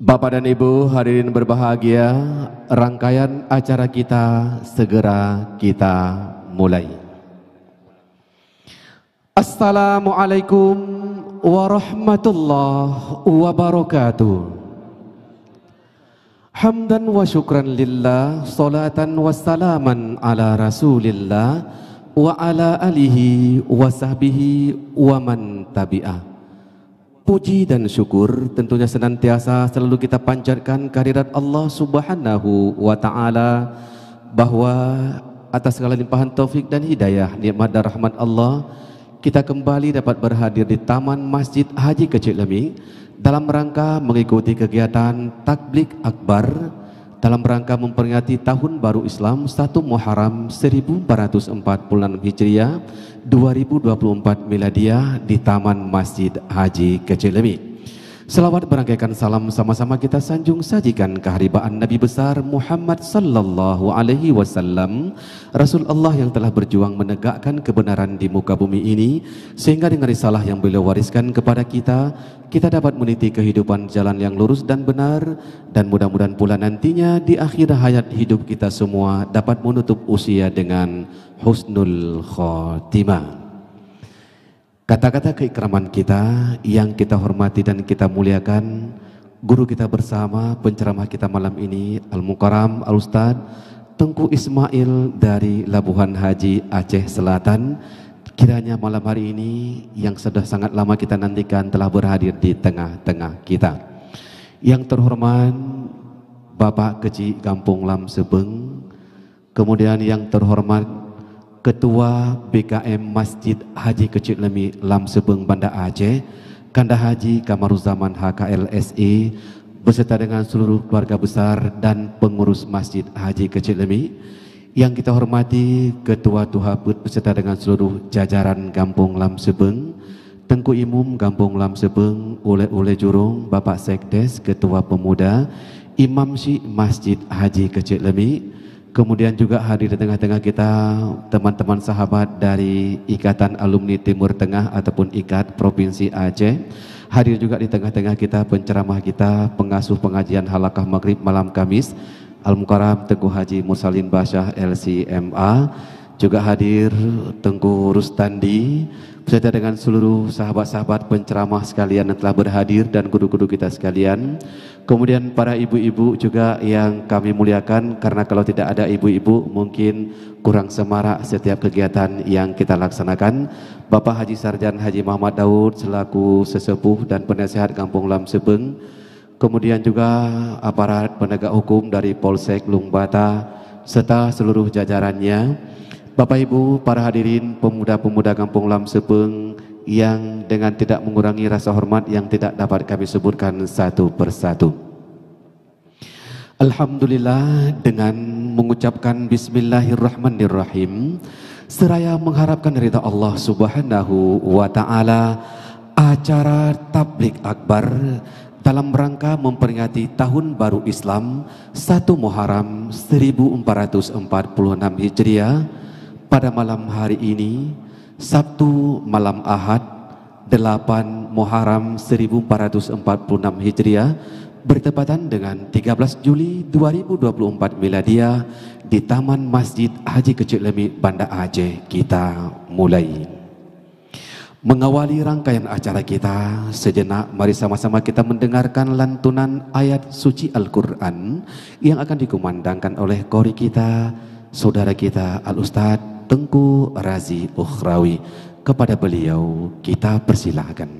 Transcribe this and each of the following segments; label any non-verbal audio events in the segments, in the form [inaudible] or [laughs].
Bapak dan Ibu hadirin berbahagia, rangkaian acara kita segera kita mulai. Assalamualaikum warahmatullahi wabarakatuh. Hamdan wa syukran lillah, salatan wa salaman ala rasulillah, wa ala alihi wa sahbihi wa man tabi'ah. Puji dan syukur tentunya senantiasa selalu kita panjatkan kehadirat Allah Subhanahu wa taala bahwa atas segala limpahan taufik dan hidayah nikmat dan rahmat Allah kita kembali dapat berhadir di Taman Masjid Haji Kecil Leming dalam rangka mengikuti kegiatan Takbik Akbar dalam rangka memperingati Tahun Baru Islam 1 Muharram 1446 Hijriah 2024 Miladiah di Taman Masjid Haji Kecilemit. Selawat merangkaikan salam sama-sama kita sanjung sajikan keharibaan Nabi besar Muhammad sallallahu alaihi wasallam, Rasul Allah yang telah berjuang menegakkan kebenaran di muka bumi ini sehingga dengan risalah yang beliau wariskan kepada kita, kita dapat meniti kehidupan jalan yang lurus dan benar dan mudah-mudahan pula nantinya di akhir hayat hidup kita semua dapat menutup usia dengan husnul khatimah. Kata-kata keikraman kita yang kita hormati dan kita muliakan guru kita bersama penceramah kita malam ini Al-Mukarram Al-Ustaz Tengku Ismail dari Labuhan Haji Aceh Selatan. Kiranya malam hari ini yang sudah sangat lama kita nantikan telah berhadir di tengah-tengah kita. Yang terhormat Bapak Keji Kampung Lam Sebeng, kemudian yang terhormat Ketua BKM Masjid Haji Kecil Lemi Lam Sebeng Bandar Aceh Kanda Haji Kamaruzaman HKLSE beserta dengan seluruh keluarga besar dan pengurus Masjid Haji Kecil Lemi yang kita hormati Ketua Put beserta dengan seluruh jajaran Gampung Lam Sebeng Tengku Imum Gampung Lam Sebeng Oleh-oleh Jurung Bapak Sekdes Ketua Pemuda Imam Syi Masjid Haji Kecil Lemi Kemudian juga hadir di tengah-tengah kita teman-teman sahabat dari Ikatan Alumni Timur Tengah ataupun IKAT Provinsi Aceh. Hadir juga di tengah-tengah kita penceramah kita pengasuh pengajian halakah maghrib malam Kamis Al-Mukarram Teguh Haji Musalin Basyah LCMA. Juga hadir Tengku Rustandi, Beserta dengan seluruh sahabat-sahabat penceramah sekalian yang telah berhadir dan guru-guru kita sekalian. Kemudian para ibu-ibu juga yang kami muliakan karena kalau tidak ada ibu-ibu mungkin kurang semarak setiap kegiatan yang kita laksanakan. Bapak Haji Sarjan Haji Muhammad Daud selaku sesepuh dan penasehat Kampung Lam Sebeng. Kemudian juga aparat penegak hukum dari Polsek Lumbata serta seluruh jajarannya. Bapak Ibu, para hadirin, pemuda-pemuda Kampung Lam Sepeng yang dengan tidak mengurangi rasa hormat yang tidak dapat kami sebutkan satu persatu. Alhamdulillah dengan mengucapkan bismillahirrahmanirrahim seraya mengharapkan rida Allah Subhanahu wa taala acara tablik akbar dalam rangka memperingati tahun baru Islam 1 Muharram 1446 Hijriah pada malam hari ini Sabtu malam Ahad 8 Muharram 1446 Hijriah bertepatan dengan 13 Juli 2024 Miladiah di Taman Masjid Haji Kecil Lemit Banda Aceh kita mulai mengawali rangkaian acara kita sejenak mari sama-sama kita mendengarkan lantunan ayat suci Al-Quran yang akan dikumandangkan oleh kori kita saudara kita Al-Ustadz Tengku Razi Ukhrawi. Kepada beliau kita persilahkan.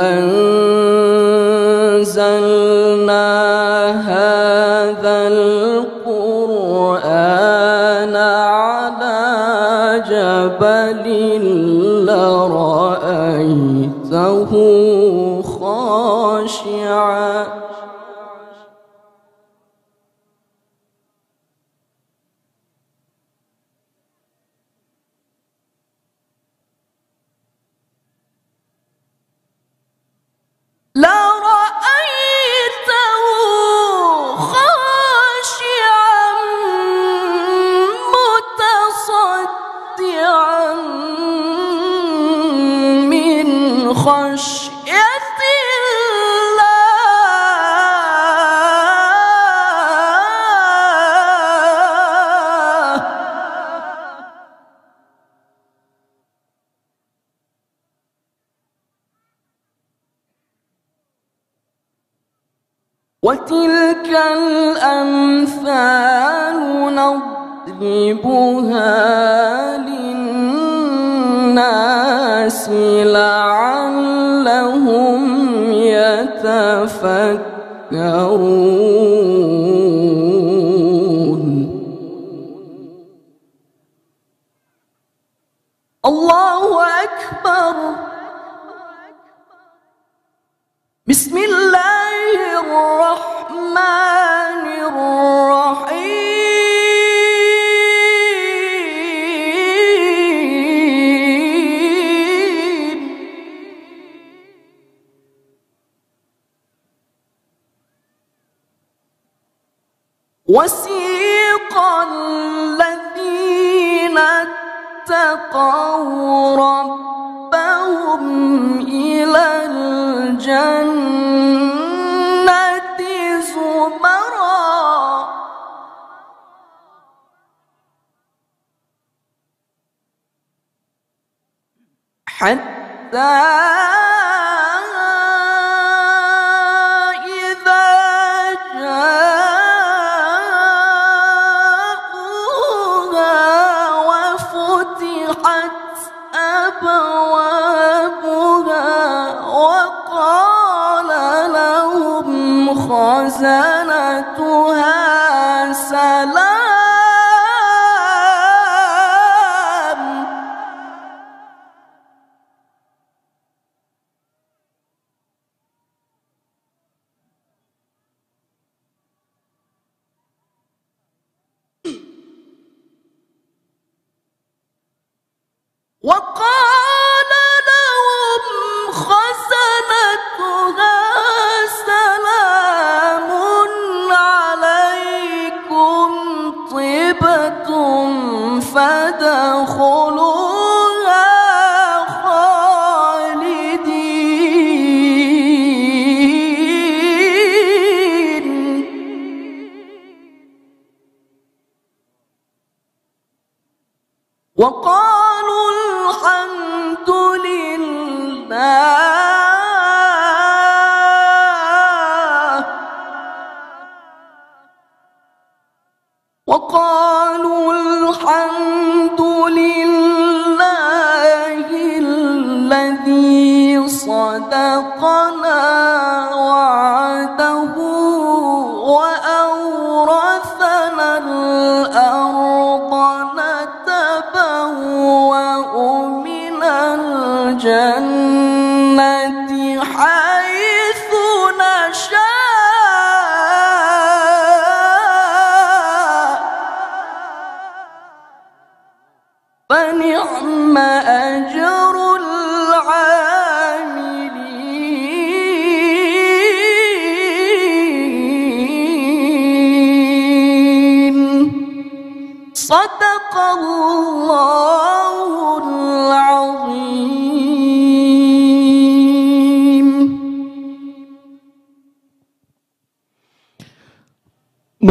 أن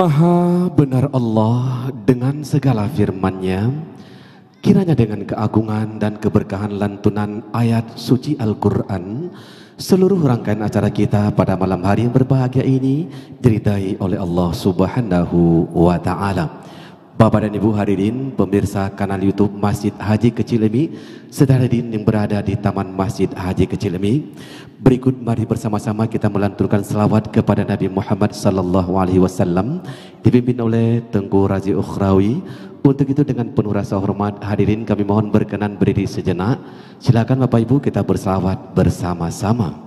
Maha benar Allah dengan segala firman-Nya kiranya dengan keagungan dan keberkahan lantunan ayat suci Al-Qur'an seluruh rangkaian acara kita pada malam hari yang berbahagia ini diridai oleh Allah Subhanahu wa taala. Bapak dan Ibu hadirin, pemirsa kanal YouTube Masjid Haji Kecilemi, saudara din yang berada di Taman Masjid Haji Kecilemi. Berikut mari bersama-sama kita melanturkan selawat kepada Nabi Muhammad sallallahu alaihi wasallam dipimpin oleh Tengku Razi Ukhrawi. Untuk itu dengan penuh rasa hormat hadirin kami mohon berkenan berdiri sejenak. Silakan Bapak Ibu kita berselawat bersama-sama.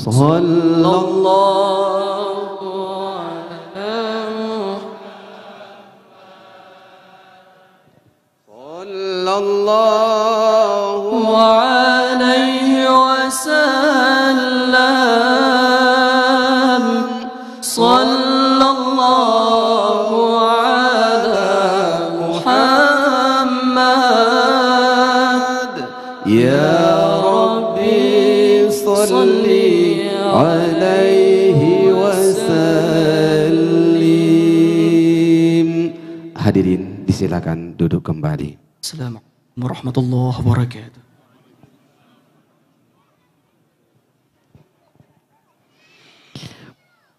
صلى الله silakan duduk kembali. Assalamualaikum warahmatullahi wabarakatuh.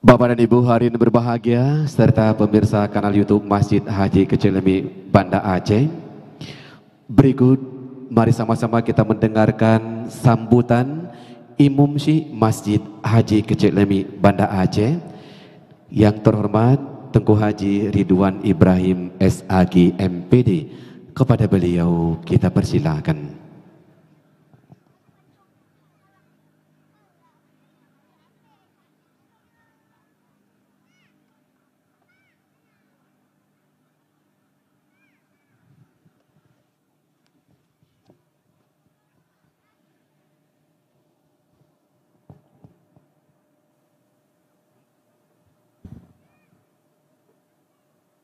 Bapak dan Ibu hari ini berbahagia serta pemirsa kanal YouTube Masjid Haji Kecelemi Banda Aceh. Berikut mari sama-sama kita mendengarkan sambutan Imam Syi Masjid Haji Kecelemi Banda Aceh yang terhormat Tengku Haji Ridwan Ibrahim SAG MPD. Kepada beliau kita persilakan.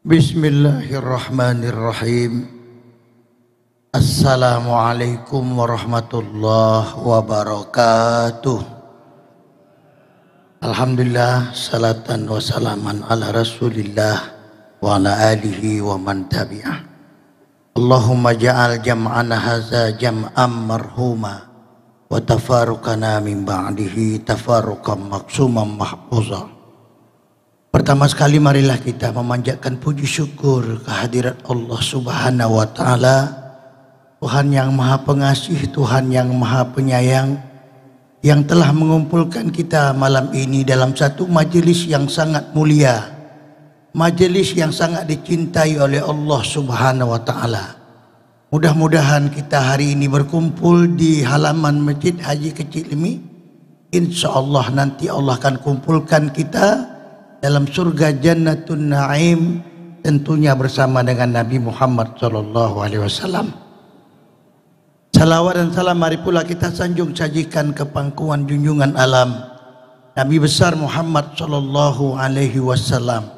Bismillahirrahmanirrahim Assalamualaikum warahmatullahi wabarakatuh Alhamdulillah Salatan wa salaman ala rasulillah Wa ala alihi wa man tabi'ah Allahumma ja'al jam'ana haza jam'an marhuma Wa tafarukana min ba'dihi tafarukan maksuman mahfuzah Pertama sekali marilah kita memanjatkan puji syukur kehadiran Allah Subhanahu wa taala. Tuhan yang Maha Pengasih, Tuhan yang Maha Penyayang yang telah mengumpulkan kita malam ini dalam satu majlis yang sangat mulia. majlis yang sangat dicintai oleh Allah Subhanahu wa taala. Mudah-mudahan kita hari ini berkumpul di halaman Masjid Haji Kecil ini. Insya Allah nanti Allah akan kumpulkan kita dalam surga Jannatul Naim tentunya bersama dengan Nabi Muhammad sallallahu alaihi wasallam. Salawat dan salam mari pula kita sanjung sajikan ke pangkuan junjungan alam Nabi besar Muhammad sallallahu alaihi wasallam.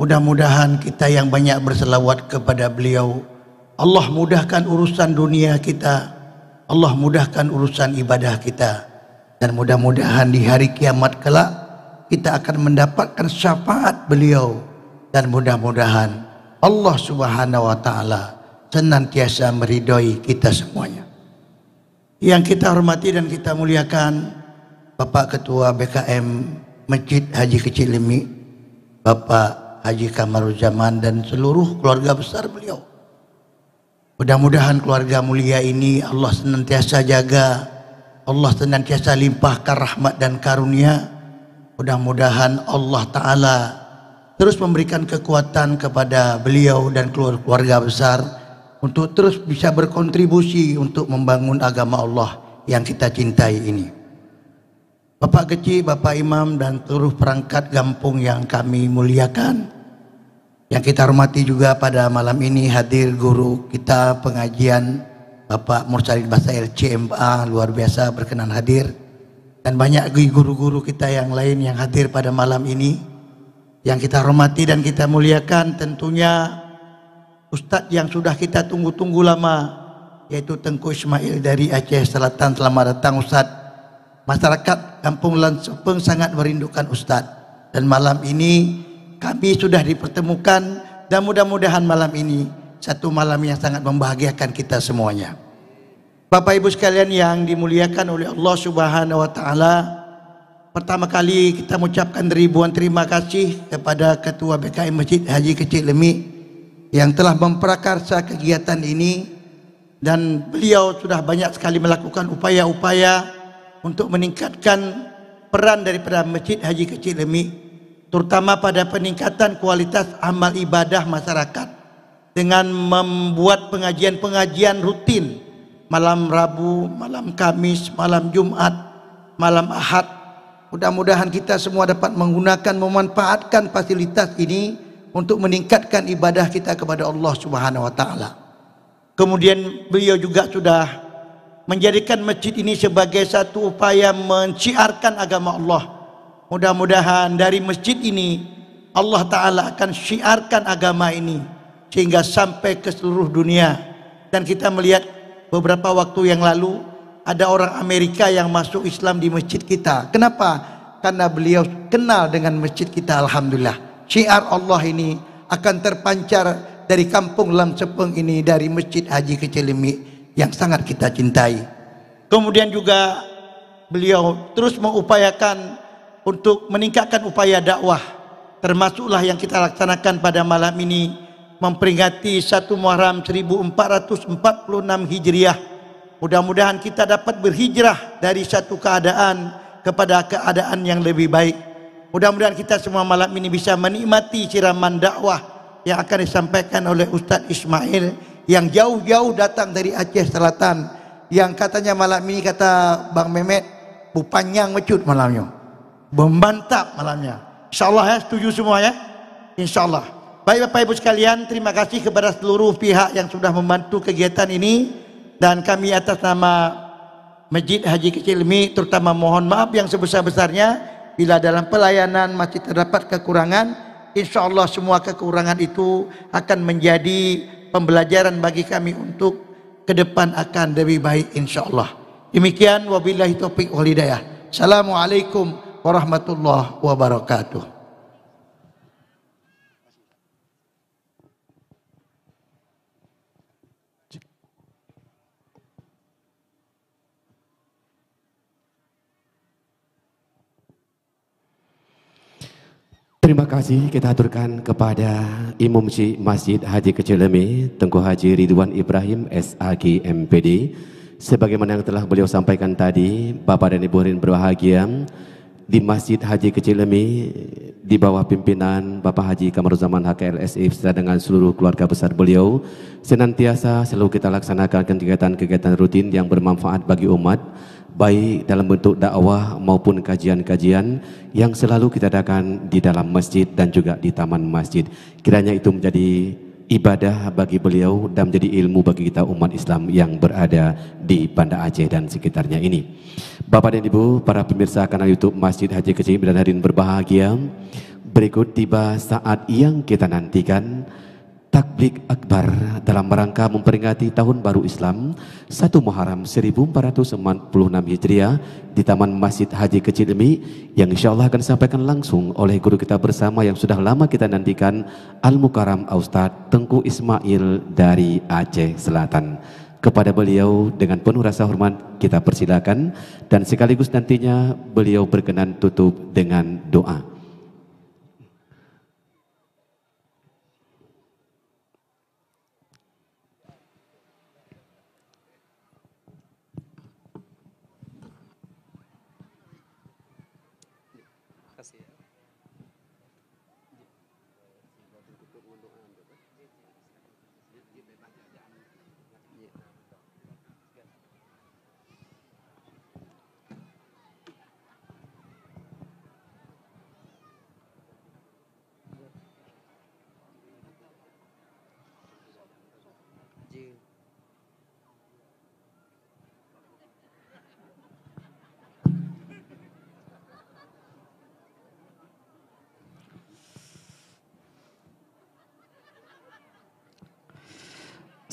Mudah-mudahan kita yang banyak berselawat kepada beliau Allah mudahkan urusan dunia kita Allah mudahkan urusan ibadah kita dan mudah-mudahan di hari kiamat kelak kita akan mendapatkan syafaat beliau dan mudah-mudahan Allah Subhanahu wa taala senantiasa meridhoi kita semuanya. Yang kita hormati dan kita muliakan Bapak Ketua BKM Masjid Haji Kecil Limi, Bapak Haji Kamaruzaman dan seluruh keluarga besar beliau. Mudah-mudahan keluarga mulia ini Allah senantiasa jaga, Allah senantiasa limpahkan rahmat dan karunia Mudah-mudahan Allah Ta'ala terus memberikan kekuatan kepada beliau dan keluarga besar untuk terus bisa berkontribusi untuk membangun agama Allah yang kita cintai ini. Bapak kecil, Bapak Imam dan seluruh perangkat gampung yang kami muliakan. Yang kita hormati juga pada malam ini hadir guru kita pengajian Bapak Mursalin Basair CMA luar biasa berkenan hadir dan banyak guru-guru kita yang lain yang hadir pada malam ini yang kita hormati dan kita muliakan tentunya Ustadz yang sudah kita tunggu-tunggu lama yaitu Tengku Ismail dari Aceh Selatan selamat datang Ustadz masyarakat Kampung Lansepeng sangat merindukan Ustadz dan malam ini kami sudah dipertemukan dan mudah-mudahan malam ini satu malam yang sangat membahagiakan kita semuanya. Bapak Ibu sekalian yang dimuliakan oleh Allah Subhanahu wa taala. Pertama kali kita mengucapkan ribuan terima kasih kepada Ketua BKM Masjid Haji Kecil Lemik yang telah memperakarsa kegiatan ini dan beliau sudah banyak sekali melakukan upaya-upaya untuk meningkatkan peran daripada Masjid Haji Kecil Lemik terutama pada peningkatan kualitas amal ibadah masyarakat dengan membuat pengajian-pengajian rutin malam Rabu, malam Kamis, malam Jumat, malam Ahad. Mudah-mudahan kita semua dapat menggunakan, memanfaatkan fasilitas ini untuk meningkatkan ibadah kita kepada Allah Subhanahu wa taala. Kemudian beliau juga sudah menjadikan masjid ini sebagai satu upaya menciarkan agama Allah. Mudah-mudahan dari masjid ini Allah taala akan syiarkan agama ini sehingga sampai ke seluruh dunia dan kita melihat beberapa waktu yang lalu ada orang Amerika yang masuk Islam di masjid kita. Kenapa? Karena beliau kenal dengan masjid kita alhamdulillah. Syiar Allah ini akan terpancar dari kampung Sepeng ini dari Masjid Haji Kecilimi yang sangat kita cintai. Kemudian juga beliau terus mengupayakan untuk meningkatkan upaya dakwah termasuklah yang kita laksanakan pada malam ini memperingati satu Muharram 1446 Hijriah. Mudah-mudahan kita dapat berhijrah dari satu keadaan kepada keadaan yang lebih baik. Mudah-mudahan kita semua malam ini bisa menikmati ciraman dakwah yang akan disampaikan oleh Ustaz Ismail yang jauh-jauh datang dari Aceh Selatan yang katanya malam ini kata Bang Memet bupanjang mecut malamnya. Membantap malamnya. Insyaallah ya setuju semua ya. Insyaallah. Baik Bapak Ibu sekalian, terima kasih kepada seluruh pihak yang sudah membantu kegiatan ini dan kami atas nama Masjid Haji Kecil Mi terutama mohon maaf yang sebesar-besarnya bila dalam pelayanan masih terdapat kekurangan, insyaallah semua kekurangan itu akan menjadi pembelajaran bagi kami untuk ke depan akan lebih baik insyaallah. Demikian wabillahi taufik wal hidayah. Assalamualaikum warahmatullahi wabarakatuh. Terima kasih kita aturkan kepada Imam Syi Masjid Haji Kecilemi Tengku Haji Ridwan Ibrahim SAG MPD. Sebagaimana yang telah beliau sampaikan tadi, Bapak dan Ibu Rin berbahagia di Masjid Haji Kecilemi di bawah pimpinan Bapak Haji Kamaruzaman HKLSI serta dengan seluruh keluarga besar beliau senantiasa selalu kita laksanakan kegiatan-kegiatan rutin yang bermanfaat bagi umat baik dalam bentuk dakwah maupun kajian-kajian yang selalu kita adakan di dalam masjid dan juga di taman masjid. Kiranya itu menjadi ibadah bagi beliau dan menjadi ilmu bagi kita umat Islam yang berada di Banda Aceh dan sekitarnya ini. Bapak dan Ibu, para pemirsa kanal YouTube Masjid Haji Kecil dan hadirin berbahagia, berikut tiba saat yang kita nantikan Takbik Akbar dalam rangka memperingati Tahun Baru Islam 1 Muharram 1446 Hijriah di Taman Masjid Haji Kecil Demi yang insya Allah akan disampaikan langsung oleh guru kita bersama yang sudah lama kita nantikan Al-Mukaram Austad Tengku Ismail dari Aceh Selatan. Kepada beliau dengan penuh rasa hormat kita persilakan dan sekaligus nantinya beliau berkenan tutup dengan doa.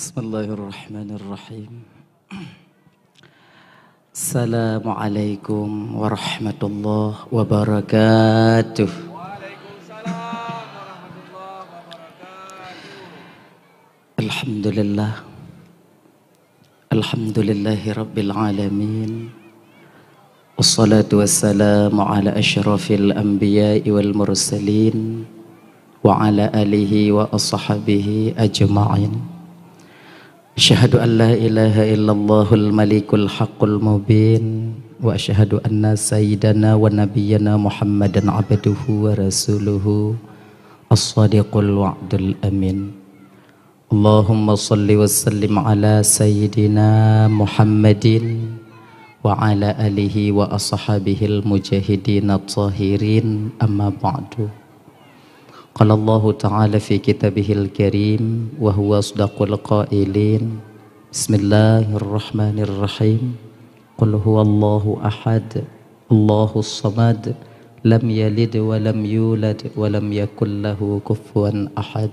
بسم الله الرحمن الرحيم السلام عليكم ورحمة الله وبركاته الحمد لله الحمد لله رب العالمين والصلاة والسلام على أشرف الأنبياء والمرسلين وعلى آله وأصحابه أجمعين أشهد أن لا إله إلا الله الملك الحق المبين وأشهد أن سيدنا ونبينا محمدا عبده ورسوله الصادق الوعد الأمين اللهم صل وسلم على سيدنا محمد وعلى آله وأصحابه المجاهدين الطاهرين أما بعد قال الله تعالى في كتابه الكريم وهو أصدق القائلين بسم الله الرحمن الرحيم قل هو الله أحد الله الصمد لم يلد ولم يولد ولم يكن له كفوا أحد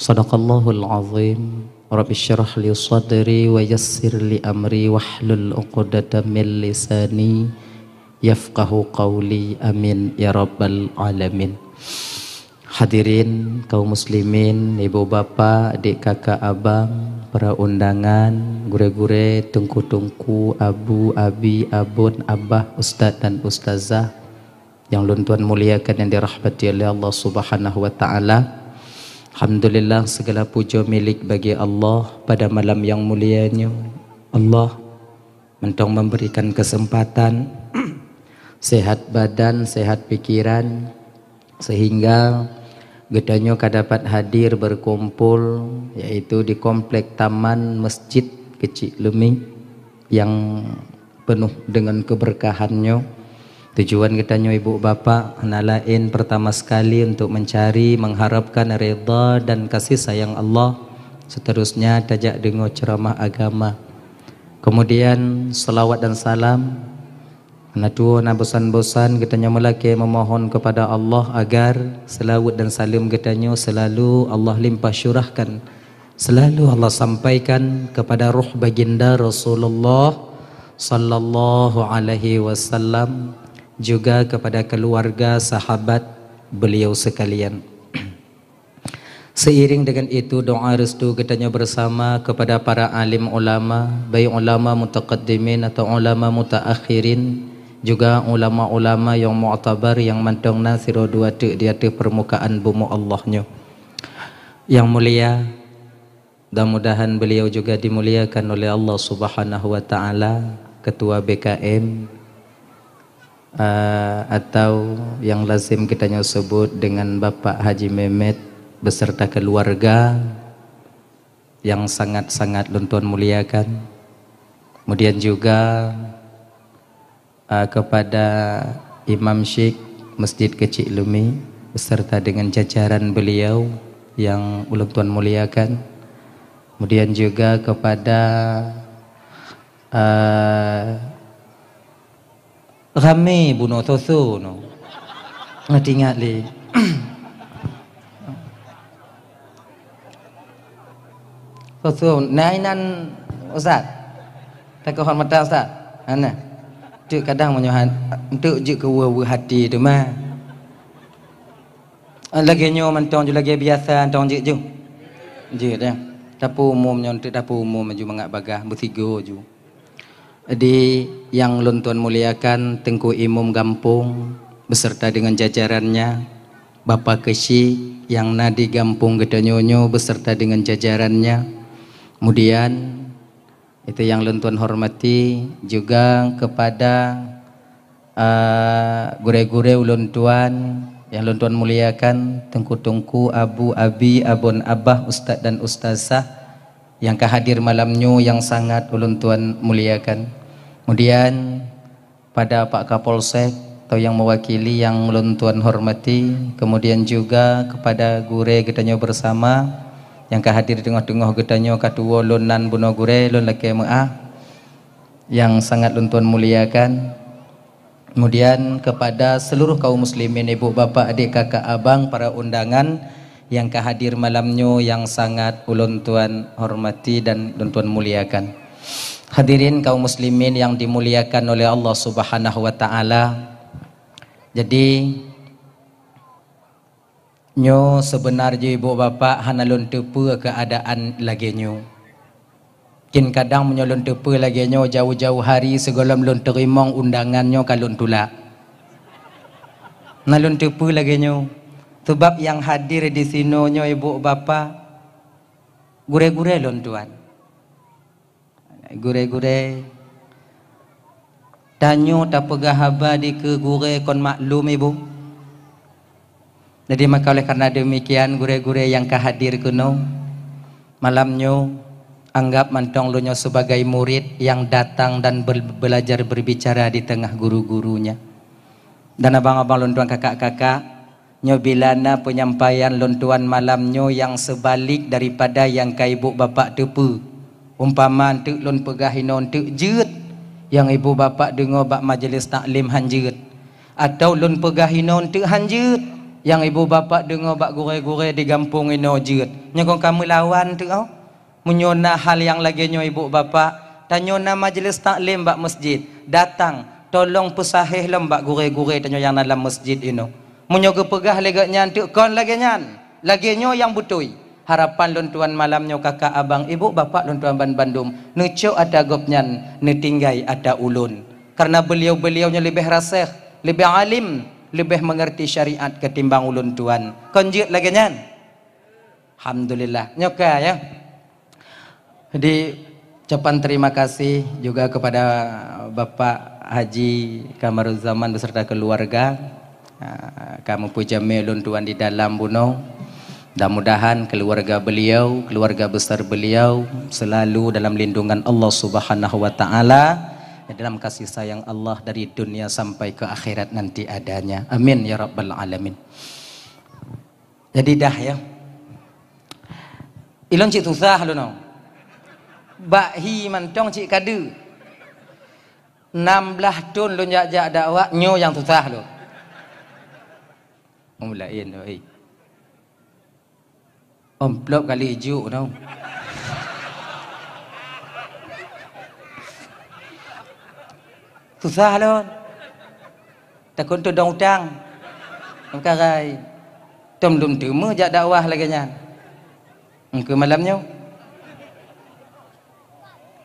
صدق الله العظيم رب اشرح لي صدري ويسر لي أمري واحلل عقدة من لساني يفقه قولي أمين يا رب العالمين Hadirin kaum muslimin, ibu bapa, adik kakak abang, para undangan, gure-gure, tungku-tungku, abu, abi, abun, abah, ustaz dan ustazah yang luntuan tuan muliakan yang dirahmati oleh Allah Subhanahu wa taala. Alhamdulillah segala puja milik bagi Allah pada malam yang mulia ini. Allah mentong memberikan kesempatan [clears throat] sehat badan, sehat pikiran sehingga Gedanyo kadapat hadir berkumpul yaitu di komplek taman masjid kecil lumi yang penuh dengan keberkahannya. Tujuan gedanyo ibu bapak nalain pertama sekali untuk mencari mengharapkan reda dan kasih sayang Allah. Seterusnya tajak dengar ceramah agama. Kemudian selawat dan salam Natuo na bosan-bosan kita nyamulake memohon kepada Allah agar selawat dan salim kita nyu selalu Allah limpah syurahkan. Selalu Allah sampaikan kepada ruh baginda Rasulullah sallallahu alaihi wasallam juga kepada keluarga sahabat beliau sekalian. [clears throat] Seiring dengan itu doa restu kita bersama kepada para alim ulama, baik ulama mutaqaddimin atau ulama mutaakhirin. Ta juga ulama-ulama yang mu'tabar yang mandongna siro dua di atas permukaan bumi Allahnya yang mulia dan mudahan beliau juga dimuliakan oleh Allah subhanahu wa ta'ala ketua BKM uh, eh, atau yang lazim kita sebut dengan Bapak Haji Mehmet beserta keluarga yang sangat-sangat luntuan muliakan kemudian juga uh, kepada Imam Syekh Masjid Kecil Lumi beserta dengan jajaran beliau yang ulung tuan muliakan. Kemudian juga kepada uh, Rami bin Utsun. Nanti ingat li. Utsun, [coughs] nainan Ustaz. Tak kau hormat Ustaz. Ana tu kadang menyuhan untuk je ke wu hati tu ma ah, lagi nyo mentong lagi biasa antong je je je dah tapi umum nyo untuk tapi umum maju mangak bagah bersigo ju jadi yang luntuan muliakan Tengku Imum Gampung beserta dengan jajarannya bapa Kesi yang nadi Gampung Gedanyonyo beserta dengan jajarannya kemudian itu yang luntuan hormati juga kepada uh, gure-gure ulun tuan yang luntuan muliakan tengku-tengku abu abi abon abah ustaz dan ustazah yang kehadir malamnya yang sangat ulun tuan muliakan kemudian pada pak kapolsek atau yang mewakili yang luntuan hormati kemudian juga kepada gure getanya bersama yang ka hadir dengah-dengah gedanya kadua lon nan buno gure lon lake ma yang sangat luntuan muliakan kemudian kepada seluruh kaum muslimin ibu bapa adik kakak abang para undangan yang ka hadir malamnya yang sangat luntuan hormati dan luntuan muliakan hadirin kaum muslimin yang dimuliakan oleh Allah Subhanahu wa taala jadi Nyo sebenarnya ibu bapa hanalun tepu keadaan lagi nyo. Kini kadang menyolon tepu lagi nyo jauh-jauh hari segala lun terima undangan nyo kalun tulak. Nalun tepu lagi nyo. Sebab yang hadir di sini nyo ibu bapa gure-gure lontuan. tuan. Gure-gure. Tanyo tak pegah haba di ke gure kon maklum Ibu. Jadi maka oleh karena demikian gure-gure yang kehadir gunung malamnya anggap mantong lunyo sebagai murid yang datang dan ber belajar berbicara di tengah guru-gurunya. Dan abang-abang lontuan kakak-kakak bilana penyampaian lontuan malamnya yang sebalik daripada yang kaibu bapak tepu. Umpama untuk lon pegahino antuk jut yang ibu bapa dengar bak majlis taklim hanjut atau lon pegahino antuk hanjut yang ibu bapa dengar bak gure-gure di kampung ino oh, jeut nyekong kamu lawan tu au oh. menyona hal yang lagi nyo ibu bapa tanyona majlis taklim bak masjid datang tolong pesahih lembak gure-gure tanyo yang dalam masjid ino munyo ke pegah lega nyantuk kon lagi nyan lagi nyo yang butui harapan lon tuan malam nyo kakak abang ibu bapa lon tuan ban bandum neco ada gopnyan netinggai ada ulun karena beliau-beliau nyo lebih rasih lebih alim lebih mengerti syariat ketimbang ulun tuan. Konjut lagi nyan. Alhamdulillah. Nyoka ya. Jadi ucapan terima kasih juga kepada Bapak Haji Kamarul Zaman beserta keluarga. Ah, Kamu puja melun tuan di dalam bunuh. Mudah-mudahan keluarga beliau, keluarga besar beliau selalu dalam lindungan Allah Subhanahu wa taala dalam kasih sayang Allah dari dunia sampai ke akhirat nanti adanya. Amin ya rabbal alamin. Jadi dah ya. Ilon cik tusah lu no. Bahi mancong cik kadu. 16 tun lu jak-jak dakwah nyu yang tusah lu. Mulain lu eh. Omplop kali hijau tau. No. Susah lah. Takut tu dong utang. Bukarai. Tom dum tuma jak dakwah lagi nya. Engke malamnya.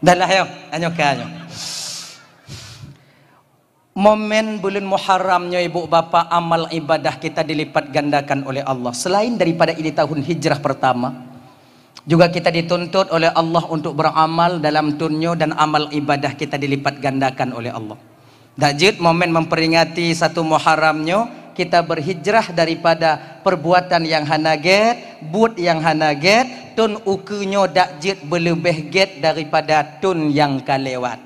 Dah lah yo, anyo kanyo. Momen bulan Muharramnya ibu bapa amal ibadah kita dilipat gandakan oleh Allah. Selain daripada ini tahun hijrah pertama, juga kita dituntut oleh Allah untuk beramal dalam tunnya dan amal ibadah kita dilipat gandakan oleh Allah. Dajud momen memperingati satu Muharramnya kita berhijrah daripada perbuatan yang hanaget, buat yang hanaget, tun ukunya dakjid berlebih get daripada tun yang kalewat.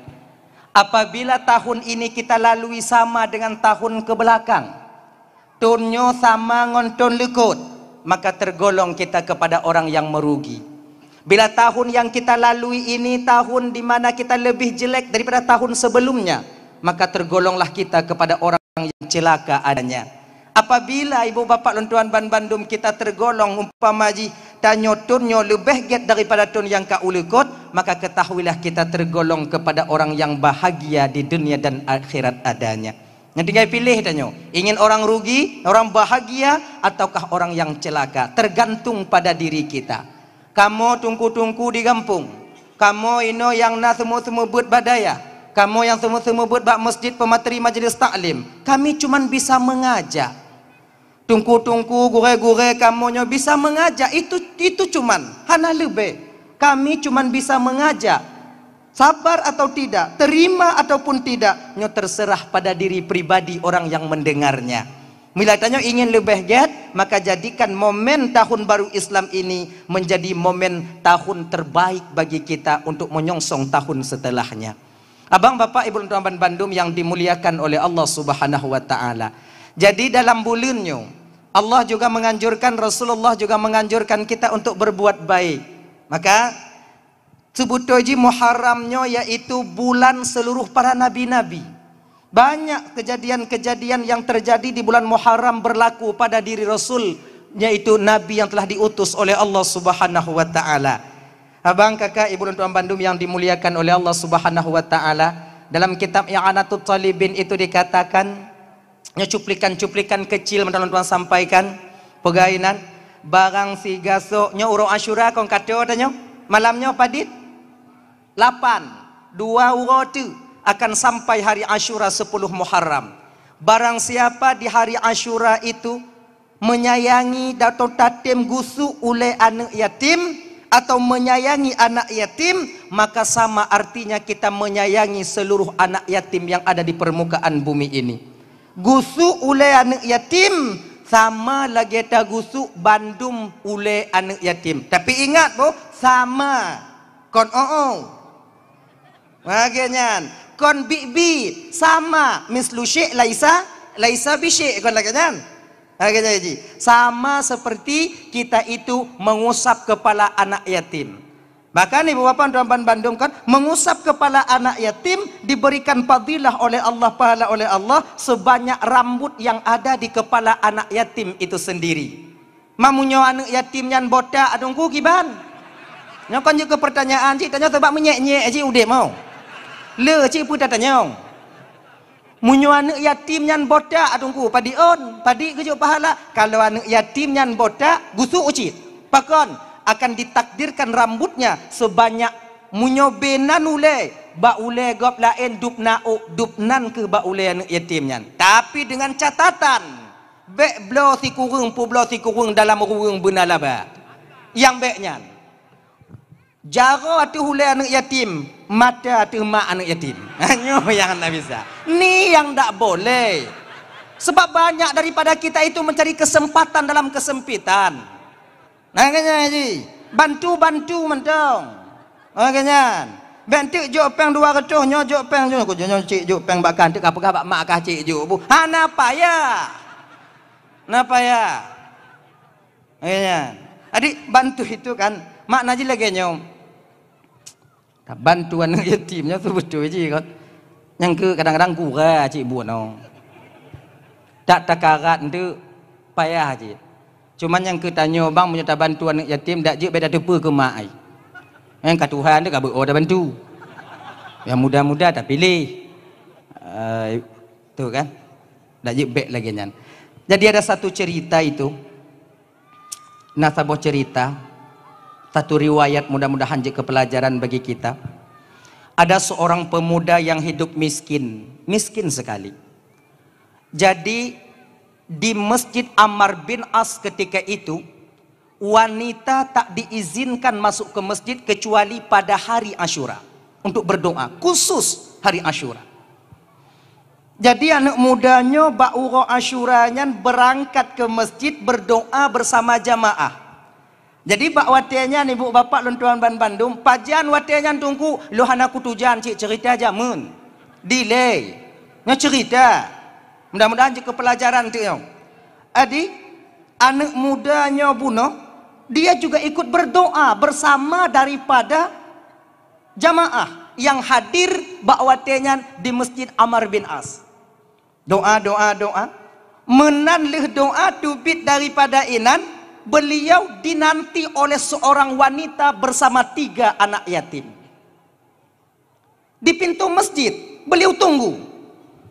Apabila tahun ini kita lalui sama dengan tahun kebelakang, tunnya sama ngon tun lekut, maka tergolong kita kepada orang yang merugi. Bila tahun yang kita lalui ini tahun di mana kita lebih jelek daripada tahun sebelumnya, maka tergolonglah kita kepada orang yang celaka adanya. Apabila ibu bapa lontuan tuan ban bandum kita tergolong umpama ji tanyo turnyo lebih get daripada tun yang ka ulukot, maka ketahuilah kita tergolong kepada orang yang bahagia di dunia dan akhirat adanya. Nanti tinggal pilih tanyo, ingin orang rugi, orang bahagia ataukah orang yang celaka, tergantung pada diri kita. Kamu tungku-tungku di kampung, kamu ino yang na semua-semua buat badaya, kamu yang semua-semua buat bak masjid pemateri majlis taklim kami cuma bisa mengajak tungku-tungku gure-gure kamu nya bisa mengajak itu itu cuma hana lebih kami cuma bisa mengajak sabar atau tidak terima ataupun tidak nyo terserah pada diri pribadi orang yang mendengarnya Mila tanya ingin lebih giat, maka jadikan momen tahun baru Islam ini menjadi momen tahun terbaik bagi kita untuk menyongsong tahun setelahnya. Abang bapak ibu tuan Bandung yang dimuliakan oleh Allah Subhanahu wa taala. Jadi dalam bulannya Allah juga menganjurkan Rasulullah juga menganjurkan kita untuk berbuat baik. Maka sebutoji Muharramnya yaitu bulan seluruh para nabi-nabi. Banyak kejadian-kejadian yang terjadi di bulan Muharram berlaku pada diri Rasul yaitu nabi yang telah diutus oleh Allah Subhanahu wa taala. Abang, kakak, ibu dan tuan Bandung yang dimuliakan oleh Allah Subhanahu wa taala, dalam kitab I'anatut Talibin itu dikatakan nya cuplikan-cuplikan kecil menawan tuan sampaikan pegainan barang si gasok nya urang Asyura kong kate nya malamnya padit lapan dua urang tu akan sampai hari Asyura sepuluh Muharram barang siapa di hari Asyura itu menyayangi datuk tatim gusu oleh anak yatim atau menyayangi anak yatim maka sama artinya kita menyayangi seluruh anak yatim yang ada di permukaan bumi ini gusu ule anak yatim sama lagi ada gusu bandum ule anak yatim tapi ingat bu sama kon oh oh Makanya, kon bibi sama mislusi laisa laisa bisi kon lagi kan? Oke, okay, sama seperti kita itu mengusap kepala anak yatim. Bahkan ibu bapa dan Bandung kan mengusap kepala anak yatim diberikan fadilah oleh Allah pahala oleh Allah sebanyak rambut yang ada di kepala anak yatim itu sendiri. Mamunyo anak yatim yang bota adungku kiban. Nyokon juga pertanyaan cik tanya sebab menyek-nyek cik udah mau. Le cik pun tak Tanya. Munyu anak yatim yang bodak ah, tunggu padi on padi kerja pahala kalau anak yatim yang bodak gusu ucit pakon akan ditakdirkan rambutnya sebanyak munyo benan ule ba ule gop lain dupna u dupnan ke ba ule anak yatim yang tapi dengan catatan bek blo si kurung pu blo si kurung dalam kurung benalaba yang beknya jaga atuh ule anak yatim mata hati emak anak yatim. [laughs] Hanya yang tak bisa. Ni yang tak boleh. Sebab banyak daripada kita itu mencari kesempatan dalam kesempitan. Nangkanya ha, ni. Bantu-bantu mentong. Nangkanya. Ha, bantu jok peng dua kecoh nyok jok peng jok jok jok cik jok peng bakan tu kapa kapa mak kah cik jok bu. Ha napa ya? Napa ya? Nangkanya. Ha, Adik bantu itu kan. Mak naji lagi nyom tak bantuan dengan yatimnya tu betul je kot yang ke kadang-kadang kurang cik buat no. tak terkarat tu payah je cuma yang ke tanya bang punya tak bantuan dengan yatim dak je beda depa ke mak ai yang kat Tuhan tu kabar oh dah bantu yang muda-muda tak pilih uh, tu kan dak je bek lagi nyan jadi ada satu cerita itu nasabah cerita satu riwayat mudah-mudahan jadi pelajaran bagi kita. Ada seorang pemuda yang hidup miskin, miskin sekali. Jadi di Masjid Ammar bin As ketika itu wanita tak diizinkan masuk ke masjid kecuali pada hari Ashura untuk berdoa khusus hari Ashura. Jadi anak mudanya Ba'uro Ashuranyan berangkat ke masjid berdoa bersama jamaah. Jadi pak watenya ni buk bapak lontuan tuan ban bandung pajian watenya tungku lu hana ku tujan cik cerita aja mun. Delay. Nya cerita. Mudah-mudahan jika pelajaran tu yang. Adi anak mudanya bunuh dia juga ikut berdoa bersama daripada jamaah yang hadir pak bakwatenya di masjid Amar bin As. Doa doa doa. Menan lih doa tubit daripada inan beliau dinanti oleh seorang wanita bersama tiga anak yatim. Di pintu masjid, beliau tunggu.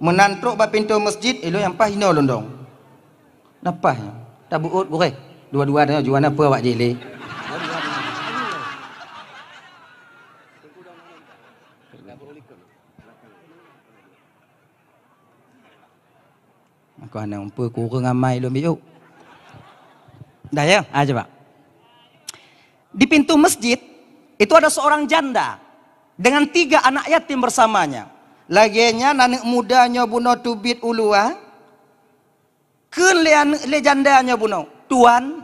Menantuk ba pintu masjid, elo yang pas hina londong. Napa? Tak buut boleh. Dua-dua dah juana apa awak jeli? Kau nak umpah kurang amai lo miuk. Dah ya? Ah, coba. Di pintu masjid itu ada seorang janda dengan tiga anak yatim bersamanya. Lagiannya nanik mudanya buno tubit ulua. Ah. Kelian le jandanya buno. Tuan,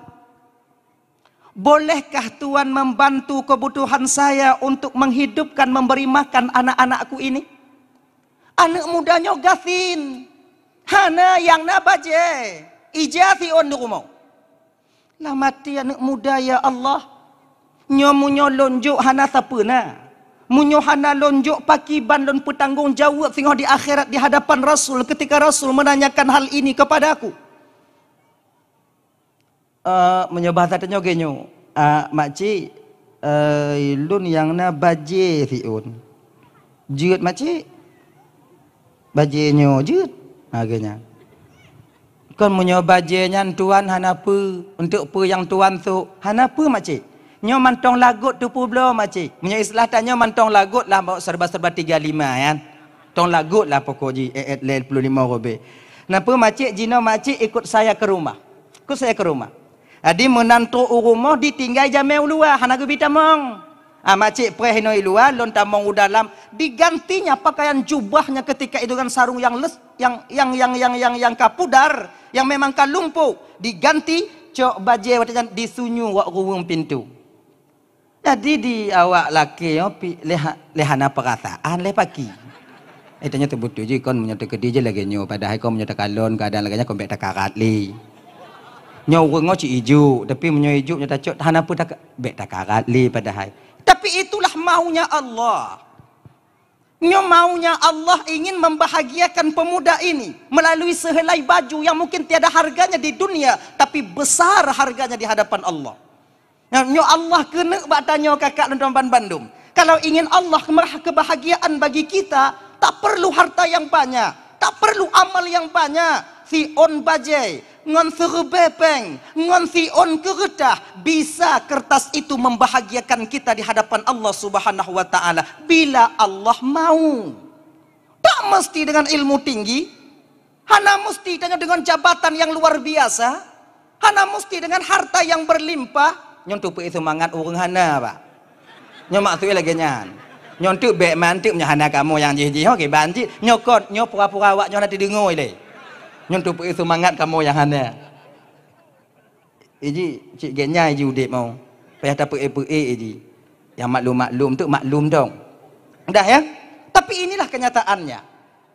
bolehkah tuan membantu kebutuhan saya untuk menghidupkan memberi makan anak-anakku ini? Anak mudanya nyogasin, Hana yang nabaje. onduk on Lah mati anak muda ya Allah. Nyo munyo lonjok hana siapa na. Munyo hana lonjok paki ban lon petanggung jawab tengok di akhirat di hadapan Rasul ketika Rasul menanyakan hal ini kepada aku. Uh, ah, menyebah tak tanya ke Uh, makcik, uh, eh, lun yang na baje siun. Jut makcik. Bajenyo jut. Agaknya. Ah, kon munyo bajenya tuan han untuk pu yang tuan tu han apa mak cik nyo mantong lagut tu pu belum mak cik munyo islah tanyo mantong lagut lah bawa serba-serba 35 kan ya. tong lagut lah pokok ji eh, eh, 85 robe napa mak cik jino mak cik ikut saya ke rumah ikut saya ke rumah adi menantu rumah ditinggal jamai luar han agu bitamong Ah ha, makcik pre hino luar, lon tamong udalam, digantinya pakaian jubahnya ketika itu kan sarung yang les yang yang yang yang yang yang kapudar yang memang kalumpu diganti cok baje watan disunyu wak ruwung pintu. Jadi di awak laki yo oh, leha lehana perasaan le pagi. Eh tanya tebut tu kon menyata ke dia je lagi nyo padahal kon menyata kalon lagi laganya kon bek takarat li. Nyo urung ngoci iju tapi menyo iju menyata cok tahan apa tak bek takarat li padahal tapi itulah maunya Allah. Nyo maunya Allah ingin membahagiakan pemuda ini melalui sehelai baju yang mungkin tiada harganya di dunia tapi besar harganya di hadapan Allah. Nyo Allah kena batanyo kakak dan Bandung. Kalau ingin Allah merah kebahagiaan bagi kita, tak perlu harta yang banyak, tak perlu amal yang banyak. Fi on bajai, ngon suhu bepeng, ngon si on kegedah, bisa kertas itu membahagiakan kita di hadapan Allah subhanahu wa ta'ala. Bila Allah mau. Tak mesti dengan ilmu tinggi. Hana mesti dengan, dengan jabatan yang luar biasa. Hana mesti dengan harta yang berlimpah. Nyontuk pe itu mangan uang hana, Pak. Nyomak tu lagi nyan. Nyontuk be mantik, nyahana kamu yang jih-jih. Okey, banjir. Nyokot, nyopura-pura awak nyona didengoi leh nyentupi semangat kamu yang ada. Iji cik genya iji udik mau. Payah tapi apa eh iji. Yang maklum-maklum tu maklum dong. Dah ya? Tapi inilah kenyataannya.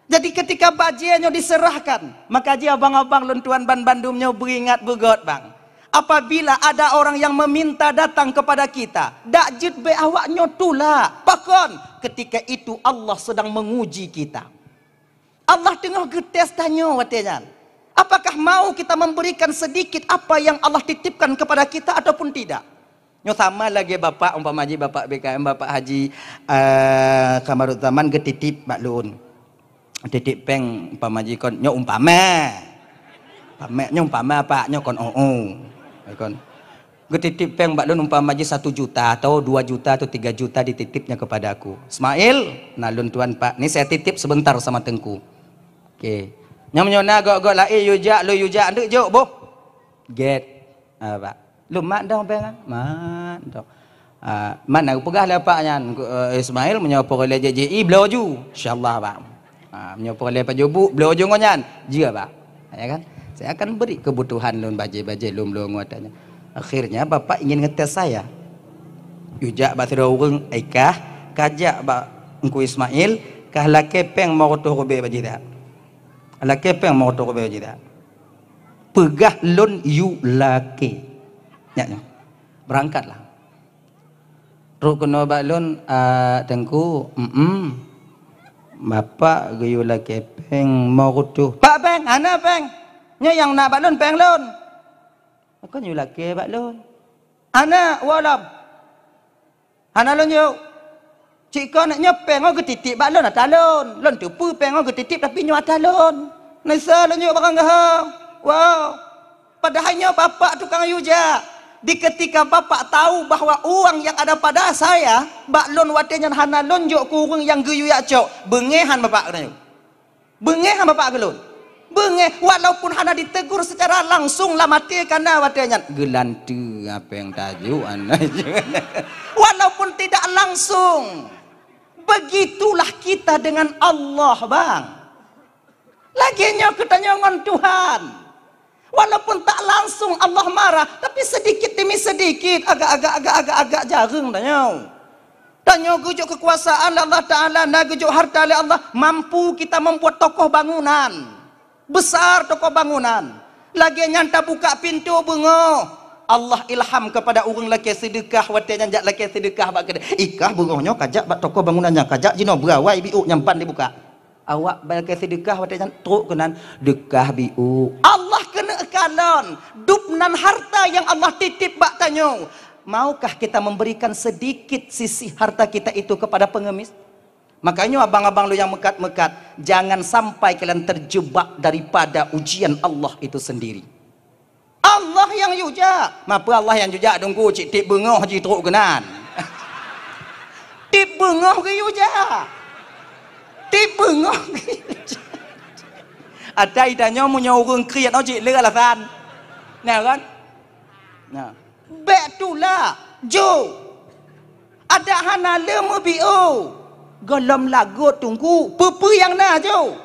Jadi ketika bajianya diserahkan, maka aja abang-abang lentuan ban bandumnya beringat bugot bang. Apabila ada orang yang meminta datang kepada kita, dakjut be awaknya tula. Pakon, ketika itu Allah sedang menguji kita. Allah tengah getes tanya katanya. Apakah mau kita memberikan sedikit apa yang Allah titipkan kepada kita ataupun tidak? Nyo sama lagi bapak umpama haji bapak BKM bapak haji uh, eh, Kamarutaman getitip maklun. Titip peng umpama haji kon nyo umpama. Umpama nyo umpama pak nyo kon oh. oh. Kon getitip peng maklun umpama haji 1 juta atau 2 juta atau 3 juta dititipnya kepada aku. Ismail, nalun tuan pak, ini saya titip sebentar sama tengku. Okey. Nyam nyona gok gok lai eh, yujak lu yujak nduk jok bo. Get. Ah ba. Lu mat dong pe kan? Mat dong. Ah mat ah, pegah la pak nyan eh, Ismail menyapa ke leje je belaju. Insyaallah ba. Ah menyapa ke pak jobuk belaju ngonyan. Jia pak. Ya kan? Saya akan beri kebutuhan lu baje-baje lu lu ngotanya. Akhirnya bapak ingin ngetes saya. Yujak batra urang aikah kajak ba engku Ismail kah lakepeng mau tuh ko be baje Lelaki mau yang mengotor kepada kita? Pegah lun yu lelaki. Nyaknya. Berangkatlah. Ruk kena baklun uh, ah, tengku. Mm Bapak gaya lelaki lah peng mengotor. Pak peng, ana peng. Nya yang nak baklun peng lun. Aku nyulaki baklun. Ana walam. Ana lun yuk. Cik kau nak nyepeng kau ke titik bak lon atalon. Lon tu pu peng kau ke titik tapi nyu atalon. Nasa lon nyu barang ke Wow. Padahalnya bapak tukang yuja. Di ketika bapak tahu bahawa uang yang ada pada saya, bak lon watenya hana lon jok kurung yang guyu ya cok. Bengehan bapak kena Bengehan bapak gelon. Bengeh walaupun hana ditegur secara langsung lah mati kerana watenya gelantu apa yang tajuk anak. [laughs] walaupun tidak langsung Begitulah kita dengan Allah, bang. Laginya kita nyongon Tuhan. Walaupun tak langsung Allah marah, tapi sedikit demi sedikit, agak-agak, agak-agak, agak jarang dah nyong. Dan nyong gujuk kekuasaan Allah Ta'ala, dan gujuk harta oleh Allah, mampu kita membuat tokoh bangunan. Besar tokoh bangunan. Lagi tak buka pintu bungo. Allah ilham kepada orang lelaki sedekah wate jat lelaki sedekah bak kedai ikah burungnya kajak bak toko bangunannya kajak jino berawai biu nyampan dibuka awak bak sedekah wate janjak teruk kenan dekah biu Allah kena kanon dupnan harta yang Allah titip bak tanyo maukah kita memberikan sedikit sisi harta kita itu kepada pengemis Makanya abang-abang lu yang mekat-mekat, jangan sampai kalian terjebak daripada ujian Allah itu sendiri. Allah yang yuja. Mapa Allah yang yuja tunggu cik tip bengoh ji teruk kenan. [laughs] Tip bengoh ke yuja. Tip bengoh ke yuja. Ada idanya munya urung cik ojik le alasan. Nah kan? Nah. Bek tula. Jo. Ada hana lemu bi'o. Golom lagu tunggu Pepe yang na Jo.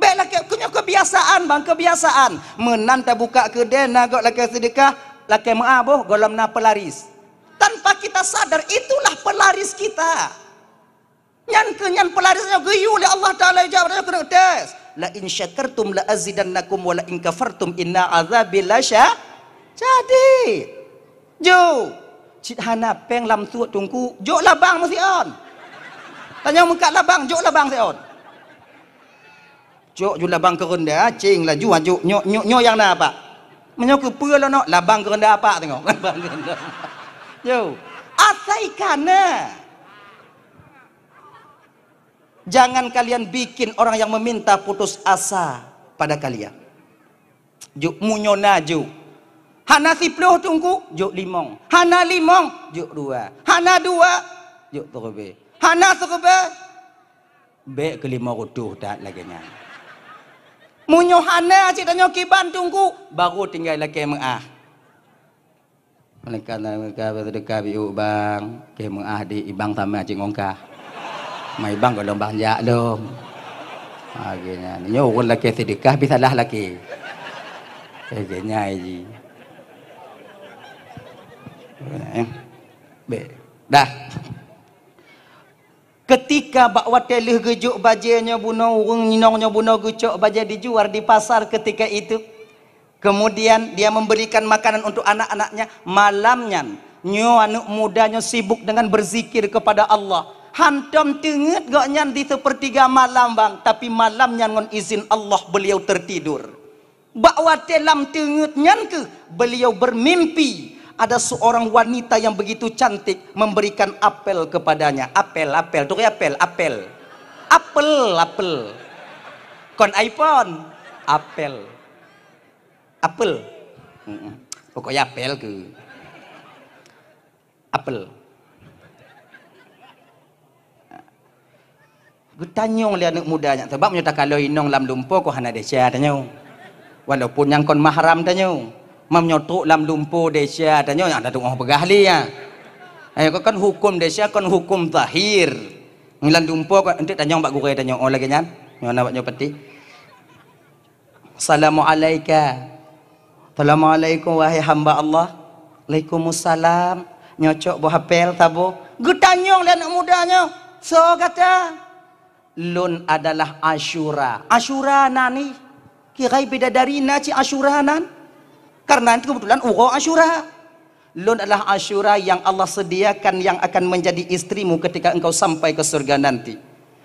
Baiklah ke, punya kebiasaan bang, kebiasaan. Menanta buka kedai, nagak laki sedekah, laki ma'aboh, golam na pelaris. Tanpa kita sadar, itulah pelaris kita. Nyan ke nyan pelarisnya, geyu li Allah Ta'ala hijab, dia kena tes. La in syakartum la azidannakum wa la in kafartum inna azabila syah. Jadi, jo, cik hana peng lam suat tungku, jo labang masih on. Tanya muka labang, jo labang masih on. Cuk jula bang kerenda, ah. cing laju, laju, nyok, nyok, nyok yang dah apa? Menyok ke pula lah nak, labang kerenda apa [laughs] tengok? Labang kerenda. Yo, asai kana. Jangan kalian bikin orang yang meminta putus asa pada kalian. Juk munyo naju. Hana si pluh tungku, juk limong. Hana limong, juk dua. Hana dua, juk turbe. Hana turbe. Bek kelima rutuh tak lagi nyanyi. Munyoh hana cik tanya kiban tungku. Baru tinggal lelaki mengah. Mereka nak mereka berdeka biu bang. Ke mengah di ibang sama cik ngongkah. Mai bang kalau bang jak dong. Akhirnya. Ini orang lelaki sedekah bisa lah lelaki. Akhirnya ini. Eh. Dah. Dah. Ketika bawa telih gejuk bajanya buna urung nyinongnya buna gucuk baja di juar di pasar ketika itu. Kemudian dia memberikan makanan untuk anak-anaknya. Malamnya nyu anak mudanya sibuk dengan berzikir kepada Allah. Hantam tengut gaknya di sepertiga malam bang. Tapi malamnya dengan izin Allah beliau tertidur. Bawa telam tengutnya ke beliau Bermimpi ada seorang wanita yang begitu cantik memberikan apel kepadanya. Apel, apel, tuh apel, apel. Apel, apel. Kon iPhone, apel. Apel. Pokoknya apel ke. Apel. Gutanyo le anak muda nya sebab menyatakan kalau inong lam lumpo ko hana desa tanyo. Walaupun yang kon mahram tanyo menyotok dalam lumpur desa tanya ada tu tunggu pegahli ya eh kau kan hukum desia kan hukum zahir ngilan lumpur kan entik tanya mbak gurai tanya oh lagi nyan nyo nak nyo peti assalamualaikum assalamualaikum wahai hamba Allah Waalaikumsalam nyocok buah apel tabo gutanyo le anak mudanya so kata lun adalah asyura asyura nani kirai beda dari naci asyuranan. Karena itu kebetulan Ugo Ashura. Lun adalah Ashura yang Allah sediakan yang akan menjadi istrimu ketika engkau sampai ke surga nanti.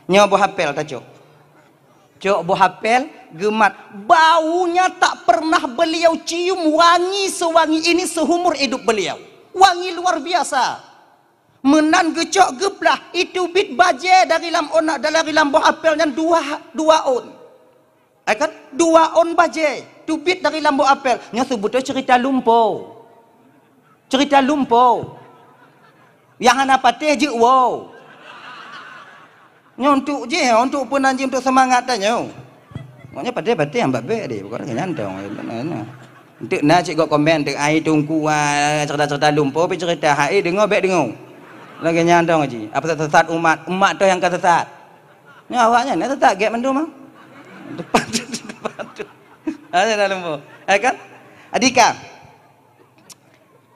Nyawa buah apel tak cok? Cok buah apel gemat. Baunya tak pernah beliau cium wangi sewangi ini seumur hidup beliau. Wangi luar biasa. Menan gecok geplah itu bit baje dari lam onak dari lam buah apelnya dua dua on. Eh kan? Dua on bajai. Tupit dari lambu apel. Nya sebut tu cerita lumpur. Cerita lumpur. Yang anak patih je wow. Nya untuk je, untuk pun anjing untuk semangat tanya. Maknya patih-patih yang babek dia, bukan lagi nyantong. Eh, untuk nak cikgu komen, untuk air tungku, ah, cerita-cerita lumpur, tapi cerita air eh, dengar, baik dengar. Lagi nyantong je. Apa sesat umat? Umat tu yang kesesat. Ni awaknya, ni sesat gap mendu mah. Depan tu, [laughs] depan tu. Ada dah lembur. Ya eh, kan? Adika.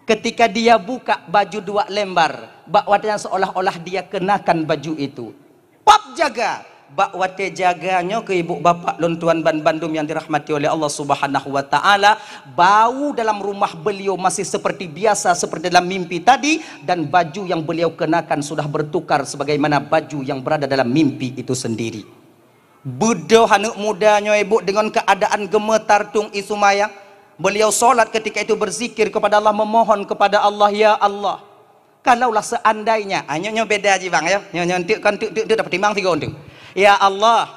Ketika dia buka baju dua lembar. bakwatnya seolah-olah dia kenakan baju itu. Pap jaga. bakwatnya jaganya ke ibu bapak dan tuan ban bandum yang dirahmati oleh Allah subhanahu wa ta'ala. Bau dalam rumah beliau masih seperti biasa. Seperti dalam mimpi tadi. Dan baju yang beliau kenakan sudah bertukar. Sebagaimana baju yang berada dalam mimpi itu sendiri. Budoh anak muda ibu dengan keadaan gemetar tung isu mayang. Beliau solat ketika itu berzikir kepada Allah memohon kepada Allah ya Allah. Kalaulah seandainya, hanya ah, nyo beda aja bang ya, nyo nyo tuk kan tuk tuk tuk dapat timbang tiga untuk. Ya Allah,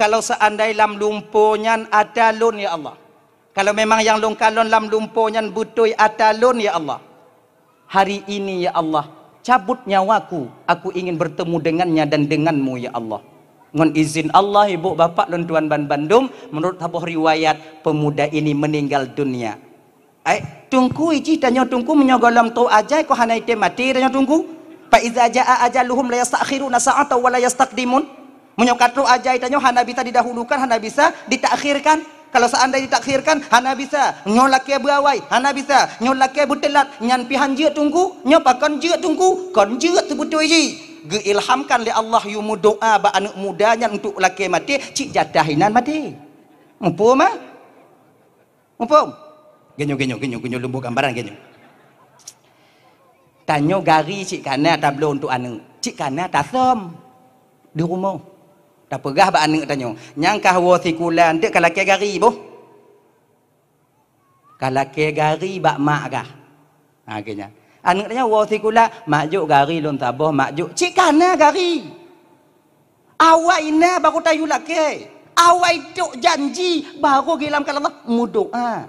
kalau seandainya lam lumpunya ada lun ya Allah. Kalau memang yang lung kalon lam lumpunya butui ada lun ya Allah. Hari ini ya Allah, cabut nyawaku, aku ingin bertemu dengannya dan denganmu ya Allah. Dengan izin Allah, ibu bapak dan tuan ban bandum, menurut sebuah riwayat, pemuda ini meninggal dunia. Eh, tungku iji tanya tungku menyogolam tu aja ko hanai te mati dan tanya tungku. Pa iza jaa ajaluhum la yastakhiruna sa'ata wa la yastaqdimun. Menyokatru aja dan tanya hana bisa didahulukan, hana bisa ditakhirkan. Kalau seandainya ditakhirkan, hana bisa nyolake bawai, hana bisa nyolake butelat, nyampi hanjir jeut tungku, nyopakan jir tungku, kon jeut tu butuh geilhamkan oleh Allah yu mudoa ba anak mudanya untuk laki mati cik jadahinan mati mampu eh? ma mampu genyo genyo genyo genyo lembu gambaran genyo tanyo gari cik kana tablo untuk anak cik kana tasom di rumah tak pegah ba anak tanyo nyangkah wo sikulan dek kalake gari bo kalake gari ba mak kah akhirnya ha, ya. Ah, anak katanya kula majuk gari lon tabah majuk. Cik kana gari. Awak ina baru tayu lak Awak itu janji baru gilam kalau Allah mudok. Ha. Ah.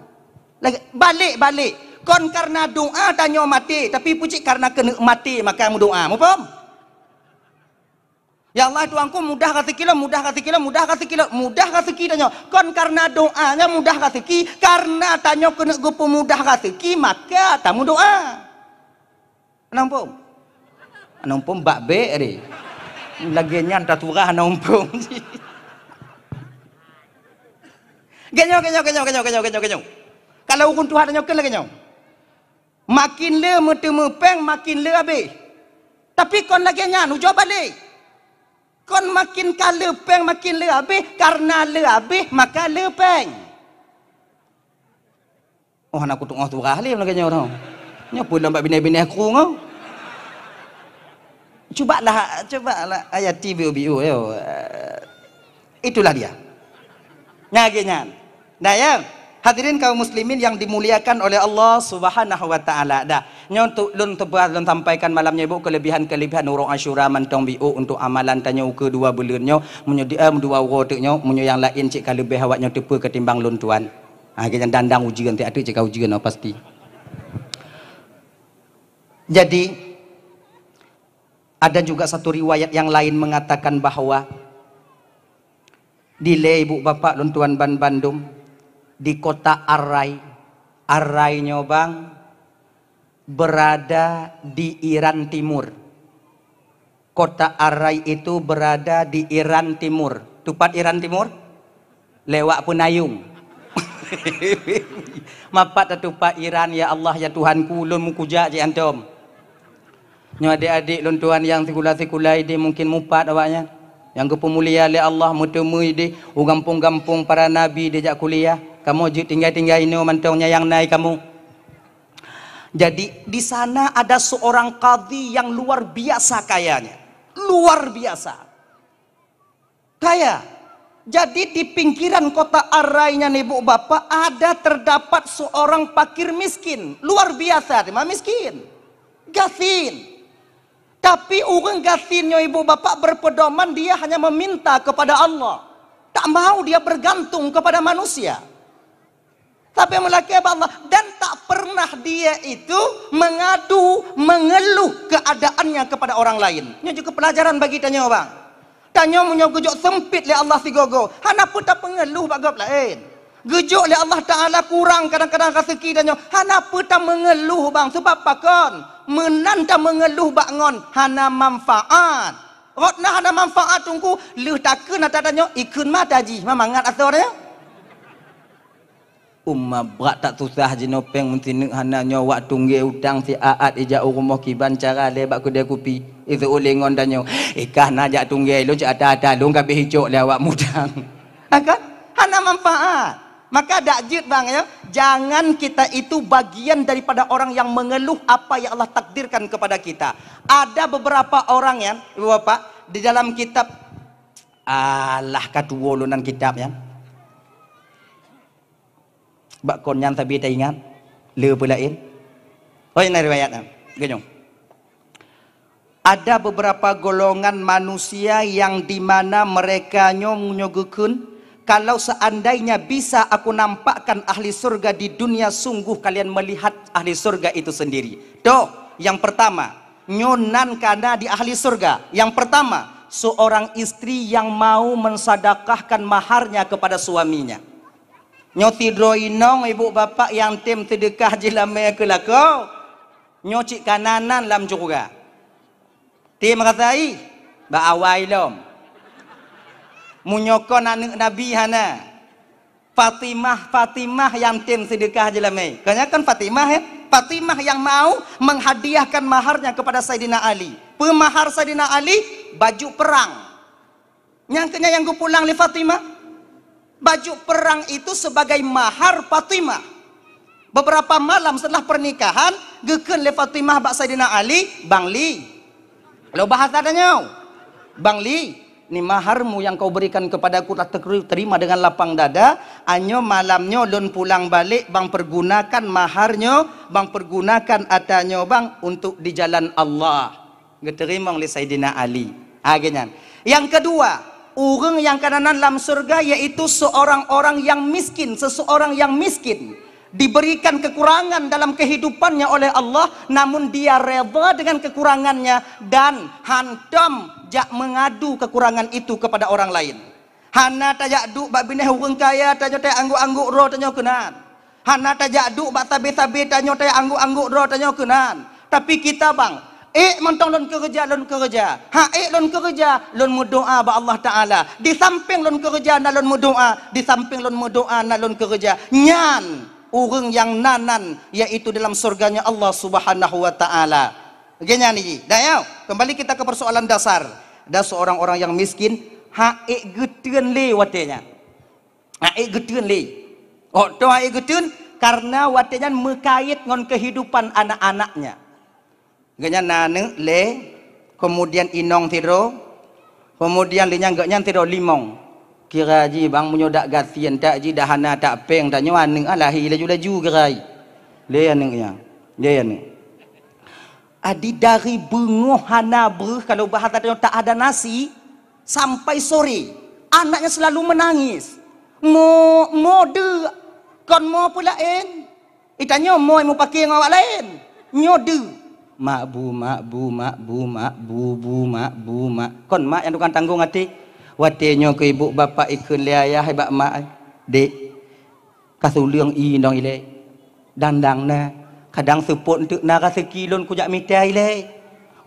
Lagi balik balik. Kon karena doa tanyo mati tapi pucik karena kena mati maka mudoa. Ah, Mu paham? Ya Allah tuanku mudah kasih kilo, mudah kasih kilo, mudah kasih kilo, mudah kasih kilo. Tanya. Kon karena doanya mudah kasih ki, karena tanyo kena gupu mudah kasih ki, maka tamu doa. Nampung. Nampung bak be ri. Lagiannya antar turah nampung. [laughs] Kenyo kenyo kenyo kenyo kenyo kenyo kenyo. Kalau ukun Tuhan tanyo ke lagi Makin le mete mepeng makin le abe. Tapi kon lagi nyan ujo balik. Kon makin kale peng makin le abe karena le abe maka le peng. Oh anak kutung oh tu kahli lagi nyong. Ni apa lambat binai-binai aku kau? Cubalah, cubalah ayat TVOBU yo. Eh, itulah dia. Ngagenya. Nah ya, hadirin kaum muslimin yang dimuliakan oleh Allah Subhanahu wa taala. Dah. Nya untuk lun tebuat lun sampaikan malamnya ibu kelebihan-kelebihan urang Asyura mantong bi'u untuk amalan tanya uke dua bulannya munyo di eh, dua wotnya munyo yang lain cik kalebih awaknya tepu ketimbang lun tuan. Ha nah, dandang ujian tiada cik ujian no, pasti. Jadi ada juga satu riwayat yang lain mengatakan bahawa di ibu bapak luntuan ban Bandung di kota Arai Arai nyobang berada di Iran Timur kota Arai itu berada di Iran Timur tupat Iran Timur lewat punayung [laughs] mapat tupat Iran ya Allah ya Tuhanku, kulum kujak jantom. Nyo adik-adik lontuan yang sekula-sekula ini mungkin mupat awaknya. Yang ke oleh Allah mutumu ini. Ugampung-gampung para nabi dia jak kuliah. Kamu juga tinggal-tinggal ini mantongnya yang naik kamu. Jadi di sana ada seorang kadi yang luar biasa kayanya. Luar biasa. Kaya. Jadi di pinggiran kota Arainya nih bu bapak ada terdapat seorang pakir miskin. Luar biasa. Dia miskin. Gathin. Gathin. Tapi orang gasinnya ibu bapa berpedoman dia hanya meminta kepada Allah. Tak mau dia bergantung kepada manusia. Tapi melaki Allah dan tak pernah dia itu mengadu, mengeluh keadaannya kepada orang lain. Ini juga pelajaran bagi tanya orang Tanya menyogok sempit le Allah si gogo. Hanapun tak mengeluh bagi orang lain. Gejuk oleh Allah Ta'ala kurang kadang-kadang rasa kiranya. Hana apa mengeluh bang? Sebab apa kan? Menan tak mengeluh bak ngon. Hana manfaat. Rotna hana manfaat tungku. Luh takkan atas tanya. Ikun mah taji. Memangat asalnya. Umma berat tak susah jenopeng mesti nak hana nyawak tunggu utang si aat ija urumoh kiban cara lebak kuda kupi itu oleh ngon danyo ikah najak tunggu lu cak ada ada lu ngabih hijau lewat mudang akan hana manfaat Maka dakjid bang ya, jangan kita itu bagian daripada orang yang mengeluh apa yang Allah takdirkan kepada kita. Ada beberapa orang ya, Ibu Bapak, di dalam kitab Allah kedua kitab ya. Bak konyan tapi tak ingat. Lu pula in. Ya. Oh ini riwayat. Ya. Genyong. Ada beberapa golongan manusia yang di mana mereka nyong nyogukun kalau seandainya bisa aku nampakkan ahli surga di dunia sungguh kalian melihat ahli surga itu sendiri doh yang pertama nyonan kana di ahli surga yang pertama seorang istri yang mau mensadakahkan maharnya kepada suaminya nyoti droinong ibu bapak yang tim sedekah jilame ke lako nyoci kananan lam juga tim katai ba awailom Munyokon anak Nabi Hana. Fatimah, Fatimah yang tim sedekah jelah mai. Kanya kan Fatimah ya? Fatimah yang mau menghadiahkan maharnya kepada Sayyidina Ali. Pemahar Sayyidina Ali, baju perang. Nyangkanya yang gue pulang li Fatimah. Baju perang itu sebagai mahar Fatimah. Beberapa malam setelah pernikahan, geken li Fatimah bak Sayyidina Ali, Bangli. Li. Lo bahas adanya, Bang Li ni maharmu yang kau berikan kepada aku tak terima dengan lapang dada Anyo malamnya lun pulang balik bang pergunakan maharnya bang pergunakan atanya bang untuk di jalan Allah diterima oleh Sayyidina Ali akhirnya ha, yang kedua orang yang kanan dalam surga yaitu seorang orang yang miskin seseorang yang miskin diberikan kekurangan dalam kehidupannya oleh Allah namun dia redha dengan kekurangannya dan hantam jak mengadu kekurangan itu kepada orang lain hana tajak du bak bineh urang kaya tanyo tai angguk-angguk ro tanyo kenan hana tajak du bak tabe-tabe tanyo tai angguk-angguk ro tanyo kenan tapi kita bang Eh mentong lon kerja lon kerja. Ha eh lon kerja lon mudoa ba Allah Taala. Di samping lon kerja na lon mudoa, di samping lon mudoa na lon kerja. Nyan orang yang nanan yaitu dalam surganya Allah Subhanahu wa taala. Gini ni, dah ya. Kembali kita ke persoalan dasar. Ada seorang-orang yang miskin, haik geteun le watenya. Haik geteun le. Oh, tu haik geteun karena watenya mekait ngon kehidupan anak-anaknya. Gaknya nane le, kemudian inong tiro, kemudian linya gaknya tiro limong kira ji bang punya dak gasian tak ji dahana tak peng tak nyuan ning alah ah hi laju-laju gerai leyan ning ya leyan ning ya. ya adi dari bunguh hana beruh kalau bahasa dia tak ada nasi sampai sore anaknya selalu menangis mo mode kon mo pula en itanyo mo mo pakai awak lain nyode mak bu mak bu mak bu mak bu bu, mak bu mak kon mak yang tukang tanggung ati watenyo ke ibu bapa ikun le ayah hai bak eh. de kasu leung i dong ile dandang na kadang support untuk na rasa kilun ku jak mitai le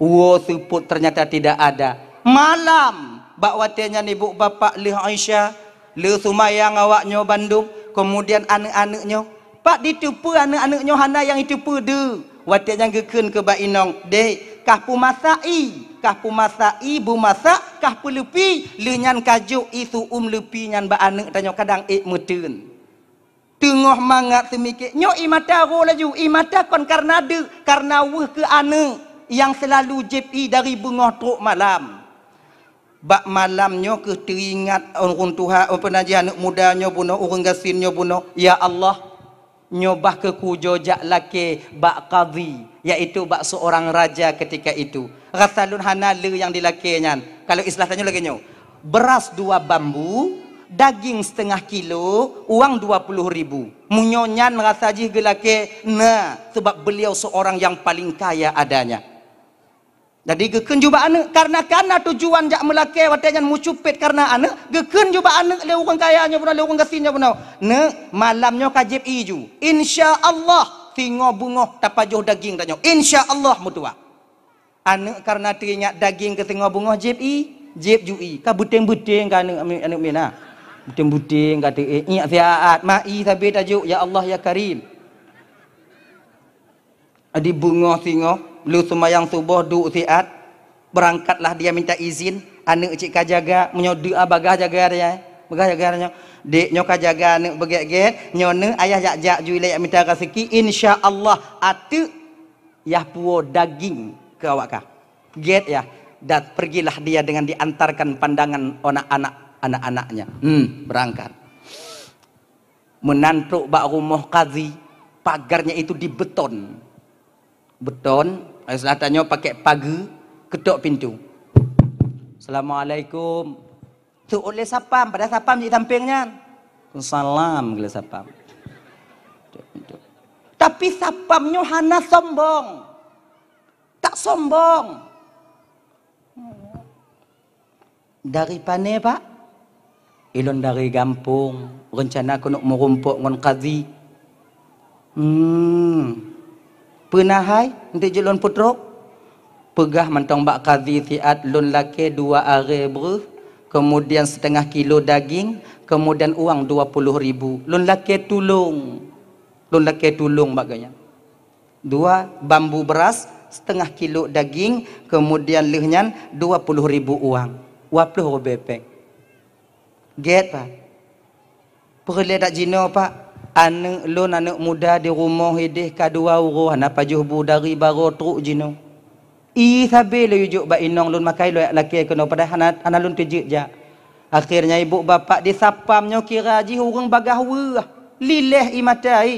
wo support ternyata tidak ada malam bak watenya ni ibu bapa le aisyah le sumayang awaknyo bandung kemudian anak-anaknyo anak pak ditupu anak-anaknyo anak hana yang itupu de watenya gekeun ke bak inong de kah pu masai kah pumasa ibu masa kah pelupi lenyan kaju itu um lupi nyan ba anak tanyo kadang ik mudun tengah mangat semikit nyo imata ro laju imata kon karena de karena weh ke ane yang selalu jepi dari bunga truk malam bak malamnya ke teringat orang tuha apa najis anak muda nyok buno orang gasin nyok buno ya Allah nyobah ke kujo laki bak qadhi iaitu bak seorang raja ketika itu ghasalun hana le yang dilakinya kalau istilah tanya lagi nyo beras dua bambu daging setengah kilo uang dua puluh ribu munyonyan Rasajih jih gelake na sebab beliau seorang yang paling kaya adanya jadi geken juga anak karena karena tujuan jak melakai watanya mucupit karena anak geken juga anak le orang kaya nya pun le orang kasih nya pun ne malamnya kajip iju insya Allah singo bungo tapajuh daging tanya insya Allah mutua anak karena teringat daging ke singo bungo jib i jib ju i ka buteng buteng ka anak anak mina buteng buteng ka te eh, i siaat ma i sabe tajuk ya allah ya karim adi bungo singo beliau yang subuh duk siat berangkatlah dia minta izin anak cik kajaga menyodu abagah ah, jaga dia abagah eh. jaga dia dek nyok kajaga anak begit-git nyone ayah jak-jak juilai yang minta rezeki insyaAllah atu yah puo daging ke awak kah get ya dan pergilah dia dengan diantarkan pandangan anak-anak anak-anaknya hmm, berangkat menantuk bak rumah kazi pagarnya itu di beton beton Islam tanya pakai pagu ketuk pintu. Assalamualaikum. Tu oleh sapam, pada sapam di sampingnya. Salam kepada sapam. Tapi sapamnya hana sombong. Tak sombong. Dari pane pak? Ilon dari kampung. Rencana aku nak merumpuk dengan kazi. Hmm penahai untuk jelon putro, pegah mentong bak kazi tiat lun lake dua are bru kemudian setengah kilo daging kemudian uang dua puluh ribu lun lake tulung lun lake tulung baganya dua bambu beras setengah kilo daging kemudian lehnyan dua puluh ribu uang wapluh bepek get pak perlu tak jino pak anak lun anak muda di rumah hidih kadua uru anak pajuh bu dari baro truk jino i sabe le yujuk ba inong lun makai lo laki ke no pada anak ana lun tuju ja akhirnya ibu bapa di sapamnyo kira ji urang bagahwe lileh i matai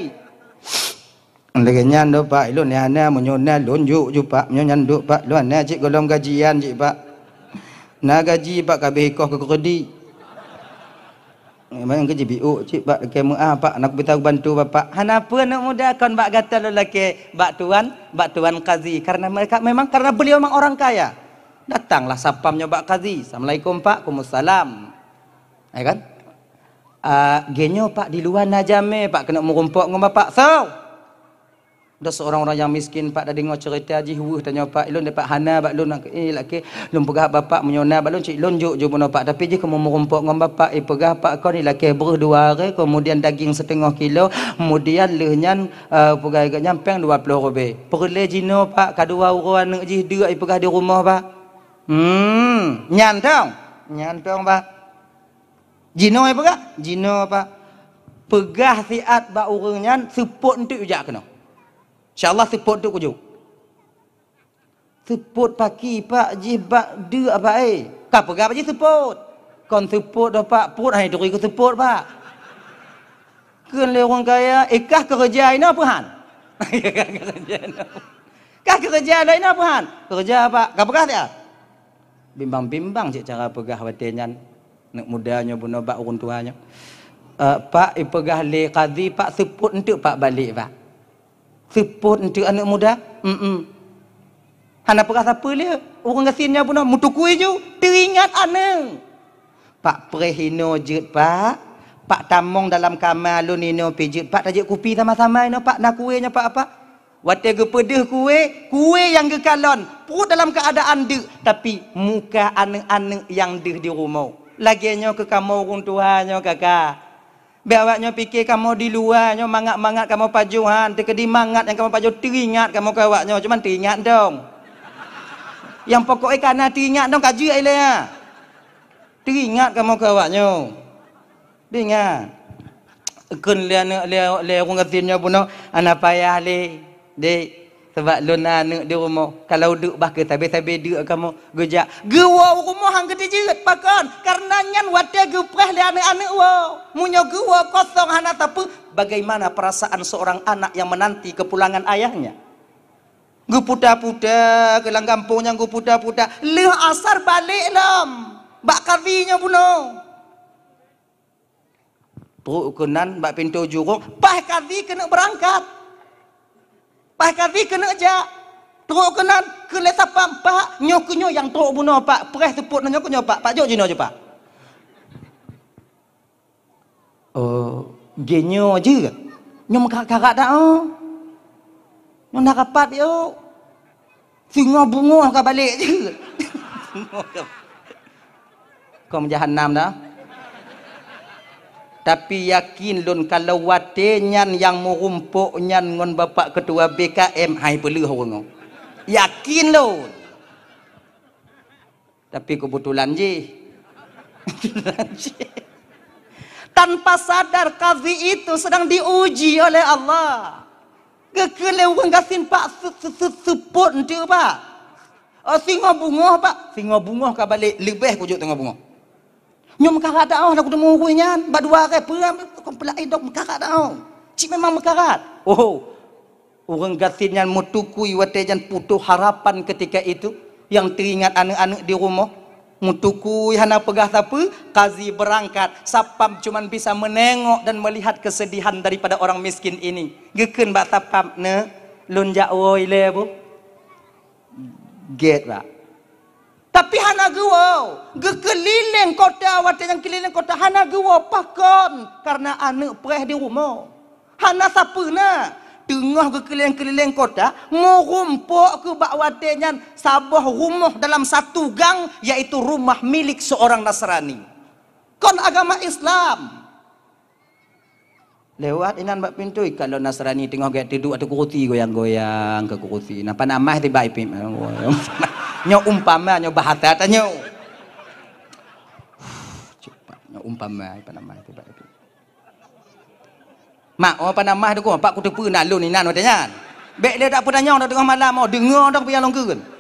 Lagi nyan pak lu ni ana munyona lun ju ju pak munyan do pak lu ana cik golong gajian cik pak na gaji pak kabeh ikoh ke kredit Memang kerja BO cik bak ke ah pak nak beritahu bantu bapak. Hanapa nak muda kon bak gatal lah, lelaki bak tuan, bak tuan qazi karena mereka memang karena beliau memang orang kaya. Datanglah sapamnya bak qazi. Assalamualaikum pak, kumussalam. Ya kan? Uh, genyo pak di luar najame pak kena merumpok dengan bapak. So, ada seorang-orang yang miskin pak dah dengar cerita haji huh tanya pak ilun dapat hana bak lun nak eh laki lun pegah bapak menyona bak lun cik lun juk jumpa pak tapi je kamu merompok dengan bapak eh pegah pak kau ni laki beruh dua hari kemudian daging setengah kilo kemudian lehnyan uh, eh, pegah agak nyampeng 20 rupiah perle jino pak kadua uruan nak jih dia eh pegah di rumah pak hmm nyantong nyantong pak jino eh pegah jino pak pegah siat bak urungnya sepot untuk ujak kena InsyaAllah seput tu kujuk. Seput paki pak jih bak de apa eh. Kenapa kak pak jih seput? Kan seput dah pak. Put hai duri ke seput pak. Kan le orang kaya. Eh kerja ini apa han? kah kerja ini apa han? Kerja pak. Kenapa kah dia? Bimbang-bimbang cik cara pegah batinnya. Nak mudanya bunuh nak buat tuanya. Uh, pak, ipegah eh, le kazi pak seput untuk pak balik pak. Siput untuk anak muda. Mm -mm. Hana perasa apa dia? Orang kesinnya pun nak mutu kuih je. Teringat anak. Pak Prehino jut pak. Pak tamong dalam kamar lu nino pijut. Pak tajik kupi sama-sama ino pak. Nak kuihnya pak apa? Wate ge pedih kuih. Kuih yang ge kalon. Put dalam keadaan de. Tapi muka anak-anak yang de di rumah. Lagianya ke kamu orang tuanya kakak. Biawaknya fikir kamu di luarnya mangat-mangat kamu pajuhan, di mangat yang kamu pajuh teringat kamu kawaknya, Cuma teringat dong. Yang pokoknya karena teringat dong kaji ailah. Ya. Teringat kamu kawaknya. Teringat. Kun lian lian lian kung kasinya puno anak payah le, deh sebab lo nak di rumah kalau duduk bahagia, tabi-tabi duduk kamu gejak gewa rumah hang kita jerit pakan karena nyan wate gepreh le anak-anak wa munyo kosong anak tapi bagaimana perasaan seorang anak yang menanti kepulangan ayahnya gupuda-puda puda lang kampungnya gupuda-puda puda le asar balik lam bak kavinya puno Perukunan, bak pintu jurung, pah kadi kena berangkat. Pas kali kena ajak. Teruk kena ke lesa pampak. Nyokunya yang teruk bunuh pak. Perih seput dan nyokunya pak. Pak Jok jenuh je pak. Uh, oh, Genyo aja, Nyom karak-karak dah. Oh. Nyom dah rapat yo. Oh. Singa bunga kau balik je. [laughs] Kau menjahat enam dah tapi yakin lun kalau watenyan yang merumpuknya ngon bapak ketua BKM hai perlu orang yakin lun tapi kebetulan je tanpa sadar kazi itu sedang diuji oleh Allah kekele orang kasih pak sepot oh, nanti pak singa bunga pak singa bunga kembali balik lebih kujuk tengah bunga Nyom karat tau nak ketemu aku ni kan. Bak dua hari peram komplek idok karat Cik memang mekarat. Oh. Orang gatin yang mutukui wate jan putuh harapan ketika itu yang teringat anak-anak di rumah. Mutukui hana pegah tapi kazi berangkat. Sapam cuma bisa menengok dan melihat kesedihan daripada orang miskin ini. Geken bak sapam ne lunjak woi le bu. Get lah. Tapi hana gua, gekeliling kota awat yang keliling kota hana gua pakon karena anak pereh di rumah. Hana siapa na? Tengah gekeliling keliling kota, mau ngumpuk ke bakwatenya sabah rumah dalam satu gang yaitu rumah milik seorang Nasrani. Kon agama Islam. Lewat inan bak pintu kalau Nasrani tengah gaya tidur atau kuruti goyang-goyang ke kuruti. Napa namah tiba ipim nyo umpama nyo bahasa tanyo cepat nyo umpama apa nama itu pak itu mak apa nama itu pak kutu pun nak lu ni nan tanya bek dia tak pernah nyong dah tengah malam mau oh, dengar dah pian longgar kan [laughs]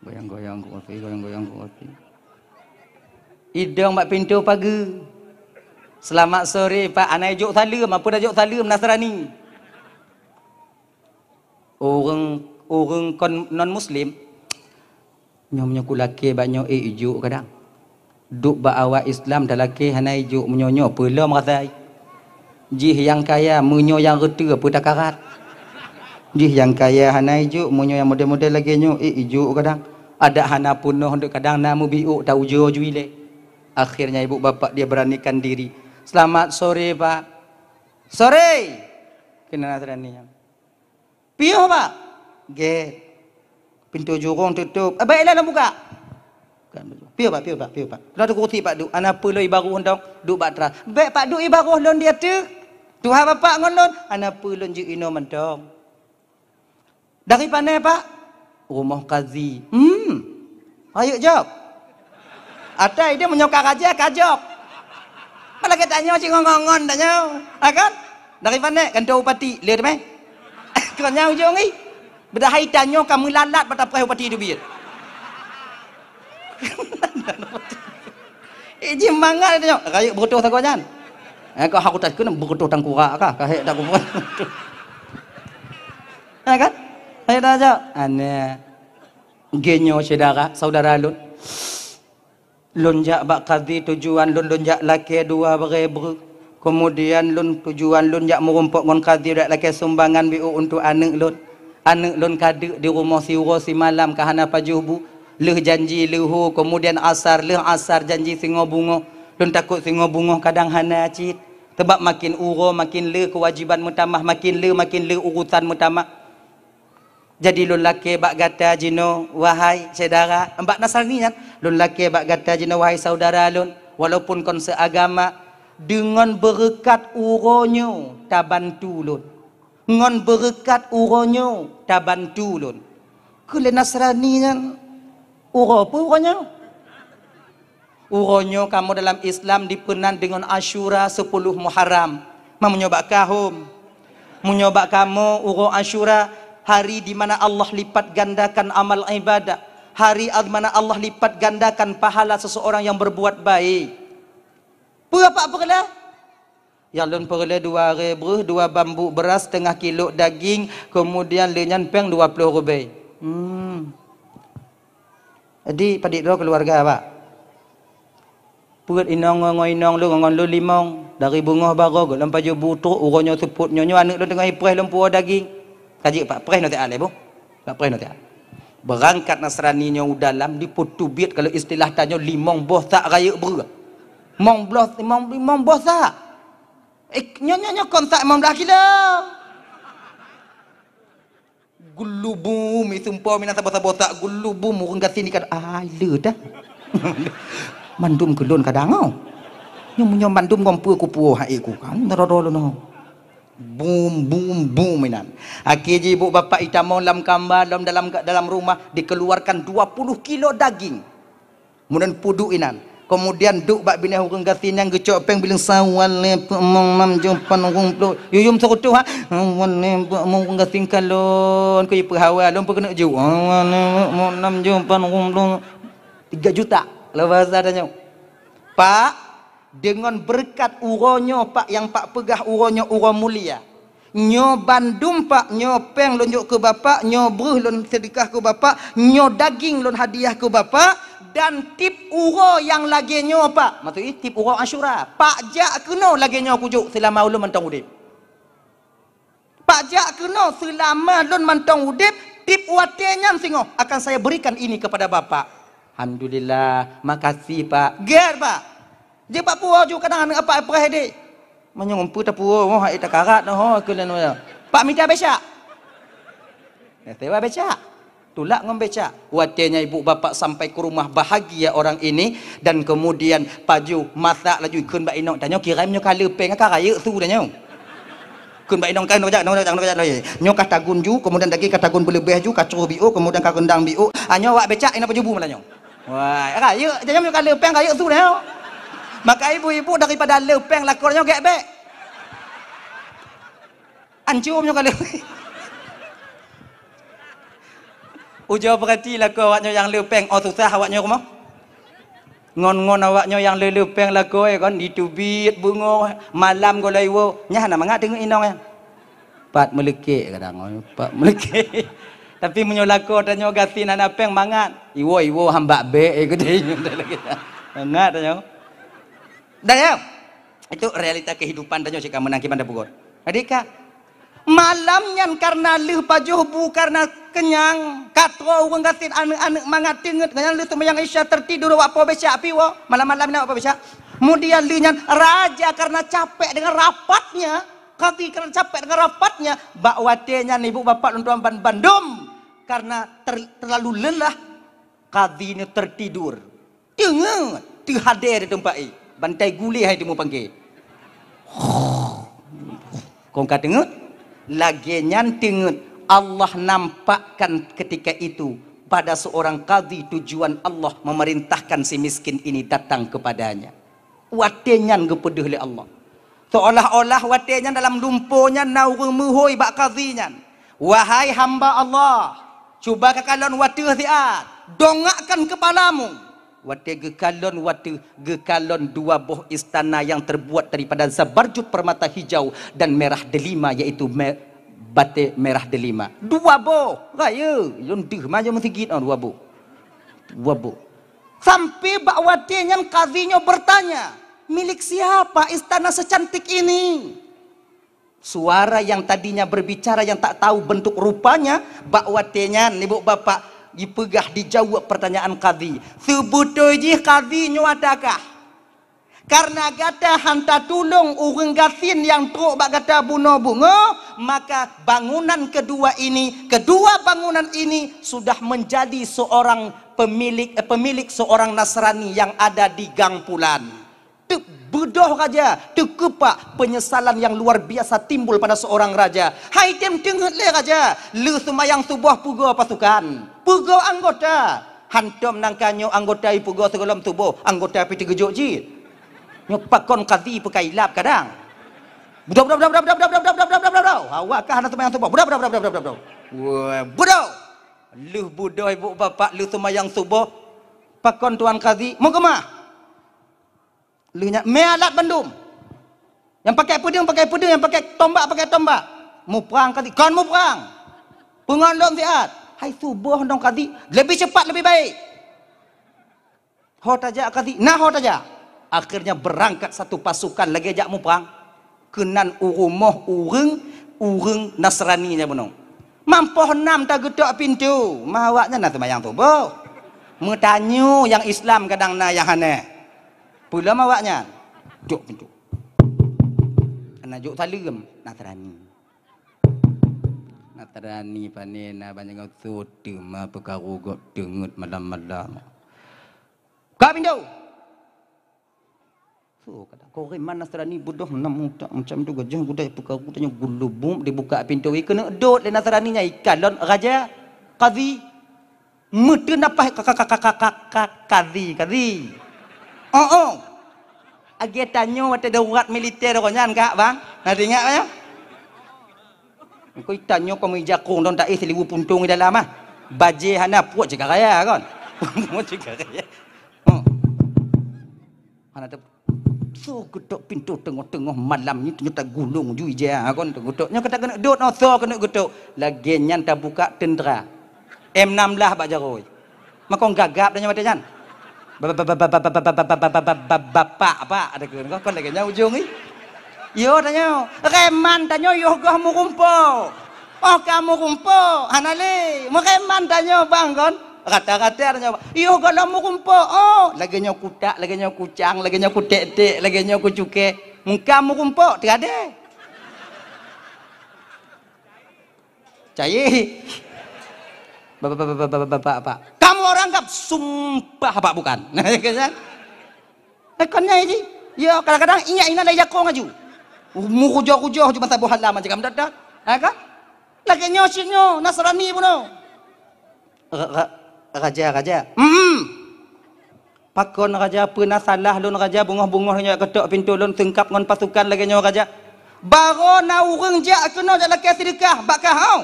goyang-goyang kopi goyang-goyang kopi idang mak pintu pagi Selamat sore Pak Anai Jok Thala, apa dah Jok Thala Menasrani? Orang orang non muslim nyo nyo ku laki ba nyo e eh iju kadang duk ba awak islam da laki hanai iju nyo nyo pula merasai jih yang kaya menyo yang reta apa tak karat jih yang kaya hanai iju menyo yang model-model lagi nyo e eh iju kadang ada hana punoh duk kadang namu biu tak ujo juile akhirnya ibu bapa dia beranikan diri selamat sore pak sore kena nasrani lah piyo pak Gek. Pintu jurung tutup. Eh, baiklah nak buka. Bukan dulu. Piu pak, piu pak, piu pak. Kenapa tu kuti pak duk? Anak apa lo ibaruh hendak duk pak Baik pak duk ibaruh lo dia tu. Tuhan bapak ngelon. Anak apa lo je ino mendong. Dari mana pak? Rumah kazi. Hmm. Ayuk jawab. Ada dia menyokak aja kajok. Malah kita tanya macam ngongong-ngong tanya. Akan? Ha, Dari mana? Kan tu upati. Lihat meh. [coughs] Kau nyawa jauh ni. Bedah hai tanyo kan melalat pada perai upati dubit. [laughs] Eh jim mangal tanyo. Raya berutuh tak jan. Eh kau aku tak kena berutuh tang kurak kah? Kah tak aku pun. Ha [laughs] eh, kan? Hai eh, dah aja. Ane. Genyo saudara, saudara lun. Lunjak bak kadi tujuan lun lunjak laki dua berebru. Kemudian lun tujuan lun jak merumpuk ngon kadi rak laki sumbangan bu untuk anak lun anak lon kadek di rumah si uro si malam ke hana bu leh janji leh kemudian asar leh asar janji singo bungo lon takut singo bungo kadang hana acit sebab makin uro makin leh kewajiban mutamah makin leh makin leh urutan mutamah jadi lon laki bak gata jino wahai saudara empat nasal ni kan lon laki bak gata jino wahai saudara lon walaupun konse agama dengan berkat uronyo tabantu lon ngon berkat uronyo taban tulun kule nasrani kan uro apa uronyo uronyo kamu dalam Islam dipenan dengan asyura 10 Muharram mau menyobak kahum menyobak kamu uro asyura hari di mana Allah lipat gandakan amal ibadah hari di mana Allah lipat gandakan pahala seseorang yang berbuat baik berapa apa kelah yang lain peroleh dua rebru, dua bambu beras, setengah kilo daging, kemudian lenyan peng dua puluh rupiah. Hmm. Jadi, pada itu keluarga apa? Pukul inong, ngong, inong, lu, ngong, lu, limong. Dari bunga baru, gul, lompa je butuh, uronya seput, nyonya, anak lu tengah ipreh, lompa daging. Kajik, pak, preh nanti alih, bu? Pak, preh nanti alih. Berangkat Nasrani nya dalam di putubit kalau istilah tanya limong bosak raya ber. Mong blos limong limong bosak. Eh, nyonya nyonya tak emang belah dah. Gulubum itu sumpah minat botak-botak gulubum gulu bumi kat sini kan. Ah, ila dah. [laughs] mandum gelun kadang kau. Oh. Nyom mandum kompu kupu haiku kan. Dara-dara no. Boom, boom, boom minan. Akhirnya ibu bapa kita mau dalam kamar, dalam dalam dalam rumah dikeluarkan 20 kilo daging. Kemudian puduk inan kemudian duk bak bini hurung kan gasin yang gecok peng bilang sawal le mong mam jung pan hurung yuyum so kutu ha wan le mong hurung gasin kalon ko ipu hawa lon pe kena ju wan le mong nam jung pan hurung juta lo bahasa adanya pak dengan berkat uronyo pak yang pak pegah uronyo uro mulia nyo bandum pak nyo peng lonjuk ke bapak nyo bruh lon sedekah ke bapak nyo daging lon hadiah ke bapak dan tip ura yang laginya pak maksud ini tip ura asyura pak jak kena laginya kujuk selama ulun mentong udip pak jak kena selama ulun mentong udip tip watenya singo akan saya berikan ini kepada bapak alhamdulillah makasih pak ger pak je pak puo juga kadang anak apa apa hede menyumpu ta puo mo hak itakarat noh kulen pak minta besak ya sewa besak Tulak ngembeca. Wajahnya ibu bapa sampai ke rumah bahagia orang ini dan kemudian paju masak laju kun ba inok tanyo kirim nyo kala peng ka raya tu tanyo. Kun ba inok kan nojak nojak nojak nojak nojak. Nyo kata gunju kemudian lagi kata gun belebeh ju kacuh bio kemudian ka rendang bio. Anyo ah, wak beca apa paju bu malanyo. Wah, raya tanyo nyo kala peng raya tu tanyo. Maka ibu-ibu daripada lepeng lakornyo gebek. Ancu nyo kala. Ujau berhati laku awaknya yang lepeng. Oh susah awaknya rumah. Ngon-ngon awaknya yang lepeng laku. Eh, ya kan? Ditubit bunga. Malam kau iwo. Nyah nak mengat tengok inong ya. Pat melekek kadang. Oh, pat melekek. [laughs] Tapi punya laku tanya gasi nak peng mangat. Iwo iwo hamba be ikutnya. Mangat tanya. Dah ya. Itu realita kehidupan tanya sikap menangki pada pukul. Adakah malamnya karena leh pajuh bu karena kenyang katro urang gatin anak-anak mangat tinget kenyang leh tu tumayang isya tertidur wak pobe siap api wak malam-malam nak apa siap kemudian leh raja karena capek dengan rapatnya kaki karena capek dengan rapatnya bak watenya ibu bapak lontuan ban bandum karena ter, terlalu lelah kadi ini tertidur tinget tu hadir di tempat ini bantai gulih yang dia panggil kau kata tengok lagi nyanting Allah nampakkan ketika itu pada seorang kadhi tujuan Allah memerintahkan si miskin ini datang kepadanya watenyan gepeduh li Allah seolah-olah watenyan dalam lumpurnya naur muhoi bak kadhinya wahai hamba Allah cuba kakalon watuh siat dongakkan kepalamu Wati gekalon, wati gekalon dua boh istana yang terbuat daripada zabarjut permata hijau dan merah delima yaitu me, batik merah delima. Dua boh, Raya. Yang dih macam sikit. Oh, dua boh, Dua boh. Sampai bak wati yang kazinya bertanya. Milik siapa istana secantik ini? Suara yang tadinya berbicara yang tak tahu bentuk rupanya. Bak ni buk bapak dipegah dijawab pertanyaan kadhi sebutuji kadi nyuadakah karena kata hanta tulung orang gasin yang teruk bak kata bunuh bunga maka bangunan kedua ini kedua bangunan ini sudah menjadi seorang pemilik eh, pemilik seorang nasrani yang ada di gang pulan bedoh raja tekepa penyesalan yang luar biasa timbul pada seorang raja haitem tengah le raja le semayang tubuh puga pasukan pugo anggota hantum nang anggota anggota pugo segolom tubuh anggota pi tegejuk ji nyepakon kadi pekailap kadang budak budak budak budak budak budak budak budak budak budak budak budak budak awak kah nak semayang subuh budak budak budak budak budak budak budak budak budak lu budak ibu bapa lu semayang subuh pakon tuan kadi mau kemah lu nyak mealat bandum yang pakai pudung pakai pudung yang pakai tombak pakai tombak mau perang kadi kan mau perang pengandung sihat Hai subuh dong kadi. Lebih cepat lebih baik. Hot aja kadi. Nah hot aja. Akhirnya berangkat satu pasukan lagi ajak mu perang. Kenan urumoh ureng. Ureng nya menung. Mampoh enam tak gedok pintu. Mawaknya nanti mayang tubuh. Mertanyu yang Islam kadang na yang aneh. Pula mawaknya. Jok pintu. Anak jok talim. Nasrani. ตรานีปานเนนะบัญญังสูตรมาปกากูก็ดึงดมาดามาดามกาบินเจ้าสู้กันกูเห็นมันนัตรานีบุดอมนำมุตมจำดูกจังกูได้ปกากูตั้งกุลบุมได้บุกปินโตอีกนึงโดดเลยนัตรานีเนี่ยอีกันลอนราชกาดีมุดนับไปกากากากากากาดีกาดีอ๋อ Agetanyo wate dawat militer ko nyan ka bang? Nadi nga ba? Ya? Kau tanya kau mai jakung tak eh selibu puntung di dalam ah. Bajih hana puak cakap raya kan. [laughs] Puak cakap raya. Oh. Hana tu so ketuk pintu tengah-tengah malam ni tengah tak gulung ju je ah kan tu ketuk. Nya kata kena duduk no so kena ketuk. Lagi nyan tak buka tendera. M16 lah bak jaroi. Mak gagap dan nyamatan. Bapak apa ada kena kau lagi nyau ujung ni. Yo tanya, reman tanya yo gah murumpo. Oh kamu kumpo, anali, mereman tanya bang kan? kata kata tanya, iyo kalau mau kumpo, oh, lagi nyok kuda, lagi nyok kucang, lagi nyok kudek dek, lagi nyok kucuke, muka mau kumpo, tidak ada. Cai, bapak bapak bapak bapak bapak, bapak. kamu orang anggap sumpah apa bukan? Nah, kan? Nah, kan ini, yo kadang-kadang ingat ingat ada jago ngaju. Murujah-rujah cuma tak halam macam kamu mendadak. Ha kan? Lagi nyosinyo Nasrani pun no. Raja raja. Hmm. -mm. Pakon raja apa nak salah lun raja bungah-bungah nyak ketok pintu lun tengkap ngon pasukan lagi nyo raja. Baro na urang ja kena jak lelaki sedekah bakah hau.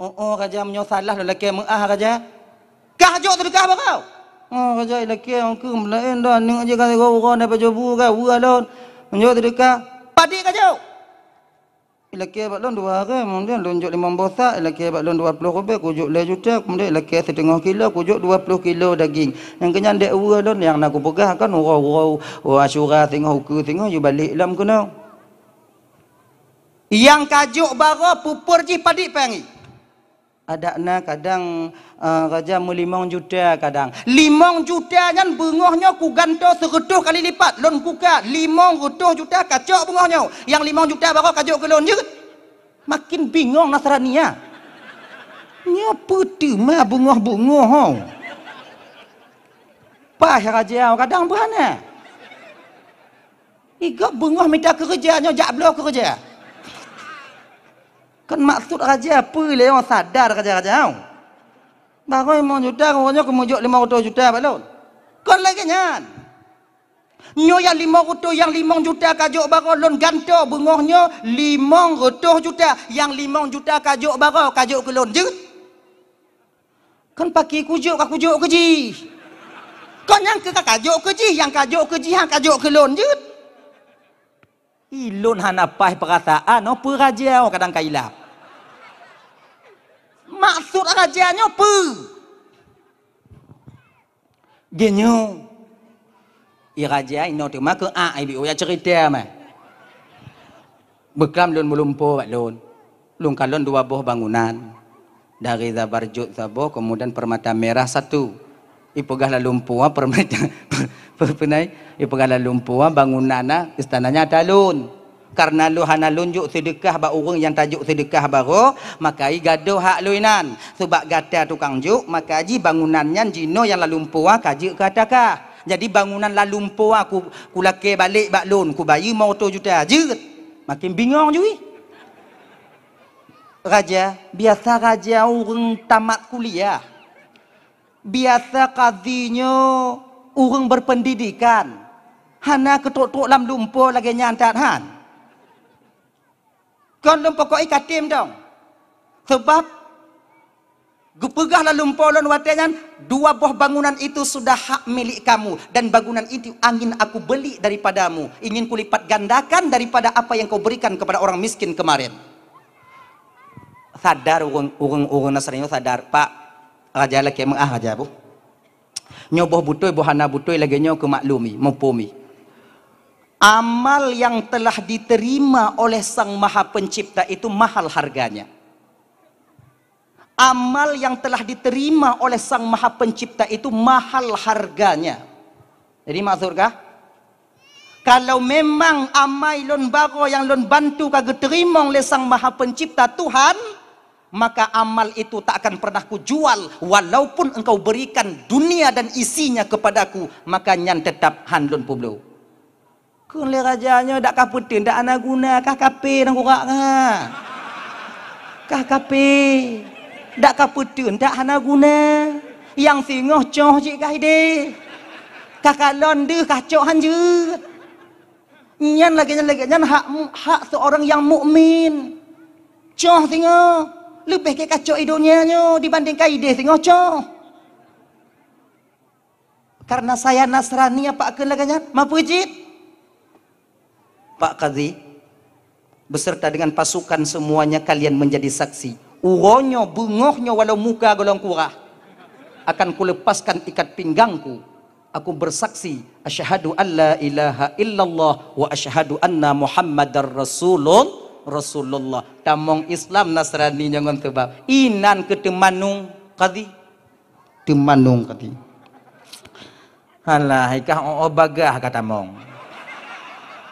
Oh oh raja menyo salah lelaki mengah raja. Kah jo sedekah bakau. Oh raja lelaki aku melain dah ning aja kan orang dapat jobu kan ualon menjawab dia padi padik kau jauh. Lelaki lon dua hari, kemudian lonjok lima bosa, lelaki abad lon dua puluh rupiah, kujuk lima juta, kemudian lelaki setengah kilo, kujuk dua puluh kilo daging. Yang kenyang dek uwa lon, yang nak kupegah kan, urau-urau, asyura, tengah uku, tengah, you balik lam kena. Yang kajuk bara, pupur je padi pengi ada na kadang uh, raja melimong juta kadang limong juta kan bungohnya ku ganto seretuh kali lipat lon kuka limong retuh juta kacok bungohnya yang limong juta baru kacok ke lon makin bingung nasrani ya nya putu ma bungoh-bungoh ho pah raja kadang berana Iga bungoh minta kerja nya jak belok kerja Kan maksud raja apa Le, orang sadar raja-raja kau. Baru emang juta, kau punya kemujuk lima ratus juta, Pak Lut. Kau lagi nyan. Nyo yang lima ratus, yang lima juta kajuk baru, lon ganto bungohnya lima ratus juta. Yang lima juta kajuk baru, kajuk ke lon, jeng. Kan pakai kujuk, kak kujuk keji. Kon yang ke kajuk keji, yang kajuk keji, yang kajuk ke lon, jeng. Ilun hanapai perasaan, apa raja kadang kailap. Maksud ajarnya apa? Gini. Ia ya, raja ya, ino tu maka ah, a ibu ya cerita ama. Bekam lon melumpo bak lon. Lon kalon dua buah bangunan. Dari zabarjut sabo kemudian permata merah satu. Ipegah la lumpua ya, permata [laughs] penai ipegah la lumpua bangunan istananya ada lon karena lu hana lunjuk sedekah ba orang yang tajuk sedekah baru maka i gado hak lu inan sebab gata tukang juk maka ji bangunannya jino yang lalu mpua kaji katakah jadi bangunan lalu mpua ku kulake balik bak lun ku bayi mau tu juta je makin bingung jui raja biasa raja orang tamat kuliah biasa kadinya orang berpendidikan hana ketuk-tuk lam lumpur lagi nyantat han Kondom pokok ikat tim dong. Sebab Gepegah lalu mpolon watenyan Dua buah bangunan itu sudah hak milik kamu Dan bangunan itu angin aku beli daripadamu Ingin kulipat gandakan daripada apa yang kau berikan kepada orang miskin kemarin Sadar urung-urung nasrinya oh, sadar Pak Raja lah kemah ah raja bu Nyoboh butuh buhana butuh lagi nyoh maklumi, Mumpumi amal yang telah diterima oleh Sang Maha Pencipta itu mahal harganya. Amal yang telah diterima oleh Sang Maha Pencipta itu mahal harganya. Jadi maksudkah? Kalau memang amal lon bago yang lon bantu kage terima oleh Sang Maha Pencipta Tuhan, maka amal itu tak akan pernah ku jual walaupun engkau berikan dunia dan isinya kepadaku, maka nyan tetap han lon Kun le rajanya dak kaputin, dak ana guna kah kape nang kurak ha. Kah kape. Dak kaputin, dak ana guna. Yang singoh coh cik kah ide. Kah kalon de kah cok hanje. Nyan lagi nyan lagi nyan hak hak seorang yang mukmin. Coh singoh. Lebih ke kacau idonya nyo dibanding kah ide singoh coh. Karena saya Nasrani apa akan lagi nyan? Mampu jit? Pak Kadi, beserta dengan pasukan semuanya kalian menjadi saksi uronyo bungohnyo walau muka golong kurah akan kulepaskan ikat pinggangku aku bersaksi asyhadu alla ilaha illallah wa asyhadu anna muhammadar rasulun rasulullah tamong islam nasrani jangan tebab inan ke temanung kadi temanung kadi Alah, ikah o oh, oh, bagah kata mong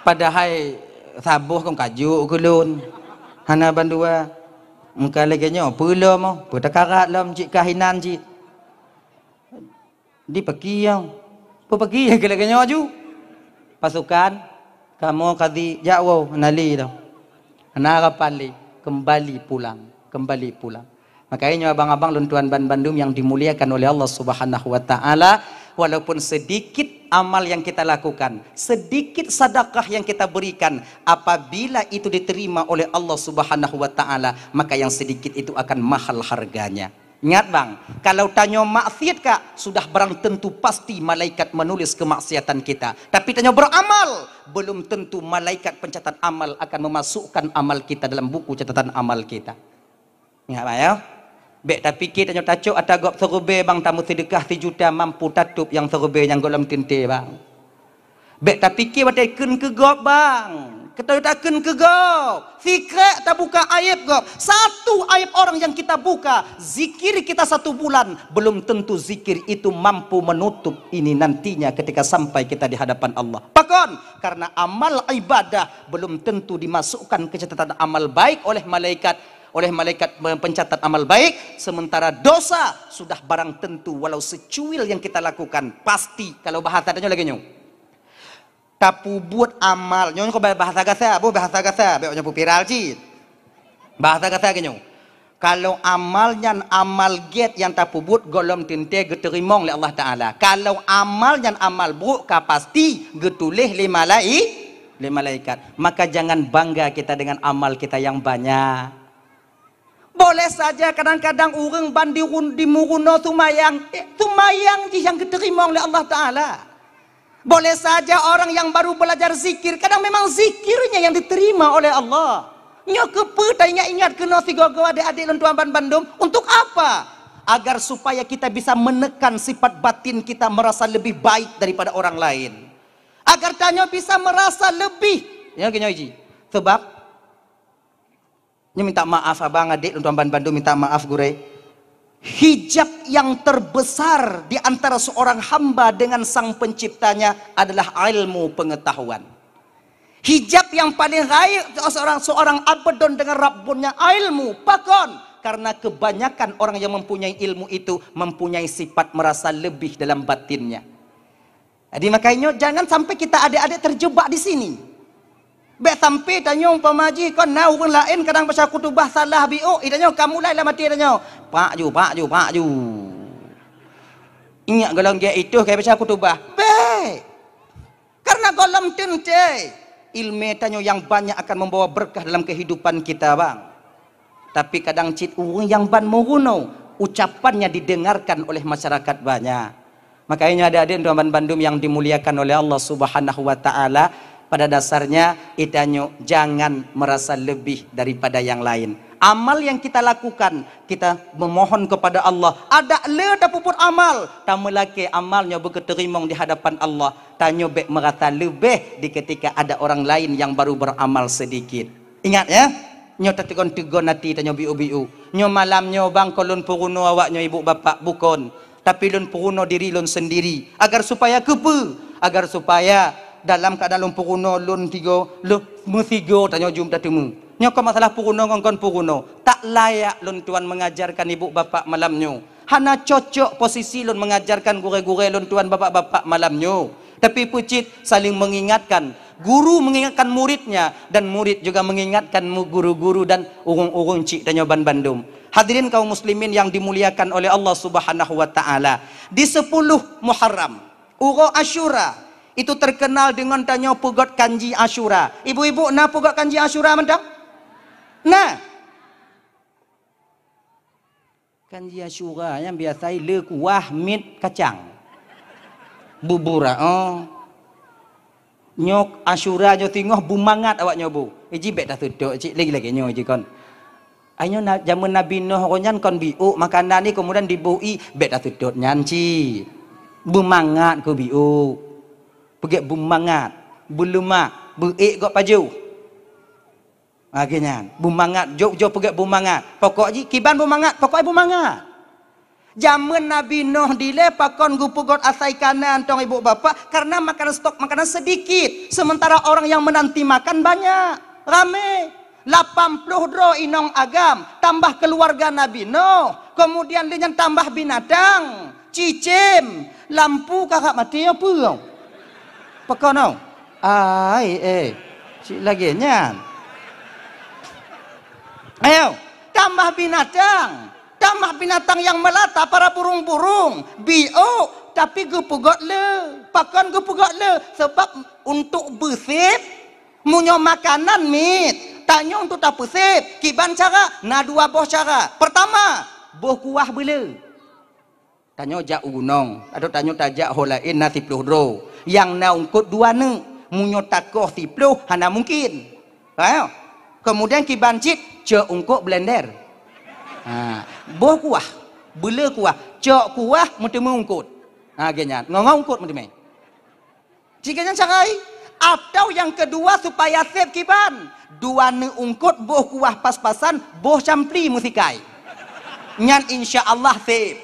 pada padahai sabuh kong kaju kulun hana bandua muka lagi nyo pula mo puta karat lah mcik kahinan cik di pergi yang pu pergi yang [laughs] kala kanyo ju pasukan kamu kadi jawo nali do hana harapan li kembali pulang kembali pulang makanya abang-abang luntuan ban bandum yang dimuliakan oleh Allah Subhanahu wa taala walaupun sedikit amal yang kita lakukan, sedikit sedekah yang kita berikan, apabila itu diterima oleh Allah Subhanahu wa taala, maka yang sedikit itu akan mahal harganya. Ingat bang, kalau tanya maksiat kak, sudah barang tentu pasti malaikat menulis kemaksiatan kita. Tapi tanya beramal, belum tentu malaikat pencatat amal akan memasukkan amal kita dalam buku catatan amal kita. Ingat bang ya? Bek tak fikir tanya tacuk atau gop serubai bang tamu sedekah si juta mampu tatup yang serubai yang golam tinte bang. Bek tak fikir batai ken ke gop bang. Kita tak ken ke gop. Fikrek tak buka aib gop. Satu ayat orang yang kita buka. Zikir kita satu bulan. Belum tentu zikir itu mampu menutup ini nantinya ketika sampai kita di hadapan Allah. Pakon. Karena amal ibadah belum tentu dimasukkan ke catatan amal baik oleh malaikat oleh malaikat pencatat amal baik sementara dosa sudah barang tentu walau secuil yang kita lakukan pasti kalau bahasa tadinya lagi nyong tapi buat amal nyong ko bahasa gasa bu bahasa gasa be nyong viral ji bahasa gasa lagi nyong kalau amalnya amal get yang tapu buat golom tinte geterimong oleh Allah Taala. Kalau amalnya amal buruk, ka pasti getulih lima lai, lima malaikat. Maka jangan bangga kita dengan amal kita yang banyak boleh saja kadang-kadang orang bandi di muruno tumayang eh, tumayang je yang diterima oleh Allah Ta'ala boleh saja orang yang baru belajar zikir kadang memang zikirnya yang diterima oleh Allah nyok kepe tanya ingat kena si gogo adik-adik lentuan ban bandung untuk apa? agar supaya kita bisa menekan sifat batin kita merasa lebih baik daripada orang lain agar tanya bisa merasa lebih ya kenyo sebab ini minta maaf abang adik untuk ban Bandung minta maaf gure. Hijab yang terbesar di antara seorang hamba dengan sang penciptanya adalah ilmu pengetahuan. Hijab yang paling raih seorang seorang abedon dengan rabbunnya ilmu pakon karena kebanyakan orang yang mempunyai ilmu itu mempunyai sifat merasa lebih dalam batinnya. Jadi makanya jangan sampai kita adik-adik terjebak di sini. Be sampai tanya pemaji kau nak orang lain kadang pasal kutubah salah bi oh eh, itanya kamu lain lah mati tanya. Pak ju pak ju pak ju. Ingat golong dia itu kayak pasal kutubah. Be. Karena golong tinte ilmu tanya yang banyak akan membawa berkah dalam kehidupan kita bang. Tapi kadang cit orang yang ban mohono ucapannya didengarkan oleh masyarakat banyak. Makanya ada adik tuan-tuan yang dimuliakan oleh Allah Subhanahu wa taala pada dasarnya idanyo jangan merasa lebih daripada yang lain amal yang kita lakukan kita memohon kepada Allah ada le dapupun amal tamu lagi amalnya berketerimong di hadapan Allah tanyo bek merata lebih di ketika ada orang lain yang baru beramal sedikit ingat ya nyo tatikon tigo nati tanyo biu biu nyo malam nyo bang kolon puruno awaknyo ibu bapa bukon tapi lun puruno diri lun sendiri agar supaya kepe agar supaya dalam keadaan lun puruno lun tigo lu mutigo tanya jum datumu nyoko masalah puruno ngongkon puruno tak layak lun tuan mengajarkan ibu bapa malam nyu. hana cocok posisi lun mengajarkan gure-gure lun tuan bapa-bapa nyu. tapi pucit saling mengingatkan guru mengingatkan muridnya dan murid juga mengingatkan guru-guru dan urung-urung cik dan nyoban bandum hadirin kaum muslimin yang dimuliakan oleh Allah subhanahu wa ta'ala di 10 Muharram Uro Ashura itu terkenal dengan tanya pugot kanji asyura ibu-ibu nak pugot kanji asyura mentang nah kanji asyura yang biasa le kuah mit kacang bubura oh nyok asyura jo tingoh bumangat awak nyobu iji bek dah sedok cik lagi-lagi nyok iji kon Ayo na, zaman Nabi Nuh konyan kon biu makanan ni kemudian dibui bet atut nyanci bumangat ku biu pergi bumangat beluma berik kat paju akhirnya bumangat jauh-jauh pergi bumangat pokok ji kiban bumangat pokok ibu mangat Jaman Nabi Nuh dile pakon gupu got asai kanan tong ibu bapa karena makan stok makanan sedikit sementara orang yang menanti makan banyak ramai 80 dro inong agam tambah keluarga Nabi Nuh kemudian dengan tambah binatang cicim lampu kakak mati apa apa kau Ai, eh. Cik lagi nyan. Ayo, tambah binatang. Tambah binatang yang melata para burung-burung. Bio, tapi gue gupugot le. Pakan gupugot le. Sebab untuk bersif, munyo makanan mit. Tanya untuk tak bersif. Kiban cara, na dua boh cara. Pertama, boh kuah bela. Tanya jak gunung. Atau tanya tajak holain nasi peluh roh yang naung kod dua ne munyo takoh tiplu hana mungkin ha kemudian ki bancit ce ungkok blender ha bo kuah bela kuah ce kuah mutu mungkut ha genya ngau ungkut mutu mai jika nyang cakai atau yang kedua supaya sep kiban dua ne ungkut bo kuah pas-pasan bo campli musikai nyan insya Allah sep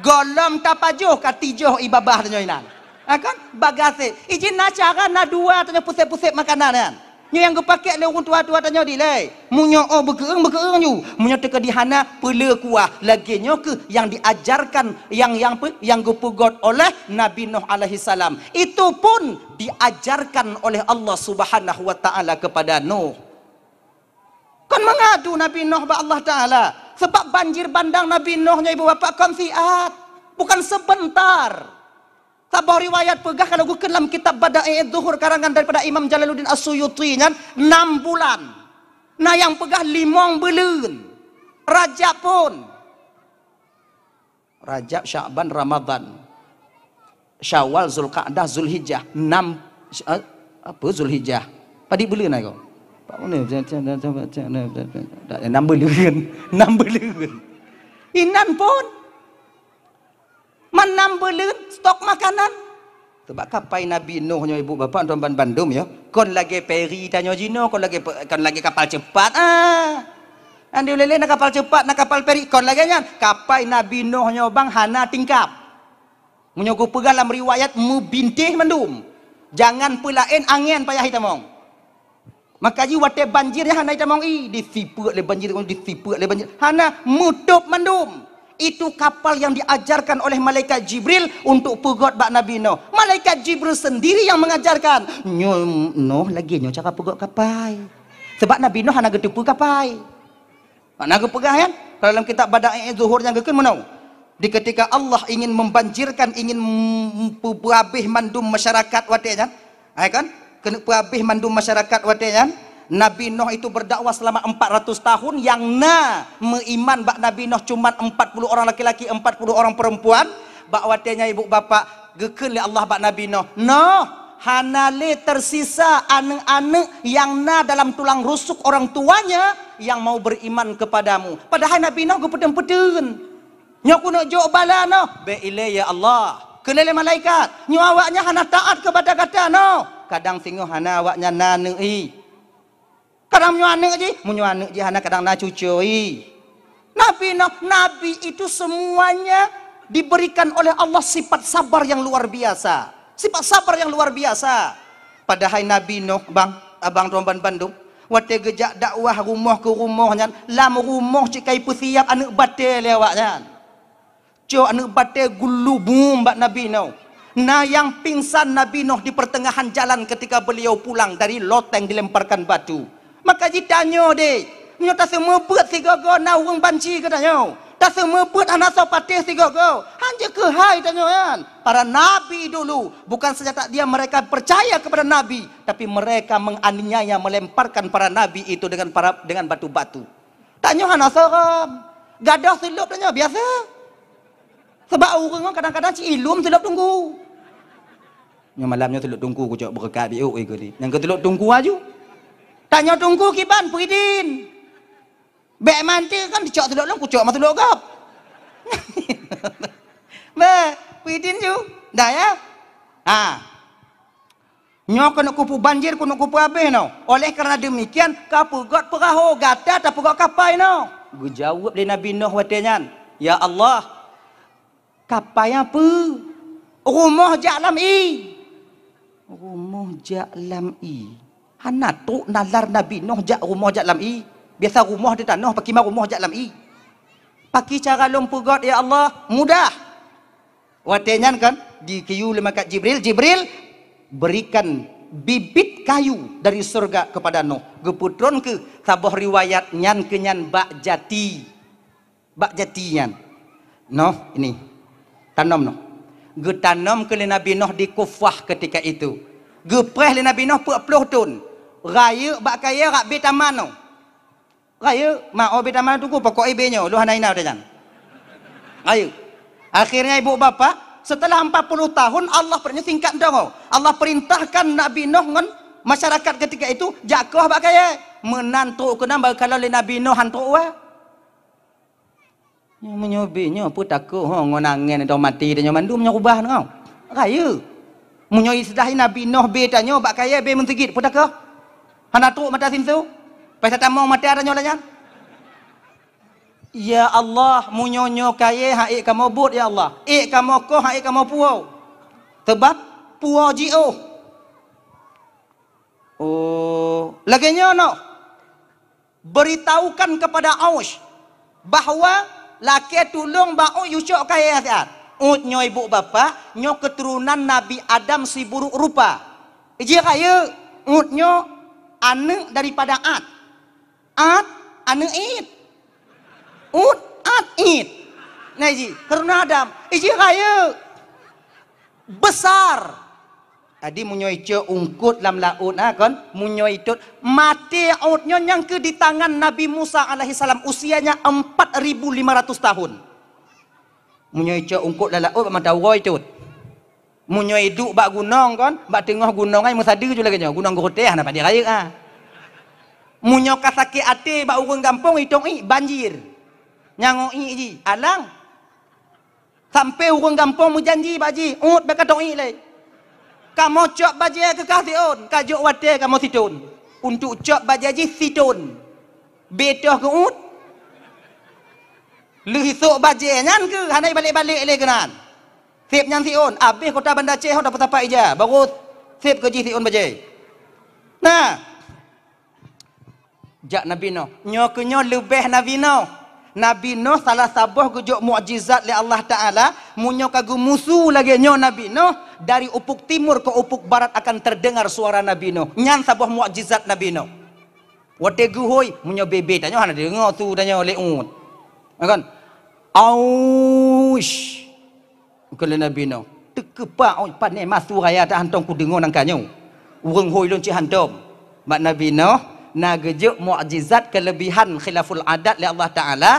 golom tapajuh katijuh ibabah tanyo inan akan ha, Bagasi. Ijin nak cara nak dua tanya pusat-pusat makanan kan? Ni yang pakai le orang tua-tua tanya di lei. Munyo o oh, bekeung bekeung ju. Munyo teka di hana kuah. Lagi nyo yang diajarkan yang yang yang gue gepugot oleh Nabi Nuh alaihi salam. Itu pun diajarkan oleh Allah Subhanahu wa taala kepada Nuh. Kon mengadu Nabi Nuh ba Allah taala. Sebab banjir bandang Nabi Nuhnya ibu bapa kon siat. Bukan sebentar. Tabah riwayat pegah kalau gue kelam kitab Bada'i Zuhur karangan daripada Imam Jalaluddin As-Suyuti kan enam bulan. Nah yang pegah limong belun. Rajab pun. Rajab, Syaban, Ramadhan, Syawal, Zulqa'dah, Zulhijjah. Enam. Eh, apa Zulhijjah? Padi belun ai kau. Tak mana macam macam macam macam. Tak ada 6 bulan. 6 bulan. Inan pun menambelin stok makanan. Sebab kapai Nabi Nuh nyo ibu bapa tuan ban Bandung ya. Kon lagi peri tanyo jino, kon lagi kon lagi kapal cepat ah. Andi lele nak kapal cepat, nak kapal peri, kon lagi nya kan? Kapai Nabi Nuh nyo bang hana tingkap. Munyo ku dalam riwayat mubintih mandum. Jangan pelain angin payah hita mong. Maka ji wate banjir ya hana hita mong i, disipu le banjir kon disipu le banjir. Hana mutup mandum itu kapal yang diajarkan oleh malaikat Jibril untuk pegot bak Nabi Nuh. Malaikat Jibril sendiri yang mengajarkan. Nuh lagi nyo Cakap pegot kapal. Sebab Nabi Nuh hanya getupu kapal. Anak ke pegah kan? Kalau dalam kitab badak ayat zuhur yang gekin menau. Di ketika Allah ingin membanjirkan, ingin pubuh mandum masyarakat watenya. Ayakan, ha, kan? Kena pubuh mandum masyarakat watenya. Kan? Nabi Nuh itu berdakwah selama 400 tahun yang na meiman bak Nabi Nuh cuma 40 orang laki-laki, 40 orang perempuan. Bak watenya ibu bapa gekel ya Allah bak Nabi Nuh. Nuh hanale tersisa anak-anak yang na dalam tulang rusuk orang tuanya yang mau beriman kepadamu. Padahal Nabi Nuh gepeden-peden. Nyaku nak jok bala no. Be'ile ya Allah. Kelele malaikat. Nyawaknya hanat taat kepada kata no. Kadang singgung hanawaknya awaknya nanu'i kadang punya anak je punya anak je anak kadang nak cucui Nabi nak Nabi itu semuanya diberikan oleh Allah sifat sabar yang luar biasa sifat sabar yang luar biasa padahal Nabi Nuh bang abang Romban Bandung Wate gejak dakwah rumah ke rumahnya, lam rumah cikai putiak anak batel lewatnya. Cio anak batel gulu bum bak Nabi Nuh. Na yang pingsan Nabi Nuh di pertengahan jalan ketika beliau pulang dari loteng dilemparkan batu maka tanya dek nyo tak semua buat si gogo na uang banci ke tanya? Tak semua buat anak so patih si gogo hanje ke hai tanyo kan para nabi dulu bukan saja tak dia mereka percaya kepada nabi tapi mereka menganiaya melemparkan para nabi itu dengan para dengan batu-batu tanyo hanaso kan gadah silop tanyo biasa sebab orang kan, kadang-kadang si ilum silap tunggu. malamnya silap tunggu, aku cakap berkat eh, di uk. Yang ke silap tunggu aja. Tanya tunggu kiban puidin. Bek mantik kan dicok tu dalam kucok matu dok gap. [laughs] Be, puidin tu, Dah ya. Ha. Nyo kena kupu banjir kena kupu abe no. Oleh kerana demikian kapu got perahu gata tak pegot kapai no. jawab dari Nabi Nuh watenya. Ya Allah. Kapai apa? Rumah jaklam i. Rumah jaklam i. Anak tu nalar Nabi Nuh jak rumah jak i. Biasa rumah dia tak Nuh, pakai mah rumah jak lam'i. Pakai cara lumpur God, ya Allah, mudah. Watenyan kan, di kayu lemakat Jibril, Jibril berikan bibit kayu dari surga kepada Nuh. Geputron ke, sabah riwayat nyan kenyan bak jati. Bak jati nyan. Nuh, ini, tanam Nuh. Getanam ke Nabi Nuh di kufah ketika itu. Gepreh le Nabi Nuh 40 tahun raya bak kaya rak betamano. Raya ma o betamano tunggu pokok ibenyo lu hanaina udah jang. Raya. Akhirnya ibu bapa setelah 40 tahun Allah pernah singkat dongo. Allah perintahkan Nabi Nuh ngon masyarakat ketika itu jakoh bak kaya menantu kena bak kalau le Nabi Nuh hantu wa. Nyo menyo benyo pu tako ho ngon angin do mati de nyo mandu menyo rubah ngau. Raya. Munyo istahi Nabi Nuh betanyo bak kaya be mentigit pu tako. Hana tu mata simsu. Pai sata mau mata ada nyolanya? Ya Allah, munyonyo kaye ik kamu but ya Allah. E ka moko ik kamu mapuo. tebab puo jio. Oh, lagenyo no. Beritahukan kepada Aus bahawa laki tolong bau yusuk kaya sehat. Ut nyo ibu bapa, nyo keturunan Nabi Adam si buruk rupa. Iji kaye, ut nyo anak daripada at, at anak Id. Ud, Ad, Id. Nah, Iji, kerana Adam. Iji kaya. Besar. tadi munyoi ce ungkut lam laut ha, kan? Munyoi itu mati outnya yang ke di tangan Nabi Musa alaihi salam usianya 4500 tahun. Munyoi ce ungkut lam laut mata roi itu munyo hidup bak gunung kan bak tengah gunung ai mesadi lagi kenyo gunung gerotih nak padi raya ah munyo kasaki ati bak urang kampung itong i banjir nyango i ji alang sampai urang kampung mu janji baji ut bak tong i lai kamo cok baji ke ka siun kajuk wate kamo situn untuk cop baji ji situn betoh ke ut lu hisok baji nyan ke hanai balik-balik lai kenan Sip nyang siun. Habis kota bandar Aceh, kau dapat tapak aja, Baru sip kerja siun baje. Nah. Jak Nabi Nuh. Nyokunya lebih Nabi Nuh. Nabi Nuh salah sabah gujuk mu'jizat le Allah Ta'ala. Munya kagu musuh lagi nyo Nabi Nuh. Dari upuk timur ke upuk barat akan terdengar suara Nabi Nuh. Nyan sabah mu'jizat Nabi Nuh. Wate guhoi munya bebe. Tanya hana dengar tu. Tanya leun. Makan. Aush. Aush. Kala Nabi no. Tekepak oi panai masu raya tak hantong ku dengar nang kanyo. Urang hoi lon ci Mak Nabi no nagejuk muajizat kelebihan khilaful adat li Allah Taala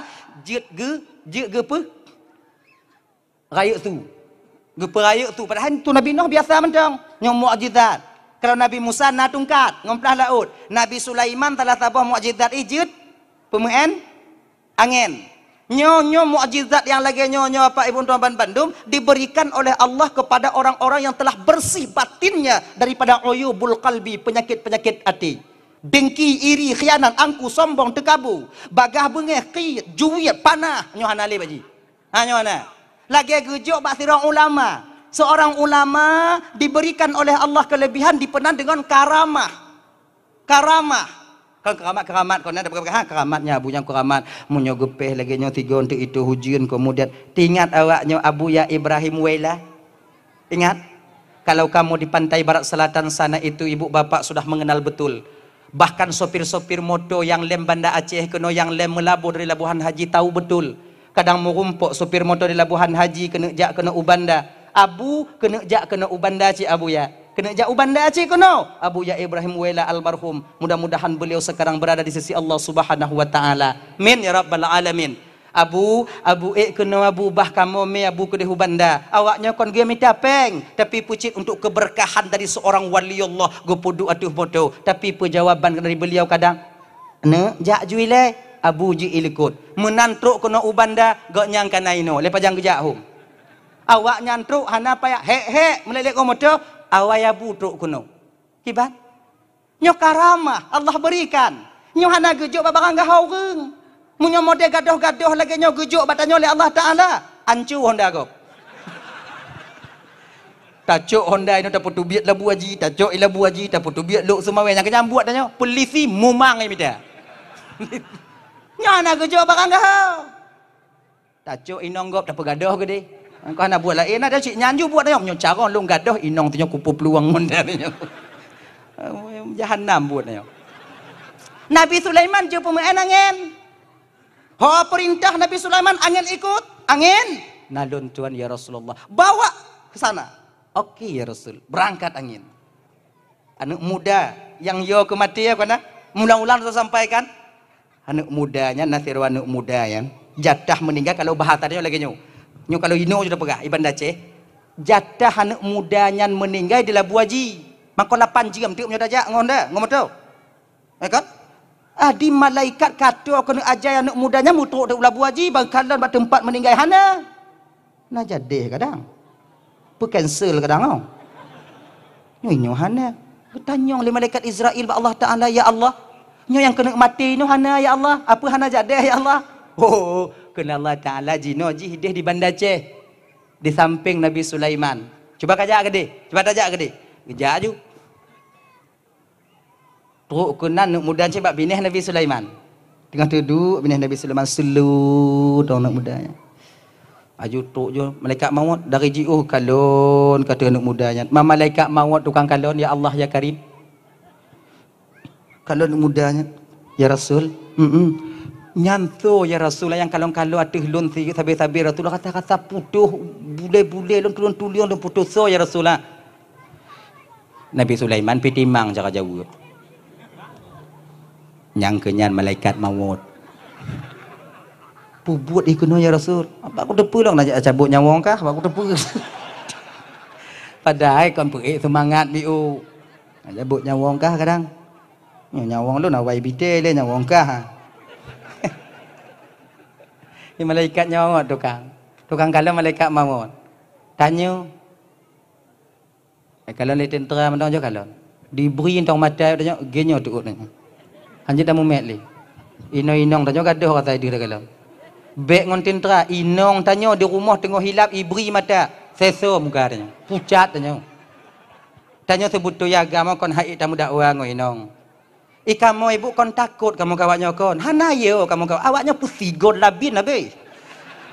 jit ge jit ge pe raya tu. Ge pe tu padahal tu Nabi Nuh biasa mentong nyom mukjizat. Kalau Nabi Musa na tungkat ngomplah laut, Nabi Sulaiman telah tabah muajizat ijit pemuen angin. Nyonya muajizat yang lagi nyonya Pak Ibu Tuan Bandung diberikan oleh Allah kepada orang-orang yang telah bersih batinnya daripada bul kalbi penyakit-penyakit hati. Dengki, iri, khianat, angku, sombong, tekabu, bagah bengih, qiyat, juwiat, panah, nyohan ali baji. Ha nyohan. Lagi gejuk Pak sirang ulama. Seorang ulama diberikan oleh Allah kelebihan dipenan dengan karamah. Karamah keramat-keramat kau nak ada berapa ha, keramatnya abu yang keramat munyo gepeh lagi nyo tiga untuk itu hujan kemudian ingat awaknya abu ya ibrahim wela ingat kalau kamu di pantai barat selatan sana itu ibu bapa sudah mengenal betul bahkan sopir-sopir moto yang lem bandar aceh kena yang lem melabu dari labuhan haji tahu betul kadang merumpuk sopir moto di labuhan haji kena jak kena ubanda abu kena jak kena ubanda cik abu ya kena jauban dah cik kono Abu Ya Ibrahim wala almarhum mudah-mudahan beliau sekarang berada di sisi Allah Subhanahu wa taala min ya rabbal alamin Abu, Abu ik kena Abu bah kamu me Abu kedai hubanda. Awaknya kon gue minta peng, tapi pucit untuk keberkahan dari seorang wali Allah. Gue pudu atuh bodoh. Tapi perjawaban dari beliau kadang, ne, jak juile Abu ji ilikut. Menantuk kena hubanda, gak nyangka naino. Lepas jangan kejak hum. Awak nyantuk, hana payak, hek hek, melelek kau motor, awaya buduk kuno. Kibat? Nyo karamah Allah berikan. Nyo hana gejuk ba barang gahau reng. Munyo mode gadoh-gadoh lagi nyo gejuk batanyo oleh Allah Taala. Ancu honda ko. tajuk honda ini tak putu biat labu aji, tajuk ila bu aji, tak putu biat lok semua yang kena buat tanyo. Polisi mumang ini dia. [laughs] Nyo hana gejuk barang gahau. tajuk inong gop tak pegadoh gede. Ha, kau nak buat lain eh, ada cik nyanju buat dia punya cara long gadah inong tunya kupu peluang mun [laughs] dia tunya. Ha, Jahanam buat dia. Nabi Sulaiman je pemain angin. Ha perintah Nabi Sulaiman angin ikut, angin. Nalun tuan ya Rasulullah, bawa ke sana. Okey ya Rasul, berangkat angin. Anak muda yang yo ke mati ya kana. Mulang-ulang saya sampaikan. Anak mudanya nasirwan anak muda ya. Jatah meninggal kalau bahatanya lagi nyu. Nyo kalau ino sudah pegah Ibn Aceh. Jatah anak muda nyan meninggal di labu haji. Mako lapan jam tiup nyoda jak ngonda, ngomoto. eh ya kan? Ah di malaikat kata aku nak ajar anak mudanya mutu di labu haji bangkalan pada tempat meninggal hana. Nah jadi kadang. Pu cancel kadang kau. Nyo nyo hana. Bertanya oleh malaikat Israel ba Allah Taala ya Allah. Nyo yang kena mati nyo hana ya Allah. Apa hana jadi ya Allah? Oh, kena Allah Ta'ala jino jihdih di Bandar Aceh. Di samping Nabi Sulaiman. Cuba kajak ke dia? Cuba kajak ke dia? Kejak ju. Teruk kena nuk muda Aceh buat binih Nabi Sulaiman. Tengah duduk binih Nabi Sulaiman seluruh tahun nuk muda. Aju teruk je. Malaikat maut dari jiuh oh, kalon kata nuk muda. Ma malaikat maut tukang kalon. Ya Allah ya Karim. Kalon nuk muda. Ya Rasul. Mm -mm nyanto ya Rasulullah yang kalau-kalau ada lun sabi-sabi Rasulullah kata-kata putuh bule-bule lun kelun tulion lun putuh so ya Rasulullah Nabi Sulaiman pitimang jaga jauh yang kenyan malaikat maut pubut ikut ya Rasul apa aku tepul lah nak cabut nyawang kah apa aku tepul [laughs] padahal kan pergi semangat biu nak cabut nyawang kah kadang nyawang lu nak wai bitir dia nyawang kah ha? Di malaikat nyawak tukang. Tukang kalau malaikat mamut. Tanya. Eh, kalau ni tentera mana je kalau. Diberi entah mata dia tanya. Genya tu Hanya tak mumet ni. Inong-inong tanya. Kata orang tadi dia kalau. Bek dengan tentera. Inong tanya. Di rumah tengah hilap. Iberi mata. Seso muka tanya. Pucat tanya. Tanya sebut tu ya agama. Kan haid tamu dakwa dengan inong. Eh kamu ibu kon takut kamu kawannya kon. Hana yo ya, kamu kawak. Awaknya pusigon labin abe.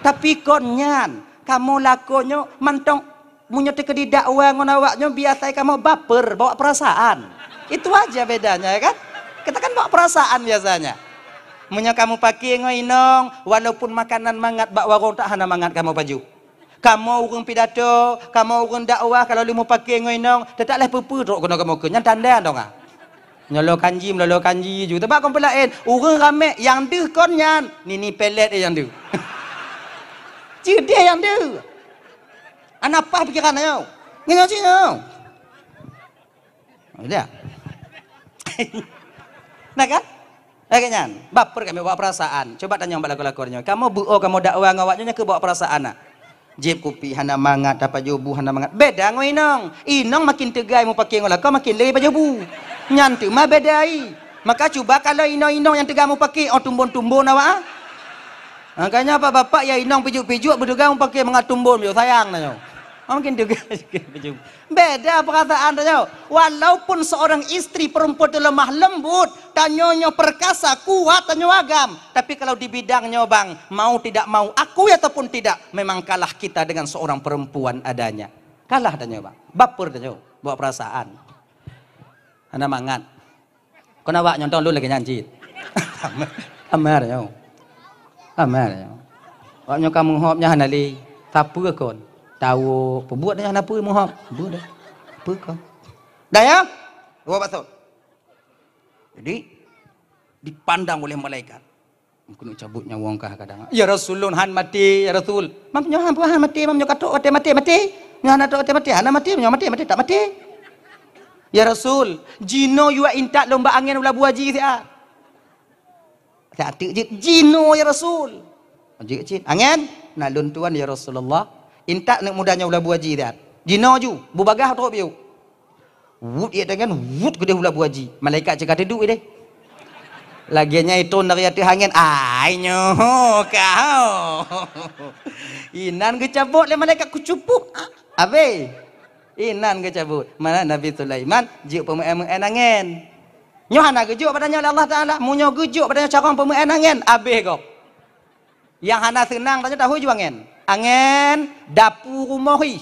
Tapi kon nyan. Kamu lakonyo mantong punya teke di dakwa ngon awaknya biasa kamu baper bawa perasaan. Itu aja bedanya ya kan. Kita kan bawa perasaan biasanya. Munyo kamu pakai ngoinong walaupun makanan mangat bak warung tak hana mangat kamu baju. Kamu urung pidato, kamu urung dakwah kalau limo pakai ngoinong tetaklah pepu tok kena kamu ke. Nyantandan dong ah. Melalui kanji, melalui kanji juga. je. Tempat kau pelain. Orang ramai yang tu kau nyan. Nini pelet dia yang tu. [laughs] Cedih yang tu. Anak apa fikiran kau? Ngeng ngeng ngeng. Ada. Nak kan? Nak kan nyan? Baper kami bawa perasaan. Coba tanya mbak lakor-lakornya. Kamu bu'o, oh, kamu dakwa ngawaknya ke bawa perasaan nak? Jeb kopi hana mangat dapat jubu hana mangat. Beda ngoi nong. Inong makin tegai mau pakai ngola kau makin lebih pajobu. jobu. Nyan mah bedai. Maka cuba kalau inong-inong yang tegamu pakai oh, tumbun-tumbun awak ah. Makanya apa bapak ya inong pijuk-pijuk berdua mau pakai mengatumbun yo sayang nanyo. Oh, mungkin juga [laughs] beda perkataan tanya. Walaupun seorang istri perempuan itu lemah lembut, tanyonya perkasa kuat tanya agam. Tapi kalau di bidangnya bang, mau tidak mau aku ataupun tidak, memang kalah kita dengan seorang perempuan adanya. Kalah tanya bang, baper tanya, buat perasaan. Anak mangat. Kau nak buat nyontong lu lagi nyancit. [laughs] Amar ya. Amar ya. Wak nyoka muhop nyah nali. Tapu ke kon? Tahu pembuat nyah napa muhop? Buat dah. Apa kau? Dah ya? Dua batu. Jadi dipandang oleh malaikat. Mungkin cabut nyawa kah kadang. Ya Rasulun han mati, ya Rasul. Mam nyoha han mati, mam nyoka tok mati mati mati. Nyoha nak tok mati, han mati, nyah mati mati tak mati. Ya Rasul, jino you are in tak lomba angin ulah buaji jiri Tak tak je, jino ya Rasul. Jik cik, angin, nak luntuan ya Rasulullah. Intak nak mudanya ulah buaji dia. siya. Jino ju, bubagah tak biu. Wut ya dengan wut ke ulah buaji. Malaikat cakap duduk ya Lagiannya itu nak hati hangin. Ainyo kau. [laughs] Inan kecabut le malaikat kucupuk. Abe. Ah, Inan ke cabut. Mana Nabi Sulaiman jiuk pemain-pemain angin. Nyo hana gejuk padanya oleh Allah Taala, munyo gejuk padanya carang pemain angin, abih kau. Yang hana senang tanya tahu juga angin. Angin dapur mohi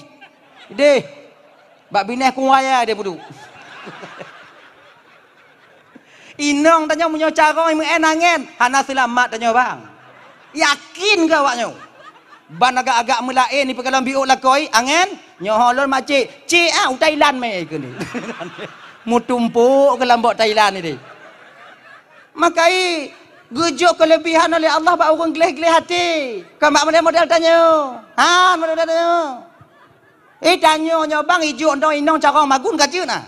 ide Deh. Bak binah ku ya, dia budu. [laughs] Inong tanya munyo carang pemain angin, hana selamat tanya bang. Yakin ke awaknyo? ban agak-agak melain ni pegalam biuk lakoi angin nyoholol macik cik ah Thailand mai ke ni [laughs] mutumpuk ke lambok Thailand ni di. makai gujo kelebihan oleh Allah buat orang gelih-gelih hati kau mak mana model tanya ha model tanya eh tanya nyobang hijau, ijuk inong cakap magun kaciu na,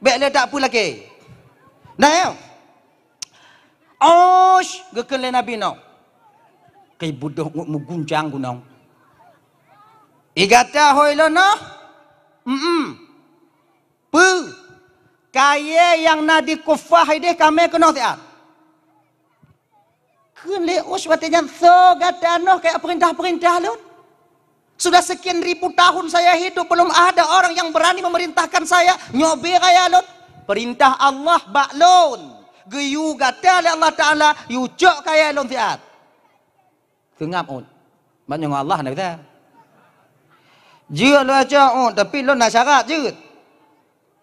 bek le tak pu lagi dah ya Osh, gekel Nabi no kay budoh ngut mugunjang gunong igata hoi lo no mm pu kaye yang na di kufah ide kame kuno ti ah kun le us watenya so gata no kay perintah-perintah lo sudah sekian ribu tahun saya hidup belum ada orang yang berani memerintahkan saya nyobe kaya lo perintah Allah baklon geyu gata Allah taala yucuk kaya lo ti คืองามอุดมันยังอัลลอฮ์นะพี่แท้ยืดเลยจะอุดแต่ปีลุนนะชากาจืด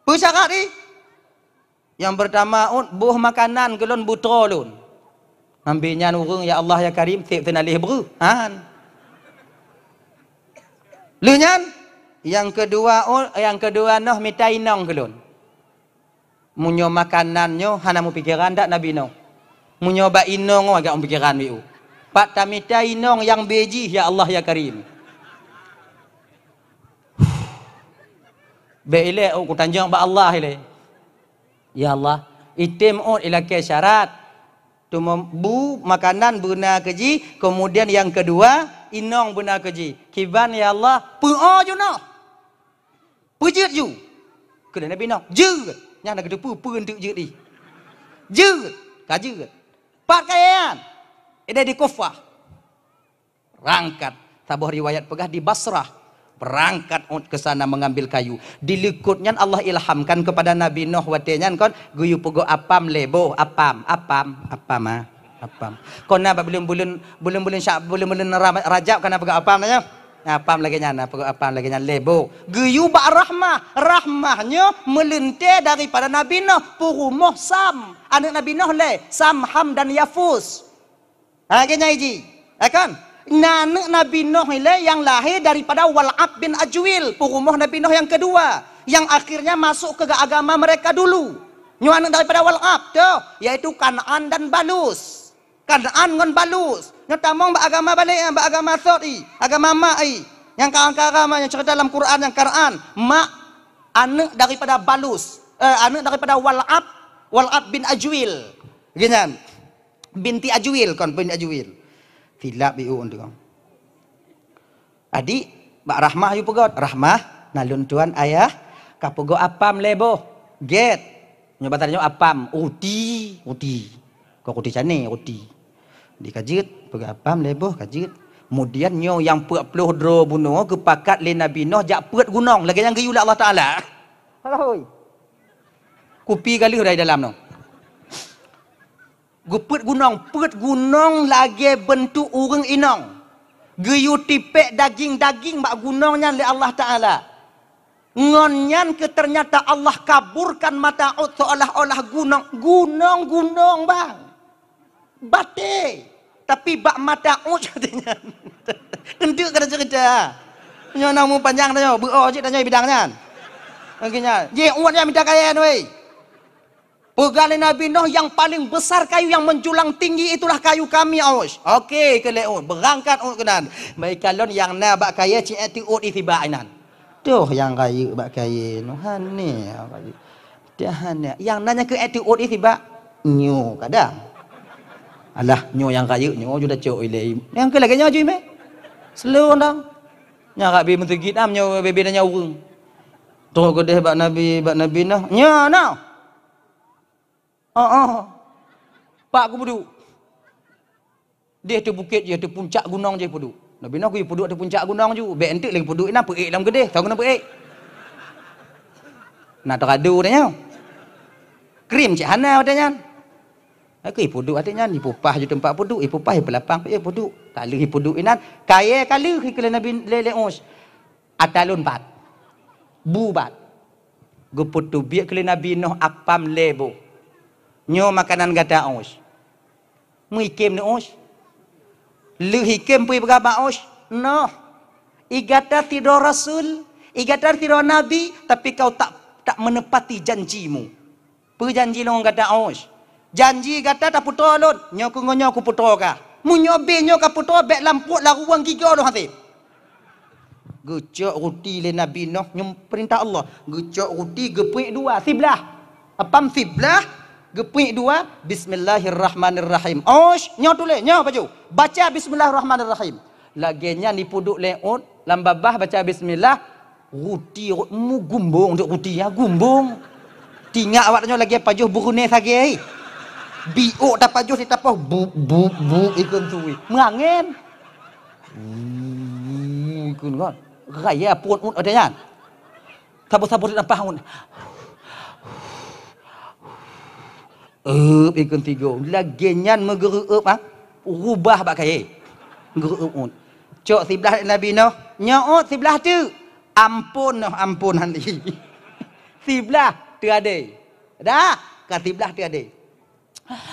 ปุชากาดิ oh. oh. yang pertama un oh, buh makanan gelon butolun ambinya nurung ya Allah ya Karim tip tenalih bru han lunyan yang kedua un yang kedua noh mitai nong gelon munyo makanannyo hanamu pikiran dak nabi no munyo ba inong agak pikiran wiu Pak tamita Tainong yang beji ya Allah ya Karim. [sighs] Beile oh ku tanjang ba Allah ile. Ya Allah, item ut oh, ila ke syarat. Tu bu makanan buna keji, kemudian yang kedua inong buna keji. Kiban ya Allah, pu'a oh, juna. Pujit ju. Kena nabi nak. Ju. Nya nak tu pu pu ndu ju di. Ju. Kaju. Pakaian ada di Kufah. Berangkat tabuh riwayat pegah di Basrah. Berangkat ke sana mengambil kayu. Dilikutnya Allah ilhamkan kepada Nabi Nuh watenya kon guyu pugo apam lebo apam apam apam ah apam. Kon apa belum belum belum belum syak belum belum rajab kan apa apam nanya? Apam lagi nyana, pegawai apam lagi nyana, lebo. guyu bak rahmah, rahmahnya melintir daripada Nabi Nuh. Puhumuh Sam, anak Nabi Nuh le, Sam, Ham dan Yafus. Ha kenya iji. Ha kan? Nana Nabi Nuh ile yang lahir daripada Wal'ab bin Ajwil, perumah Nabi Nuh yang kedua yang akhirnya masuk ke agama mereka dulu. Nyuan daripada Wal'ab tu, yaitu Kanan dan Balus. Kanan ngon Balus. Nyutamong agama balik yang eh, agama Sodi, agama Ma'i. Yang kawan-kawan yang cerita dalam Quran yang Quran, mak anak daripada Balus, eh, anak daripada Wal'ab, Wal'ab bin Ajwil. Gini binti Ajwil, kon binti Ajwil. Filap biu undu kon. Adi Mbak Rahmah yu pegot. Rahmah nalun tuan ayah kapogo apam lebo. Get. Nyoba tanya apam. udi. uti. Kok uti jane uti. Di kajit pegot apam lebo kajit. Kemudian nyo yang puak puluh dro bunuh kepakat le Nabi noh jak puat gunung lagi yang geyulah Allah Taala. Halo. Kupi kali dari dalam noh. Geput gunung. Put gunung lagi bentuk orang inong. Geyu tipe daging-daging mak gunungnya le Allah Ta'ala. Ngonyan ke ternyata Allah kaburkan mata ut seolah-olah gunung. Gunung-gunung bang. Batik. Tapi bak mata ut [laughs] katanya. Tentu kerja-kerja. Nyonamu panjang tanya. Bu'o cik tanya bidangnya. Okeynya. ye uatnya minta kaya ni Pegali Nabi Nuh yang paling besar kayu yang menjulang tinggi itulah kayu kami Aus. Okey ke leo berangkat ut kenan. Mereka lon yang na bak kaya ci ati ut itibainan. Tuh yang kayu bak kaya Nuhan ni. Tahan Yang nanya ke ati ut itibak nyu kadang. Alah nyu yang kayu nyu sudah cok ile. Yang ke lagi nyu ajui me. Selo ndang. Nya gak bi mentegit am nyu bebe nanya urang. Tuh gede bak nabi bak nabi nah. Nya nah. No. Ah, ah. Pak aku peduk. Dia ada bukit dia ada puncak gunung je peduk. Nabi nak pergi peduk ada puncak gunung je. Baik entik lagi peduk ni apa? Ek dalam gedeh. Tahu kenapa ek? Nak teradu katanya. Krim cik Hana katanya. Aku ipu duk katanya. Ipu pah je tempat puduk. Ipu pah je pelapang. Ipu duk. Tak lagi ipu duk inan. Kaya kala kala Nabi lelek us. Atalun bat. Bu bat. Guputu biak kala Nabi noh apam lebo nyo makanan gada os muikem ni os lu hikem pui berapa os no igata tidur rasul igata tidur nabi tapi kau tak tak menepati janjimu pu janji lo gada os janji gada tak putra lot nyo ku ngonyo ku putra ka munyo be nyo ka putra be lampu la ruang gigo lo hati Gucok roti le nabi noh nyum perintah Allah. Gucok roti gepuik dua siblah, Apam siblah? Gepi dua, Bismillahirrahmanirrahim. Osh, nyau tulis, nyau baju. Baca Bismillahirrahmanirrahim. Lagenya ni puduk leon, lambabah baca Bismillah. Ruti, mu gumbung, untuk ruti ya, gumbung. Tinggal awak tanya lagi apa jauh burunai sagi eh. Bio tak apa jauh, tak apa. Bu, bu, bu, ikan suwi. Mengangin. Ikan kan. Raya pun, adanya. Sabu-sabu dia nampak. Sabu-sabu Up ikan tiga. Lagi nyan megeru up ha? Ah. Rubah bak kaya. Megeru up un. Cok sebelah Nabi noh. Nyok sebelah tu. Ampun no, ampun nanti. sebelah [laughs] tu ada. Dah. Kat sebelah tu ada.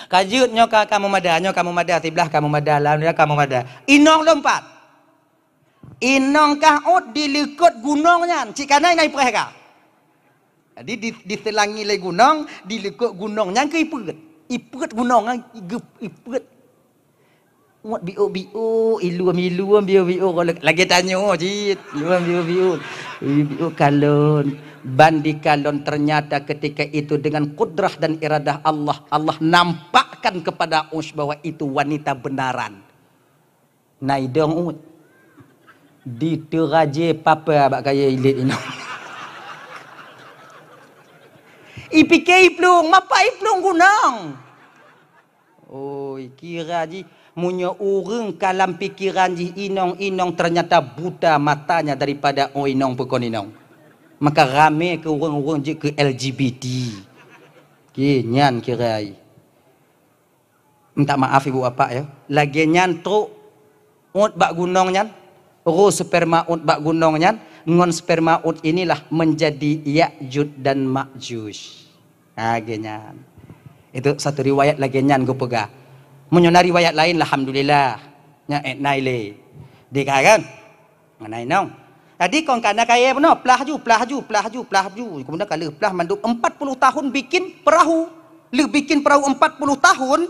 Kajut nyok kamu mada. Nyok kamu mada. Sebelah kamu mada. Alhamdulillah kamu mada. Inong lompat. Inong kah ut dilikut gunungnya. Cik kanan naik perih jadi di di, di gunung, dilekut gunung yang ke iput. Iput gunung yang iput. Buat bio-bio, iluam iluam bio-bio. Lagi tanya, oh, cik. Iluam bio-bio. Bio kalon. Bandi kalon ternyata ketika itu dengan kudrah dan iradah Allah. Allah nampakkan kepada Ush bahwa itu wanita benaran. Naidong Ush. Diteraje papa abak kaya ilit ini. You IPK iplung, mapa iplung gunang. Oh, kira ji munyo urang kalam pikiran ji inong-inong ternyata buta matanya daripada oi nong pekon inong. Maka rame ke urang-urang ji ke LGBT. Ki nyan kira ai. Minta maaf ibu bapa ya. Lagi nyan tu ut bak gunong nyan. Ro sperma ut bak gunong nyan ngon spermaut inilah menjadi Yakjud dan Makjus, Agenya. Ha, Itu satu riwayat lagi nyan gue pegah. Menyona riwayat lain lah, alhamdulillah. Nya et eh, naile. Dika kan? Manai nong. Tadi kong kana kaya pun, pelahju, pelahju, pelahju, pelahju. Kemudian kalau pelah mandu empat puluh tahun bikin perahu. Lu bikin perahu empat puluh tahun,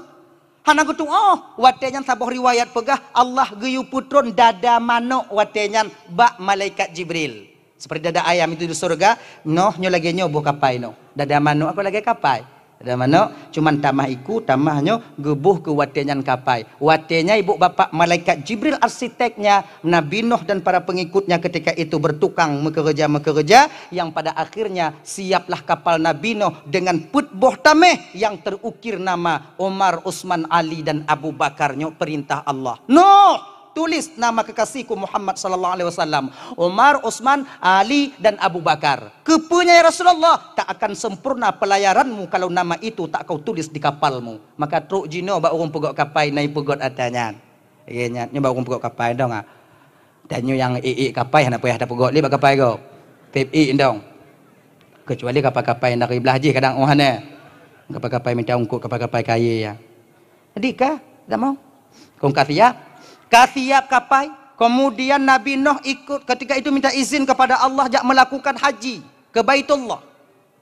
Hana kutu oh watenyan sabuh riwayat pegah Allah geyu putron dada mano watenyan bak malaikat Jibril. Seperti dada ayam itu di surga, noh nyo lagi nyo kapai noh. Dada mano aku lagi kapai. Dan mana? Cuma tamah iku, tamahnya gebuh ke watenya kapai. Watenya ibu bapa malaikat Jibril arsiteknya Nabi Nuh dan para pengikutnya ketika itu bertukang mekerja mekerja yang pada akhirnya siaplah kapal Nabi Nuh dengan putboh tameh yang terukir nama Omar, Utsman, Ali dan Abu Bakarnya perintah Allah. Nuh! No! tulis nama kekasihku Muhammad sallallahu alaihi wasallam. Umar, Utsman, Ali dan Abu Bakar. Kepunya ya Rasulullah, tak akan sempurna pelayaranmu kalau nama itu tak kau tulis di kapalmu. Maka truk jino ba urung pegok kapai naik pegot adanya. Iyanya ni ba urung pegok kapai dong ah. Dan yang ee kapai hendak payah dak pegot li ba kapai kau. Pep ee dong. Kecuali kapai-kapai yang dari belah kadang orang oh, ni. Kapai-kapai minta ungkut kapai-kapai kaya ya. Adik kah? Tak mau? Kau kasih ya? kasiap kapai kemudian Nabi Nuh ikut ketika itu minta izin kepada Allah jak melakukan haji ke Baitullah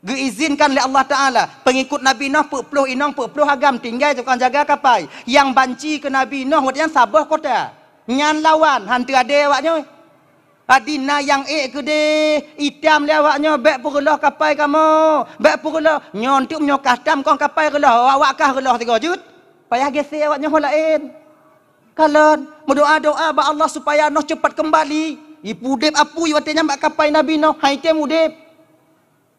diizinkan oleh Allah Ta'ala pengikut Nabi Nuh perpuluh inang perpuluh agam tinggal tukang jaga kapai yang banci ke Nabi Nuh waktu yang sabah kota nyan lawan hantu ada awaknya Adina yang ek ke deh hitam le awaknya bek perlah kapai kamu bek perlah nyontuk menyokah tam kau kapai relah awak kah relah 3 juta payah gesek awaknya hola en Kalian berdoa doa ba Allah supaya noh cepat kembali ipu dep apu yu atenya mak kapai nabi noh hai te mudep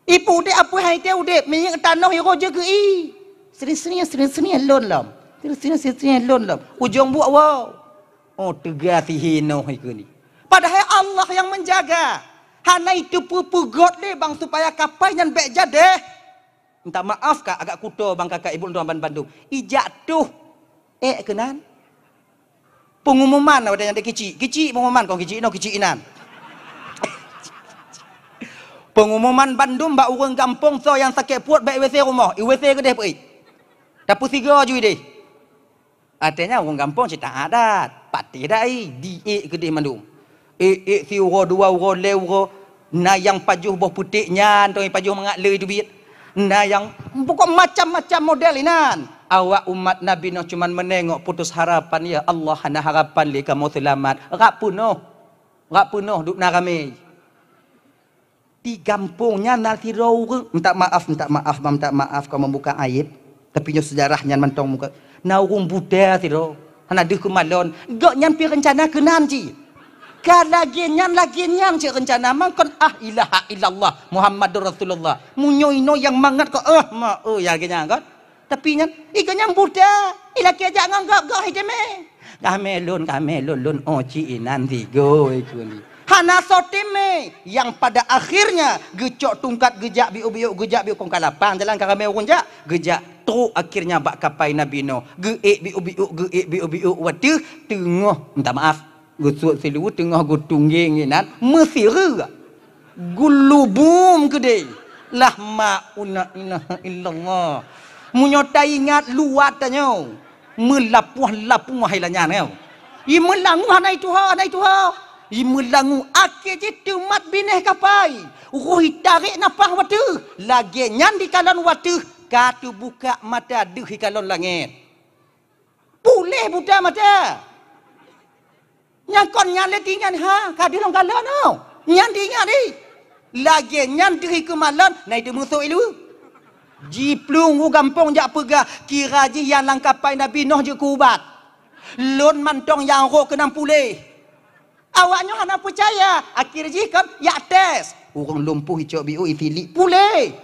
ipu dep apu hai te udep minyak tanah yo kau ke i sering-sering sering-sering lon lom sering-sering sering-sering lon lom ujung buat wow oh tega sihi noh kau ni padahal Allah yang menjaga hana itu pupu god deh bang supaya kapai nyan bek jade minta maaf kak agak kudo bang kakak ibu tuan ban bandung ijak tuh eh kenan pengumuman lah pada yang ada kecil. Kecil pengumuman kau kecil no kecil inan. [laughs] pengumuman Bandung ba urang kampung so yang sakit puat ba WC rumah. WC ke deh pergi. Tapi tiga ju deh. Artinya urang kampung cerita adat. Pati dai di e ke deh Bandung. E e si uro dua uro le uro na yang pajuh boh putih nyan tong pajuh mengat le duit. Na yang pokok macam-macam model inan awak umat Nabi Nuh cuma menengok putus harapan ya Allah hana harapan li kamu selamat rak punuh rak punuh duk nak narame di kampungnya nanti rauh minta maaf minta maaf minta maaf kau membuka aib tapi nyo sejarahnya mentong muka naurung buda tiro hana duk malon gak nyan pi rencana kenan ji lagi nyan lagi nyan ci rencana mangkon ah ilaha illallah muhammadur rasulullah munyoino yang mangat ko ah eh, ma oh ya genyang kan tapi tepinya iga nyambuda ilaki eh, aja nganggap gak hide me kame lun kame oh, lun lun oci inan eh, digo iku ni hana sotime yang pada akhirnya gecok tungkat gejak bi ubiuk gejak bi kong kalapan jalan kame urun gejak tu akhirnya bak kapai nabi no ge geik bi ubiuk e bi ubiuk wate tengah minta maaf gusut silu tengah gutungging inan mesire gulubum kedai lah mauna una ilaha illallah Munyotai ingat luat tanya. Melapuh lapung hai lanya ngau. I melangu hanai tu ha, hanai tu ha. I melangu ake je tu mat bineh kapai. Ruh tarik napah watu. Lagi nyan di kalon watu. Katu buka mata duh di kalon langit. Boleh buta mata. Nyakon nyan leti nyan ha. Kadir long kalon ngau. Nyan di ngak di. Lagi nyan diri malam, nai tu musuh ilu. Jiplung, plung u gampong ja pega kira ji yang langkapai Nabi Nuh je kubat. Lon mantong yang ro ke nan pule. Awaknya ana percaya akhir ji kan ya tes. Urang lumpuh icok biu i filik pule.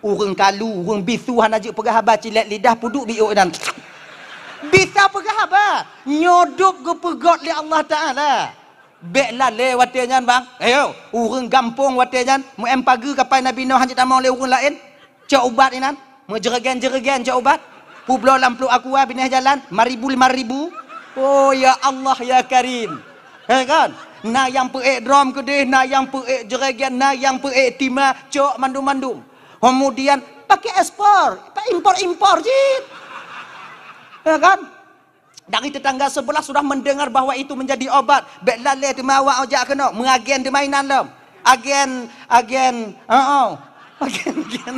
Urang kalu urang bisu han aje pega haba cilet lidah puduk biu dan. Bisa pega haba nyodop ke pegot li Allah Taala. Bekla le watenyan bang. Ayo, urang gampong watenyan mu empagu kapai Nabi Nuh han ji tamang le urang lain cak ubat ni nan menjeregan-jeregan cak ubat publo dalam peluk aku ah binah jalan maribu lima ribu oh ya Allah ya Karim ha kan na yang peik drum ke deh na yang peik jeregan na yang peik timah, cak mandum-mandum kemudian pakai ekspor pak impor-impor jit ya kan dari tetangga sebelah sudah mendengar bahawa itu menjadi obat. Bek lalai di mawak ojak kena. Mengagen di mainan lem. Agen, agen. Oh, oh. Agen, agen.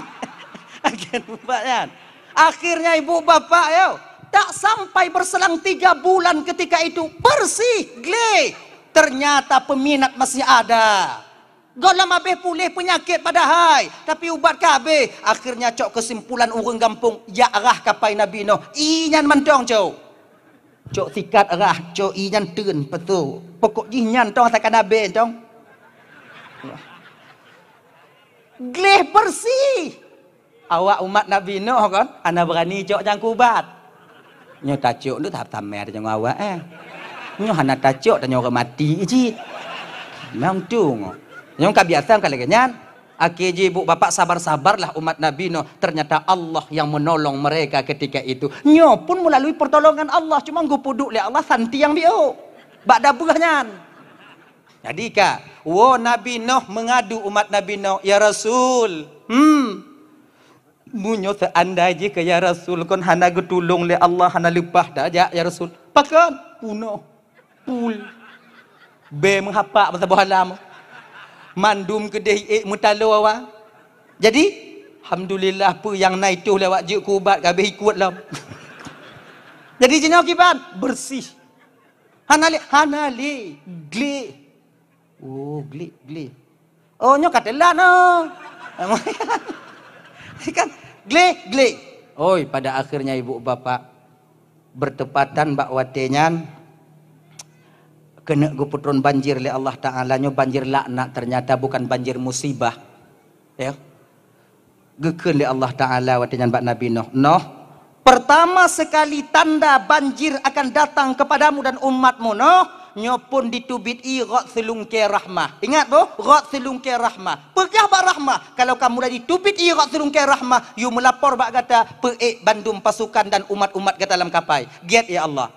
Agen [laughs] ubat kan. Akhirnya ibu bapa yo tak sampai berselang tiga bulan ketika itu bersih gle. Ternyata peminat masih ada. lama be pulih penyakit pada hai, tapi ubat ke Akhirnya cok kesimpulan urang kampung ya arah kapai nabi no. Inyan mentong cok. Cok sikat arah, cok inyan tun petu. Pokok jinyan tong takkan abe tong. Gleh bersih awak umat Nabi Nuh kan ana berani cok jang kubat nyo tacuk tu tak tamer jang awak eh nyo ana tacuk tanyo orang mati ji memang tu ngo nyo ka biasa kan lagi nyan Akiji ibu bapa sabar-sabarlah umat Nabi Nuh. Ternyata Allah yang menolong mereka ketika itu. Nyo pun melalui pertolongan Allah. Cuma puduk le Allah santi yang biu. Bakda buahnyan. Jadi ka, wo Nabi Nuh mengadu umat Nabi Nuh, ya Rasul. Hmm, munyo seandai jika ya rasul kon hana getulung le Allah hana lepah dah ya, ya rasul pakan puno pul be menghapak pasal bohalam mandum kedih ik mutalo awak jadi alhamdulillah pu yang naik tu lewat jik kubat kabeh ikut lah [laughs] jadi jenis akibat bersih hana hanali gli oh gli gli oh nyok katelah no [laughs] kan gle gle oi pada akhirnya ibu bapa bertepatan Mbak watenyan kena guputron banjir le Allah taala nyo banjir laknat ternyata bukan banjir musibah ya gekeun le Allah taala watenyan Mbak nabi noh noh pertama sekali tanda banjir akan datang kepadamu dan umatmu noh nyopun ditubit i rot selungke rahmah. Ingat tu? Rot selungke rahmah. Pegah bak rahmah. Kalau kamu dah ditubit i rot selungke rahmah, you melapor bak kata, peik bandum pasukan dan umat-umat kata dalam kapai. Get ya Allah.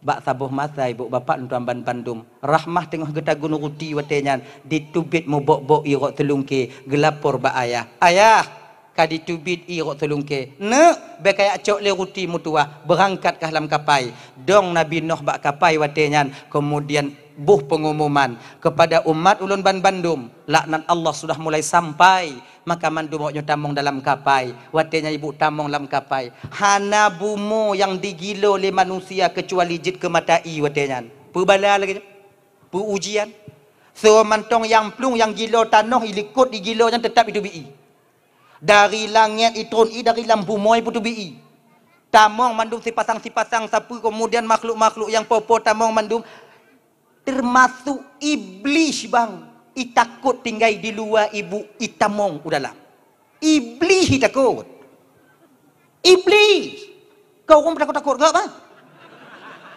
Bak sabuh masa ibu bapa nuntuan ban bandum. Rahmah tengah kita gunung ruti watenyan. Ditubit mu bok-bok i rot selungke. Gelapor bak ayah. Ayah! kadi tubid i rok tulungke ne bekaya cok le ruti mutua berangkat ke dalam kapai dong nabi noh bak kapai watenyan kemudian buh pengumuman kepada umat ulun ban bandum laknat Allah sudah mulai sampai maka mandu bawa tamong dalam kapai Watenyan ibu tamong dalam kapai hana bumo yang digilo oleh manusia kecuali jid ke mata i watenya pebala lagi pe so mantong yang plung yang gilo tanah ilikut digilo yang tetap itu bi'i dari langit itu i dari lampu moy putu bi i tamong mandum si pasang sapu kemudian makhluk makhluk yang popo tamong mandum termasuk iblis bang i takut tinggal di luar ibu i tamong udalam iblis i takut iblis kau kau takut takut ke bang?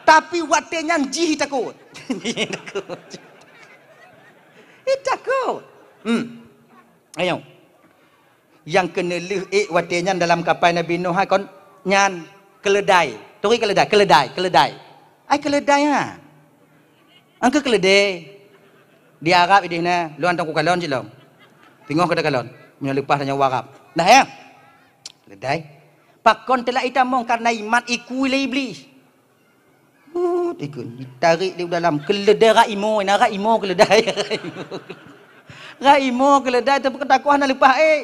tapi watenya jih [laughs] takut i takut hmm ayo yang kena leh eh watenya dalam kapal Nabi Nuh ha, kon nyan keledai. Tori keledai, keledai, keledai. Ai keledai ha. Angka keledai. Di Arab ini na, lu antong ku kalon jilong. Pingoh ke kalon. Menyo lepas nya warap. Dah ya. Keledai. Pakon telah ita mong karena iman iku le iblis. Uh, tikun ditarik di dalam keledai raimo, eh, nara imo keledai. [laughs] imo keledai tapi ketakuan nak lepas eh.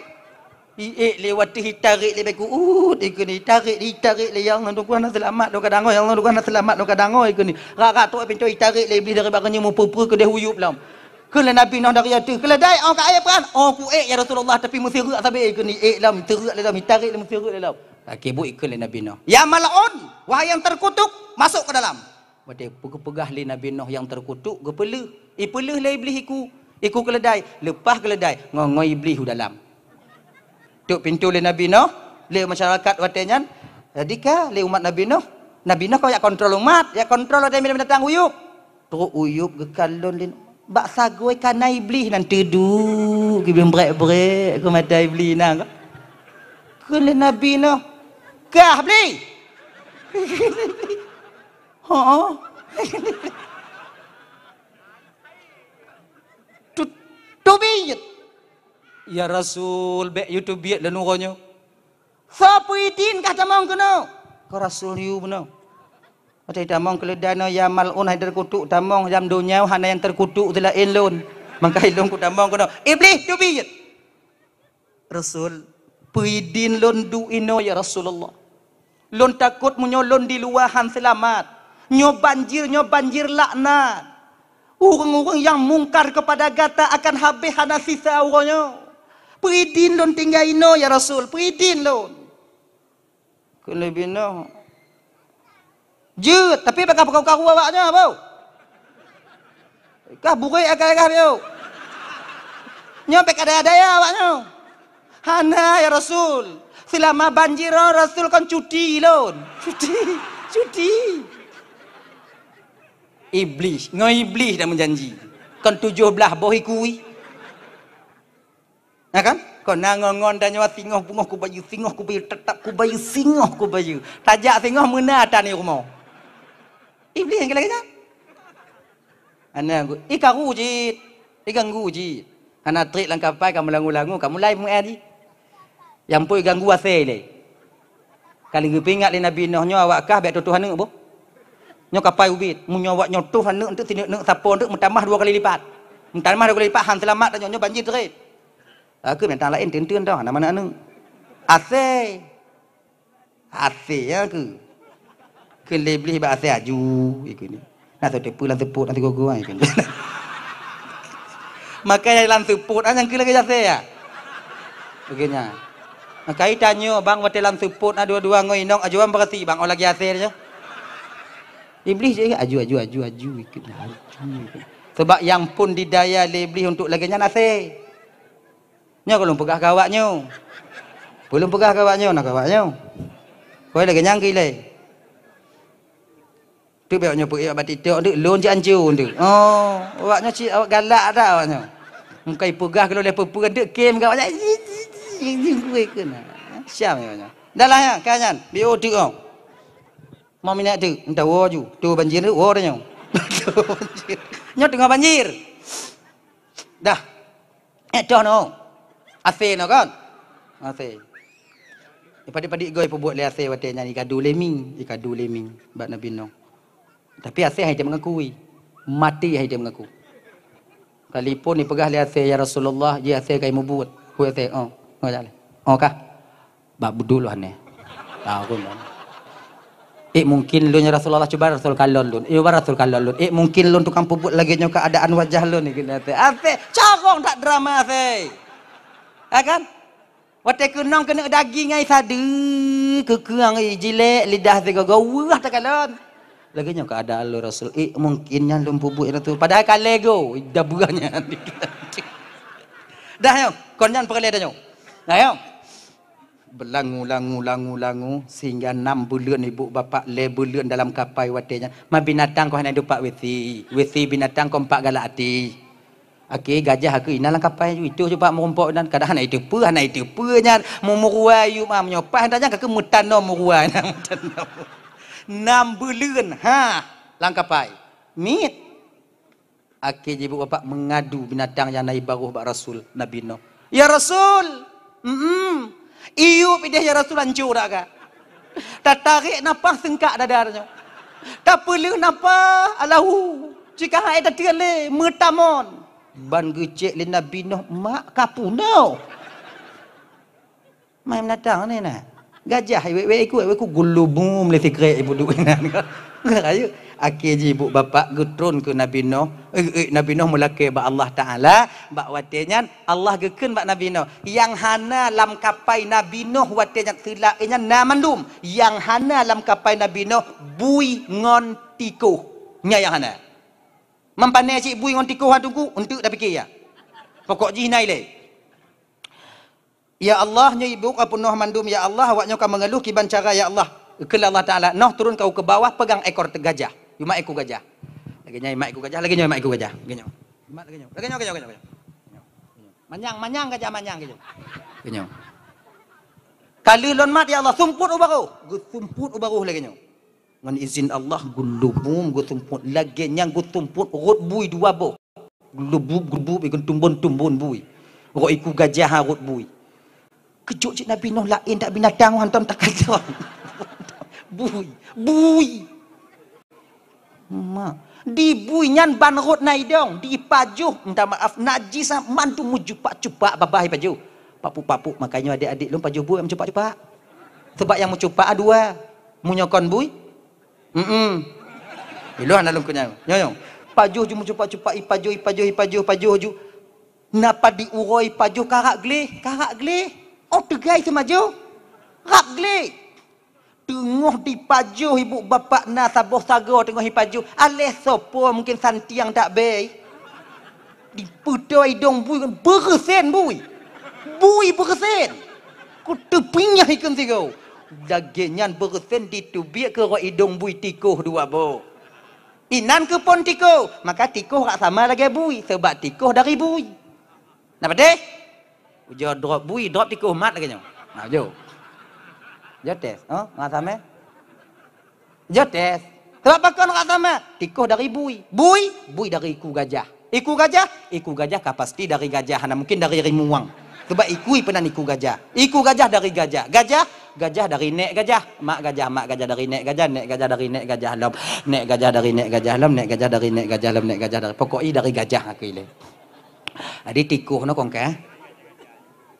Iik lewat di tarik lebih ku uut uh, iku ni tarik di tarik le yang tu kuah nak selamat lo kadang yang tu kuah nak selamat lo kadang oh iku ni rakat tu apa cuit tarik le beli dari bagunya mu pupu ke deh huyup lam kalau nabi nak dari tu kalau dai orang kaya peran orang ku eh, ya rasulullah tapi musir rak sampai iku ni eh lah, iik lam terak le lam tarik le lah, musir rak le lah lam Okay, ah, buat ikut Nabi Nuh. Ya mala'un, wah yang terkutuk, masuk ke dalam. Pada pegah-pegah le Nabi Nuh yang terkutuk, gepeluh. Ipeluh le iblis iku. Iku keledai. Lepas keledai, ngongoi iblis ke dalam tutup pintu le Nabi Nuh, le masyarakat katanya, jadi ka le umat Nabi Nuh, Nabi Nuh kau yang kontrol umat, yang kontrol ada yang datang uyub. Teruk uyub ke kalon le bak sagoi kana iblis nan tedu, ke bim brek-brek ke mata iblis nan. Ke le Nabi Nuh. Kah beli? Ha. Tu tu Ya Rasul, bek YouTube biat lah nurunya. Sapa itin kata mong kono. Ke Rasul you bena. Macam itu mong keledana ya mal yang terkutuk. Tamong jam dunia hana yang terkutuk telah ilun. Eh, Maka ilun ku tamong kena. Iblis tu biat. Rasul, puidin lon du ino ya Rasulullah. Lon takut menyolon di luar han selamat. Nyo banjir, nyo banjir laknat. Orang-orang yang mungkar kepada gata akan habis hana sisa orangnya. Peridin lon tinggal ino ya Rasul, peridin lon. Kena bina. Je, tapi pakai pakai kau awaknya apa? Kah buruk akal kah beo? Ya, nyo pakai ada ada ya awaknya. Hana ya Rasul. Selama banjir Rasul kan cuti lon. Cuti, cuti. Iblis, ngai iblis dah menjanji. Kan tujuh belah bohi kuih. Ya kan? Kau nangongon dan nyawa singoh bungoh Kubayu bayu, singoh ku tetap kubayu singoh kubayu. bayu. Tajak singoh mana atas ni rumah. Iblis yang kira-kira. Ana aku, ika rujit. Ika rujit. Ana trik langkah pai, kamu langu-langu, kamu lain pun ni. Yang pun ganggu asal ni. Kali ingat pingat ni Nabi Nuh nyawa kah, biar tuh-tuh anak pun. Nyawa kapai ubit. Menyawa nyawa tuh anak, untuk tinduk-nuk, sapa untuk mutamah dua kali lipat. Mutamah dua kali lipat, han selamat dan nyawa banjir terit. Aku minta lain tentu tau nama nak nung. Ase. Ase ya aku. Kele beli ba ase aju iku ni. Nak tu tepu lan tepu nanti gua iku ni. Maka yang lan tepu nak yang kele ase ya. Begini. Maka i tanyo bang wate lan tepu nak dua-dua ngoi nong aju bang berarti bang olah ase ya. Iblis je aju aju aju aju iku ni. Sebab yang pun didaya iblis untuk laganya nasih. Nya kalau pegah kawaknya. Belum pegah kawaknya nak kawaknya. Kau lagi nyangki le. Tu biar nyo pergi abati tu tu lon jan tu. Oh, awaknya ci awak galak dah awaknya. Mukai pegah kalau dia pepu lah, ya, kan game kem kawaknya. Ini gue kena. siapa Siap awaknya. Dalah ya, kanyan. Bio oh, tu kau. Oh. Mau minat tu, entah wajuh. Tu banjir tu, wajuh. [laughs] Nyo tengah banjir. Dah. Eh, tu no. Asih no kan? Asih. Padi-padi gue ibu buat lihat saya waktu nyanyi kadu leming, ikadu eh, leming, bat nabi no. Tapi asyik hanya mengakui, mati hanya mengaku. Kali pun ni pegah lihat saya ya Rasulullah, dia asyik kau ibu buat, buat saya, oh, nggak jalan, oh kah? Bab budul lah ni, tahu kan? Eh mungkin lu nyer Rasulullah coba Rasul kalon lu, ibu eh, bar Rasul kalon lu. Eh mungkin lu tukang pupuk lagi nyokap keadaan wajah lu ni kita. Asyik, cakong tak drama asyik. Ha kan? Wate kenong kena daging ai sada, kekeang ai jilek lidah tiga gawah tak kalon. Lagenya ada lo Rasul, eh mungkinnya lumpuh pupuk itu tu. Padahal kan go, dah buahnya. [laughs] dah yo, konyan perlu dah yo. Dah yo. Belangu, langu, langu, langu, sehingga enam bulan ibu bapa le bulan dalam kapai watenya. Ma binatang kau hendak dapat wethi, wethi binatang kau empat galak hati. Okey, gajah aku inal lang kapal ju. Itu cepat merompok dan kadang anak itu pun anak itu pun nya memuruai ju mah menyopah dan jangan ke mutano muruai nah [laughs] mutano. Nam bulan ha lang kapal. Mit. Okey, jibu bapak mengadu binatang yang naib baru bak Rasul Nabi Nuh. Ya Rasul. Hmm. Iyu pidih ya Rasul hancur dak tak Tatarik napah sengkak dadarnya. Tak perlu napah alahu. Cikah eh, ai tatile mutamon ban gecek Nabi binuh mak kapu no mai menatang ni nah gajah we we ikut we ku gulubu mele sekret ibu duk nan kayu akhir ji ibu bapa gutrun ke nabi noh eh, eh, nabi noh mulake ba allah taala ba watenya allah geken ba nabi noh yang hana lam kapai nabi noh watenya tilak inya eh na mandum yang hana lam kapai nabi noh bui ngon tiku nya yang hana mempanai cik bui dengan tikuh hatu ku untuk dah fikir ya pokok jih nai le ya Allah nya ibu ka penuh mandum ya Allah awaknya ka mengeluh kiban cara ya Allah ke Allah taala noh turun kau ke bawah pegang ekor gajah yumak aku gajah lagi nyai mak aku gajah lagi nyai mak aku gajah lagi nyai mak lagi nyai lagi nyai gajah gajah manyang manyang gajah manyang gitu gajah kali lon mat ya Allah sumput ubaruh gu sumput ubaruh lagi nyai dengan izin Allah, gulubum gutumpun. Lagi yang gutumpun, rot bui dua bo. Gulubum, gulubum, ikan tumbun-tumbun bui. Rot iku gajah, ha, rot bui. Kejuk cik Nabi Nuh lain eh, tak binatang, hantam tak kata. [laughs] bui, bui. Ma, Di bui nyan ban rot naik dong. Di paju, minta maaf. Najis ah, mantu mu cupak-cupak babah paju. Papu-papu, makanya adik-adik lu paju bui yang cupak-cupak. Sebab yang ah, mu cupak dua. Munyokon bui, Hmm. Iluan dalam kenyang. Nyonyo. Pajuh jumu cepat-cepat ipajuh ipajuh ipajuh pajuh ju. Napa diuroi pajuh karak gle, karak gle. Oh tegai tu maju. Rak gle. Tengah dipajuh ibu bapa na sabuh sago tengah dipajuh. Alih sopo mungkin santiang tak Di Diputoi dong bui berkesen bui. Bui berkesen. Ku tepinya ikun sigo dagingnya berusin di tubik ke roh hidung bui tikuh dua bo. Inan ke pun tikuh. Maka tikuh tak sama lagi bui. Sebab tikuh dari bui. Nampak deh? Dia drop bui, drop tikuh mat lagi. Nah, jo. Jo tes. Oh, tak sama? Jo tes. Sebab apa kau tak sama? Tikuh dari bui. Bui? Bui dari iku gajah. Iku gajah? Iku gajah kah dari gajah. Nah, mungkin dari rimuang. Nah, sebab iku pernah iku gajah. Iku gajah dari gajah. Gajah gajah dari nek gajah. Mak gajah, mak gajah dari nek gajah, nek gajah dari nek gajah lam. Nek gajah dari nek gajah lam, nek gajah dari nek gajah lam, nek gajah dari pokok dari gajah aku ini. Jadi ah, tikuh no kongke. Eh.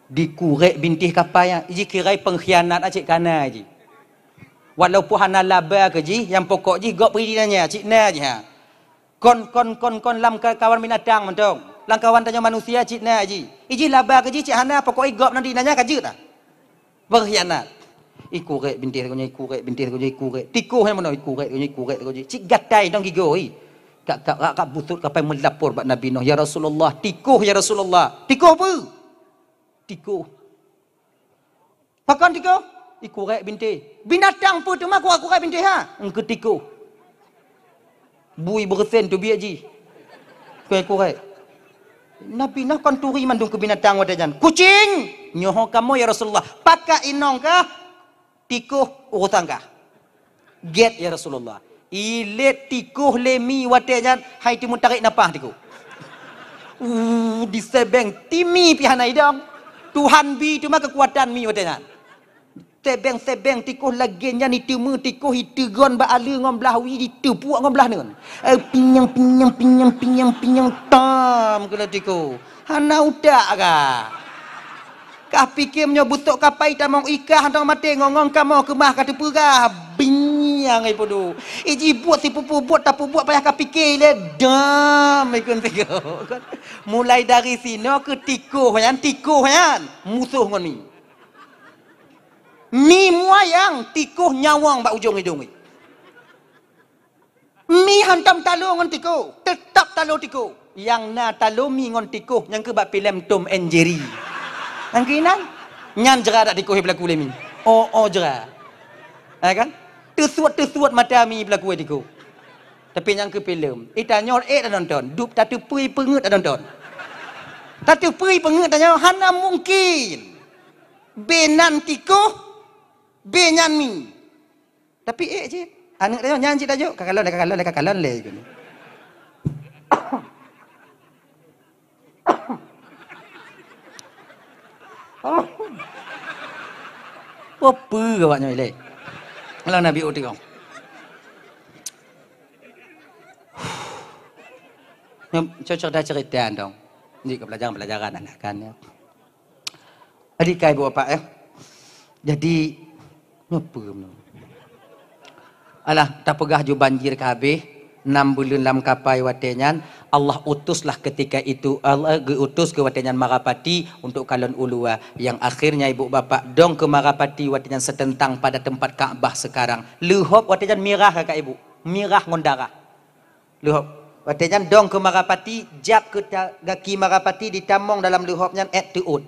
Dikurek bintih kapal yang ji kirai pengkhianat acik kana ji. Walaupun hana laba ke ji, yang pokok ji gok pergi nanya acik na ji ha. Kon kon kon kon lam kawan binatang mentong langkawan tanya manusia cik na aji. Iji laba ke cik hana pokok igop nanti nanya kaje tah. Berkhianat. Ikurek bintih kunya ikurek bintih kunya ikurek. Tikuh yang mana ikurek kunya ikurek kunya. Cik gatai dong gigo oi. Kak kak kak butut kapai melapor bak Nabi noh, Ya Rasulullah, tikuh ya Rasulullah. Tikuh apa? Tikuh. Pakan tikuh? Ikurek bintih. Binatang pun tu mah aku ikurek bintih ha. Engke tikuh. Bui bersin tu biar ji. Kau ikurek. Nabi nak konturi mandung ke binatang wadah jan. Kucing! Nyoho kamu ya Rasulullah. Pakai inong kah? Tikuh urutan kah? Get ya Rasulullah. Ile tikuh lemi wadah jan. Hai timu tarik napah tikuh. Uuuu, disebeng timi pihak naidam. Tuhan bi cuma kekuatan mi wadah jan. Sebeng tebeng tikuh lagenya ni timu tikuh itu gon baale ngom belah wi itu puak ngom belah eh pinyang pinyang pinyang pinyang pinyang tam kala tiko hana udah ka kah pikir menyebut kapai kapai mau ikah hantar mati ngongong kamu mah kata perah binyang ai podo iji buat si pupu buat tapu buat payah kah pikir le dam ikun tiko mulai dari sini aku tiko hanyan tiko hanyan musuh ngoni ni Mi muayang tikuh nyawang bak ujung hidung Mi hantam talu ngon tikuh. Tetap talu tikuh. Yang na talu mi ngon tikuh yang ke bak pilem Tom and Jerry. Yang kinan? Nyan jera dak tikuh belaku lemi. Oh oh jera. Ha kan? Tesuat tesuat mata mi belaku tikuh. Tapi yang ke pilem. Eh tanya eh dah nonton. Dup tatu pui pengut dah nonton. Tatu pui pengut tanya hana mungkin. Benan tikuh B nyami. Tapi A eh, je. Anak dia nyanyi tajuk, kakalon dah kakalon dah kakalon le gitu. Oh. Apa awak nyanyi le? Kalau Nabi Uti [sighs] kau. Cocok dah cerita dong. Ini pelajaran-pelajaran anak kan. Ya. Adik ibu bapak ya. Jadi apa benda? Alah, tak pegah jo banjir ke habis. Enam bulan lam kapai watenyan. Allah utuslah ketika itu. Allah utus ke watenyan marapati untuk kalon ulua. Yang akhirnya ibu bapa dong ke marapati watenyan setentang pada tempat Kaabah sekarang. Luhop watenyan mirah kakak ibu. Mirah ngondara. Luhop. Watenyan dong ke marapati. Jab ke kaki marapati ditamong dalam luhopnya. Et tuut.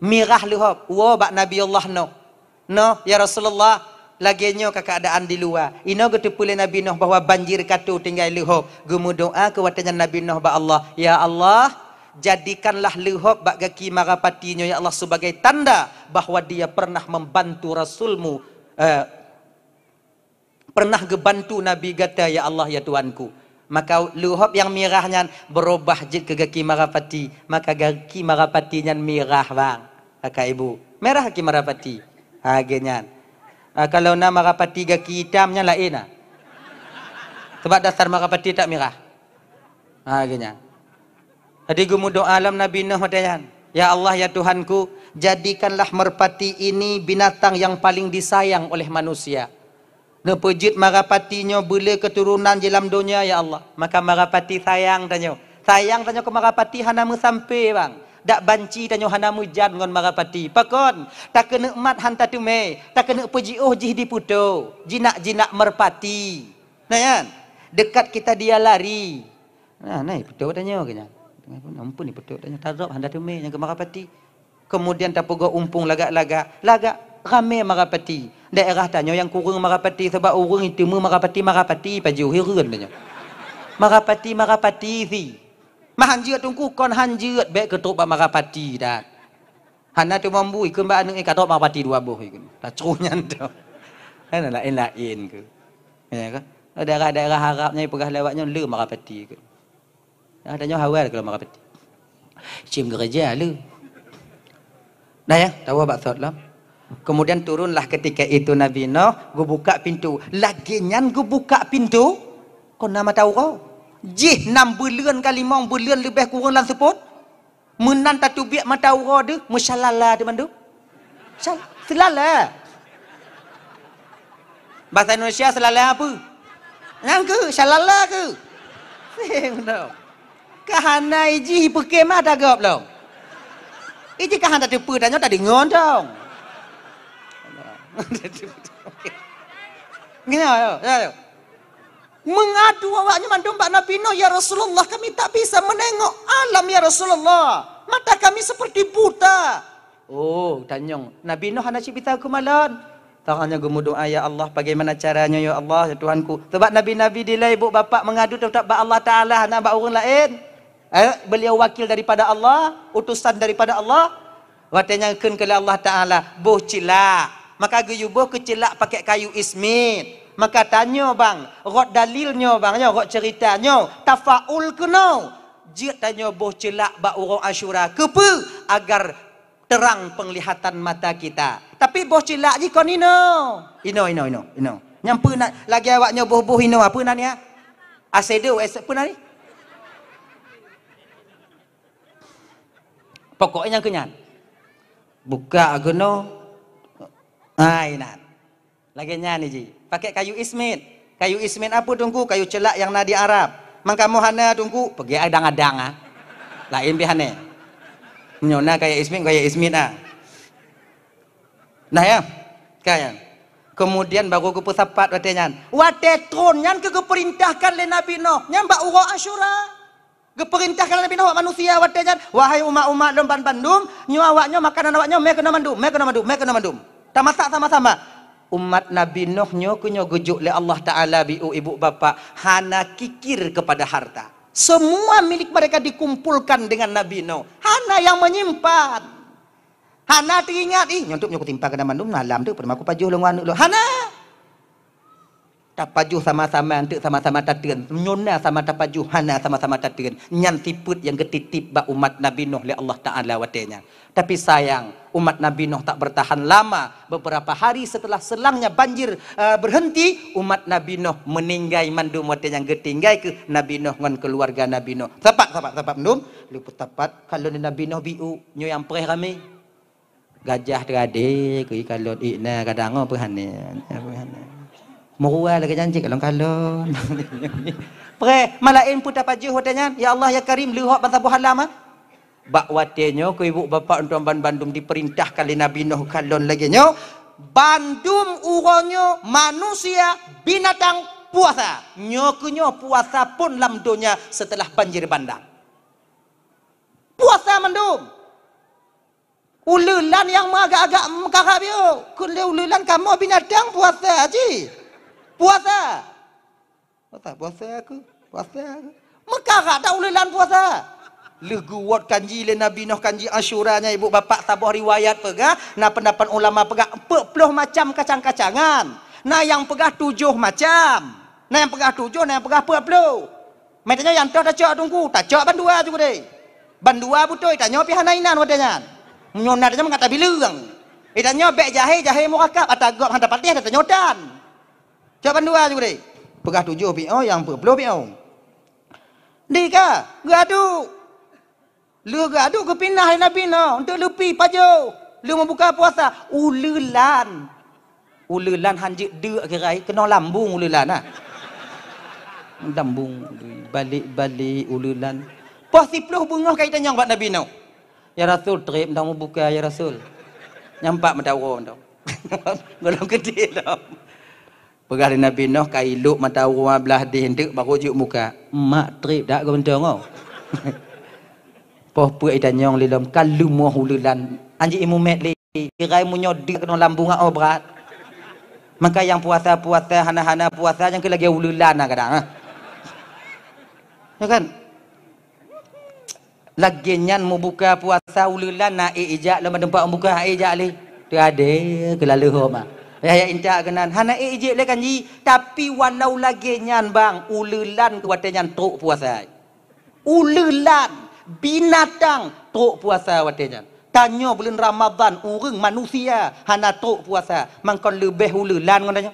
Mirah luhop. Wo bak Nabi Allah no. No, ya Rasulullah, lagenyo ka keadaan di luar. Ino gitu pulih Nabi Nuh bahwa banjir katu tinggal lihop. Gumu doa kuatnya Nabi Nuh ba Allah. Ya Allah, jadikanlah lihop bak gaki marapatinyo ya Allah sebagai tanda bahwa dia pernah membantu Rasulmu. Eh, pernah gebantu Nabi gata ya Allah ya Tuanku. Maka luhop yang mirahnya berubah je ke gaki marapati. Maka gaki marapatinya mirah bang. Kakak ibu. Merah gaki marapati. Ha, ganyan. Ha, kalau nak makapati gaki hitamnya lain lah. Sebab dasar makapati tak merah. Ha, ganyan. Jadi gumu doa alam Nabi Nuh matayan. Ya Allah, ya Tuhanku, jadikanlah merpati ini binatang yang paling disayang oleh manusia. Nepujit marapatinya bila keturunan jelam dunia, ya Allah. Maka marapati sayang, tanya. Sayang, tanya ke marapati, hanama sampai, bang dak banci tanyo hana mujan ngon marapati pakon tak kena emat hanta tatu me tak kena puji oh jih diputo jinak jinak merpati nah kan dekat kita dia lari nah nah putu tanyo kenya ampun ni putu tanyo tarop hanta tatu me ke marapati kemudian tapo go umpung lagak-lagak lagak ramai marapati daerah tanyo yang kurung marapati sebab urung itu marapati marapati paju hirun tanyo marapati marapati si มาหันเยือตุงกูก่อนหันเยือเบะกระตุบมาราปฏิดาหันนาตัวมังบุยขึ้นบ้านหนึ่งเอกระตุบมาปฏิดัวบุยกันตาโจยันเดียวนั่นแหละเอ็นละเอ็นกูเนี่ยก็ได้ก็ได้ก็หารับเนี่ยพวกเขาเลวะเนี่ยลืมมาราปฏิกันนะแต่เนี่ยหาวแหวกเลยมาราปฏิชิมกระเจี๊ยลืมได้ยังแต่ว่าบัตรสดแล้ว Kemudian turunlah ketika itu Nabi Nuh, gue buka pintu. Lagi nyan gue buka pintu, kau nama tahu kau? jih nam bulan kali lima bulan lebih kurang lan sepot menan tatu biak mata ura de masyalala de mandu selala bahasa indonesia selala apa nang ke selala ke sing eh, no kahana iji pike mata gap lo iji kahana tatu pu tanya tadi ngon tong Gini ayo, ayo, ayo mengadu awaknya mandum Pak Nabi Nuh, ya Rasulullah kami tak bisa menengok alam ya Rasulullah. Mata kami seperti buta. Oh, tanyong. Nabi Nuh anak cipita aku malam. Tahanya gumu doa ah, ya Allah bagaimana caranya ya Allah ya Tuhanku. Sebab nabi-nabi di lain ibu bapa mengadu tak ba Allah taala hana ba orang lain. Eh, beliau wakil daripada Allah, utusan daripada Allah. Watanya ke Allah taala, boh cilak. Maka gayu boh kecilak pakai kayu ismit maka tanya bang rot dalilnya bang nya rot ceritanya tafaul kena dia tanya boh celak ba urang asyura kepe agar terang penglihatan mata kita tapi boh celak ji kon ino ino ino ino ino yang nak lagi awak nyoboh boh ino apa nak ya, ah asedo apa ni pokoknya kenyan buka geno ai ah, nan lagi nyanyi ji pakai kayu ismin. Kayu ismin apa tunggu? Kayu celak yang nadi Arab. Maka mohana tunggu, pergi adang-adang ah. Lain ni Nyona kayak ismin, kayak ismin ah. Nah ya. Kaya. Kemudian baru ke pesapat katanya. Wate tron yang ke keperintahkan le Nabi Noh. Yang bak uro asyura. Keperintahkan Nabi Noh manusia katanya. Wahai umat-umat lomban bandung. Nyawa awaknya makanan awaknya. Mereka kena mandum. Mereka kena mandum. Mereka kena mandum. Tak sama-sama umat Nabi Nuh nyo kunyo gujuk le Allah Taala bi ibu bapa hana kikir kepada harta. Semua milik mereka dikumpulkan dengan Nabi Nuh. Hana yang menyimpan. Hana teringat ih nyontok nyo ketimpa kada mandum malam tu pernah aku pajuh lengan lu. Hana tak tapaju sama-sama antuk sama-sama tatun nyona sama tak tapaju hana sama-sama tatun nyan siput yang ketitip ba umat nabi nuh li Allah taala watenya tapi sayang umat nabi nuh tak bertahan lama beberapa hari setelah selangnya banjir uh, berhenti umat nabi nuh meninggai mandu mate yang getinggai ke nabi nuh dengan keluarga nabi nuh tepat tepat tepat ndum lupa tepat kalau ni nabi nuh biu nyu yang pereh kami gajah terade kalau ikna kadang apa oh, hanen apa hanen Merual lagi janji kalau kalon. [laughs] Pre, malain pun dapat pajuh watanya. Ya Allah ya Karim, lihat bantah buah halam ah. Bak watanya ke ibu bapa untuk ban bandum diperintah kali Nabi Nuh kalon lagi nyo. Bandum uronyo manusia binatang puasa. nyo Nyokunyo puasa pun lam dunia setelah banjir bandang. Puasa mandum. Ululan yang agak-agak mekarabio. Kulu ululan kamu binatang puasa aja. Puasa. Puasa, oh, puasa aku. Puasa aku. Mekah tak boleh lan puasa. Lugu lah, wat kanji le lah Nabi Nuh kanji asyuranya ibu bapak sabah riwayat pegah. Nah pendapat ulama pegah. Pepuluh macam kacang-kacangan. Nah yang pegah tujuh macam. Nah yang pegah tujuh, nah yang pegah pepuluh. Maksudnya yang tu tak cok tunggu. Tak cok bandua juga deh. Bandua butuh. Tak nyopi hanainan wadanya. mengata mengatakan bilirang. Itanya bek jahe, jahe murakab. Atau gop hantar patih, ada nyodan. Cak pandu juga, boleh. Pegah tujuh PO yang berpuluh PO. Dika, gadu. Lu gadu ke pinah nabi no untuk lupi pajo. Lu membuka puasa ululan. Ululan hanjik de gerai kena lambung ululan ah. Lambung balik-balik ululan. Puas peluh bunga kaitan yang buat Nabi no. Ya Rasul, trip dah membuka, Ya Rasul. Nyampak mendawa, tau. [laughs] Ngelam gede, tau. Perah di Nabi Nuh, kai luk mata rumah belah di hendak, baru jik muka. Mak trip dak kau bentuk [laughs] Poh Pohpuk ay tanyong lelom, kalu mua hululan. Anjik imu met li, kirai mu nyodik kena lambung kau oh, berat. Maka yang puasa-puasa, hana-hana puasa, yang ke lagi hululan nak lah kadang. Ha. Ya kan? Lagi nyan mu buka puasa hululan, nak ijak lama tempat buka ijak li. Tidak ada, kelalu hormat. Ya ya kenan. Hana e eh ejek le kanji, tapi wanau lagi nyan bang, ululan tu wate nyan tok puasa. Ululan binatang tok puasa wate nyan. Tanya bulan Ramadan orang manusia hana tok puasa, mangkon lebih ululan ngon tanya.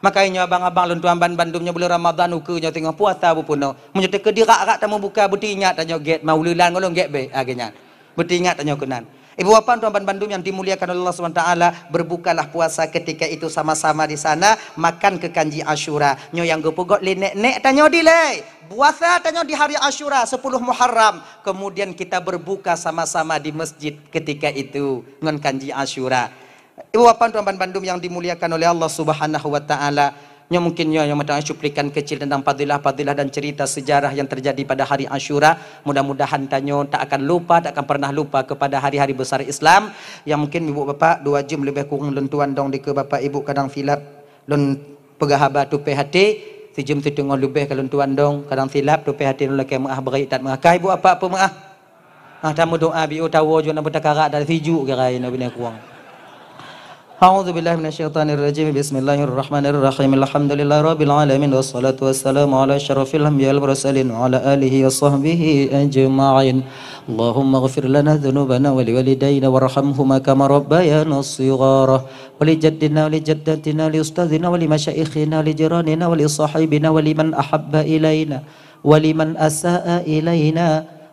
Makanya abang-abang lun tuan ban bandumnya bulan Ramadan ukunya tengah puasa bu puno. Menyete kedirak rak tamu buka butinya tanya get maululan ngolong get be agenya. Butinya tanya kenan. Ibu bapa tuan tuan Bandung yang dimuliakan oleh Allah Subhanahu taala, berbukalah puasa ketika itu sama-sama di sana makan ke kanji Asyura. Nyo yang gepogot le nek nek tanyo dilei. Puasa tanyo di hari Asyura 10 Muharram. Kemudian kita berbuka sama-sama di masjid ketika itu dengan kanji Asyura. Ibu bapa tuan tuan Bandung yang dimuliakan oleh Allah Subhanahu wa taala, yang mungkin nyo yang mendengar cuplikan kecil tentang padilah padilah dan cerita sejarah yang terjadi pada hari Ashura mudah-mudahan tanya tak akan lupa tak akan pernah lupa kepada hari-hari besar Islam yang mungkin ibu bapa dua jam lebih kurang lentuan dong di ke bapa ibu kadang filap lon pegahaba tu PHT sejam tu tengah lebih ke lentuan dong kadang silap tu PhD. lon lekai mengah beri tat mengah kai ibu apa apa mengah ah tamu doa bi utawa jo nak bertakara dari sejuk kaya nak bina أعوذ بالله من الشيطان الرجيم بسم الله الرحمن الرحيم الحمد لله رب العالمين والصلاة والسلام على شرف الأنبياء والمرسلين وعلى آله وصحبه أجمعين اللهم اغفر لنا ذنوبنا ولوالدينا وارحمهما كما ربيانا صغارا ولجدنا ولجدتنا ولأستاذنا ولمشايخنا ولجيراننا ولصاحبنا ولمن أحب إلينا ولمن أساء إلينا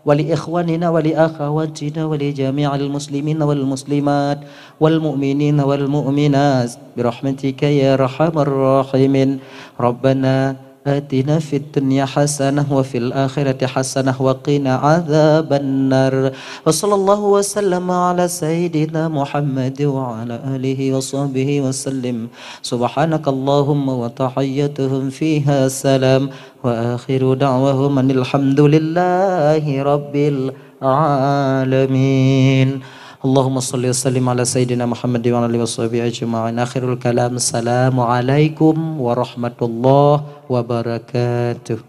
ولإخواننا ولأخواتنا ولجميع المسلمين والمسلمات والمؤمنين والمؤمنات برحمتك يا أرحم الراحمين ربنا آتنا في الدنيا حسنة وفي الآخرة حسنة وقنا عذاب النار وصلى الله وسلم على سيدنا محمد وعلى آله وصحبه وسلم سبحانك اللهم وتحيتهم فيها سلام وآخر دعوهم أن الحمد لله رب العالمين اللهم صل وسلم على سيدنا محمد وعلى اله وصحبه اجمعين اخر الكلام السلام عليكم ورحمه الله وبركاته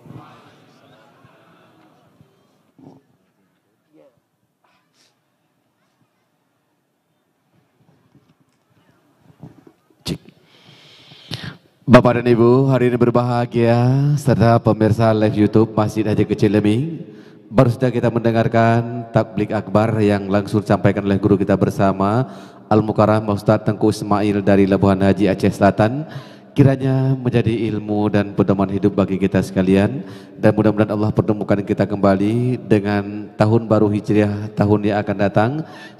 Bapak dan Ibu, hari ini berbahagia serta pemirsa live YouTube Masjid Haji Kecil Leming. Baru saja kita mendengarkan tablik akbar yang langsung disampaikan oleh guru kita bersama Al-Mukarrah Ustaz Tengku Ismail dari Labuhan Haji Aceh Selatan kiranya menjadi ilmu dan pedoman hidup bagi kita sekalian dan mudah-mudahan Allah pertemukan kita kembali dengan tahun baru Hijriah tahun yang akan datang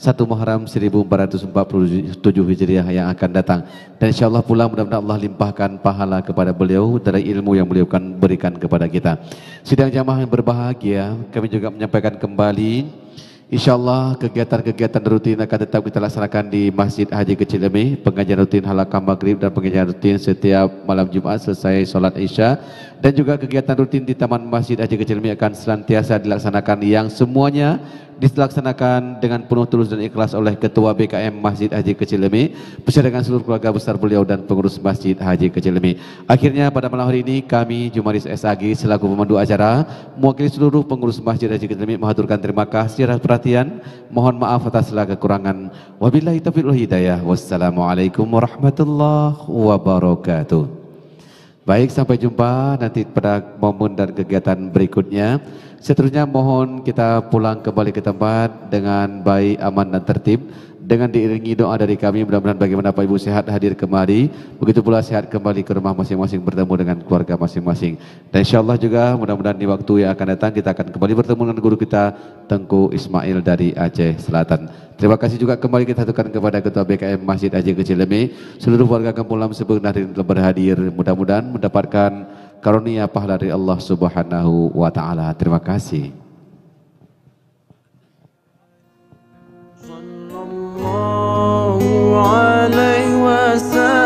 1 Muharram 1447 Hijriah yang akan datang dan insyaallah pula mudah-mudahan Allah limpahkan pahala kepada beliau dari ilmu yang beliau akan berikan kepada kita sidang jamaah yang berbahagia kami juga menyampaikan kembali InsyaAllah kegiatan-kegiatan rutin akan tetap kita laksanakan di Masjid Haji Kecil Demi Pengajian rutin halakam maghrib dan pengajian rutin setiap malam Jumaat selesai solat isya dan juga kegiatan rutin di Taman Masjid Haji Kecil Mi akan senantiasa dilaksanakan yang semuanya dilaksanakan dengan penuh tulus dan ikhlas oleh Ketua BKM Masjid Haji Kecil Lemi beserta dengan seluruh keluarga besar beliau dan pengurus Masjid Haji Kecil Lemi. Akhirnya pada malam hari ini kami Jumaris SAG selaku pemandu acara mewakili seluruh pengurus Masjid Haji Kecil Lemi mengaturkan terima kasih atas perhatian. Mohon maaf atas segala kekurangan. Wabillahi taufiq wal hidayah. Wassalamualaikum warahmatullahi wabarakatuh. Baik, sampai jumpa nanti pada momen dan kegiatan berikutnya. Seterusnya mohon kita pulang kembali ke tempat dengan baik, aman, dan tertib. dengan diiringi doa dari kami mudah-mudahan bagaimana Bapak Ibu sehat hadir kemari begitu pula sehat kembali ke rumah masing-masing bertemu dengan keluarga masing-masing dan insya Allah juga mudah-mudahan di waktu yang akan datang kita akan kembali bertemu dengan guru kita Tengku Ismail dari Aceh Selatan terima kasih juga kembali kita satukan kepada Ketua BKM Masjid Aceh Kecil Leme seluruh warga Kampung Lam sebenarnya telah berhadir mudah-mudahan mendapatkan karunia pahala dari Allah Subhanahu wa taala terima kasih الله عليه وسلم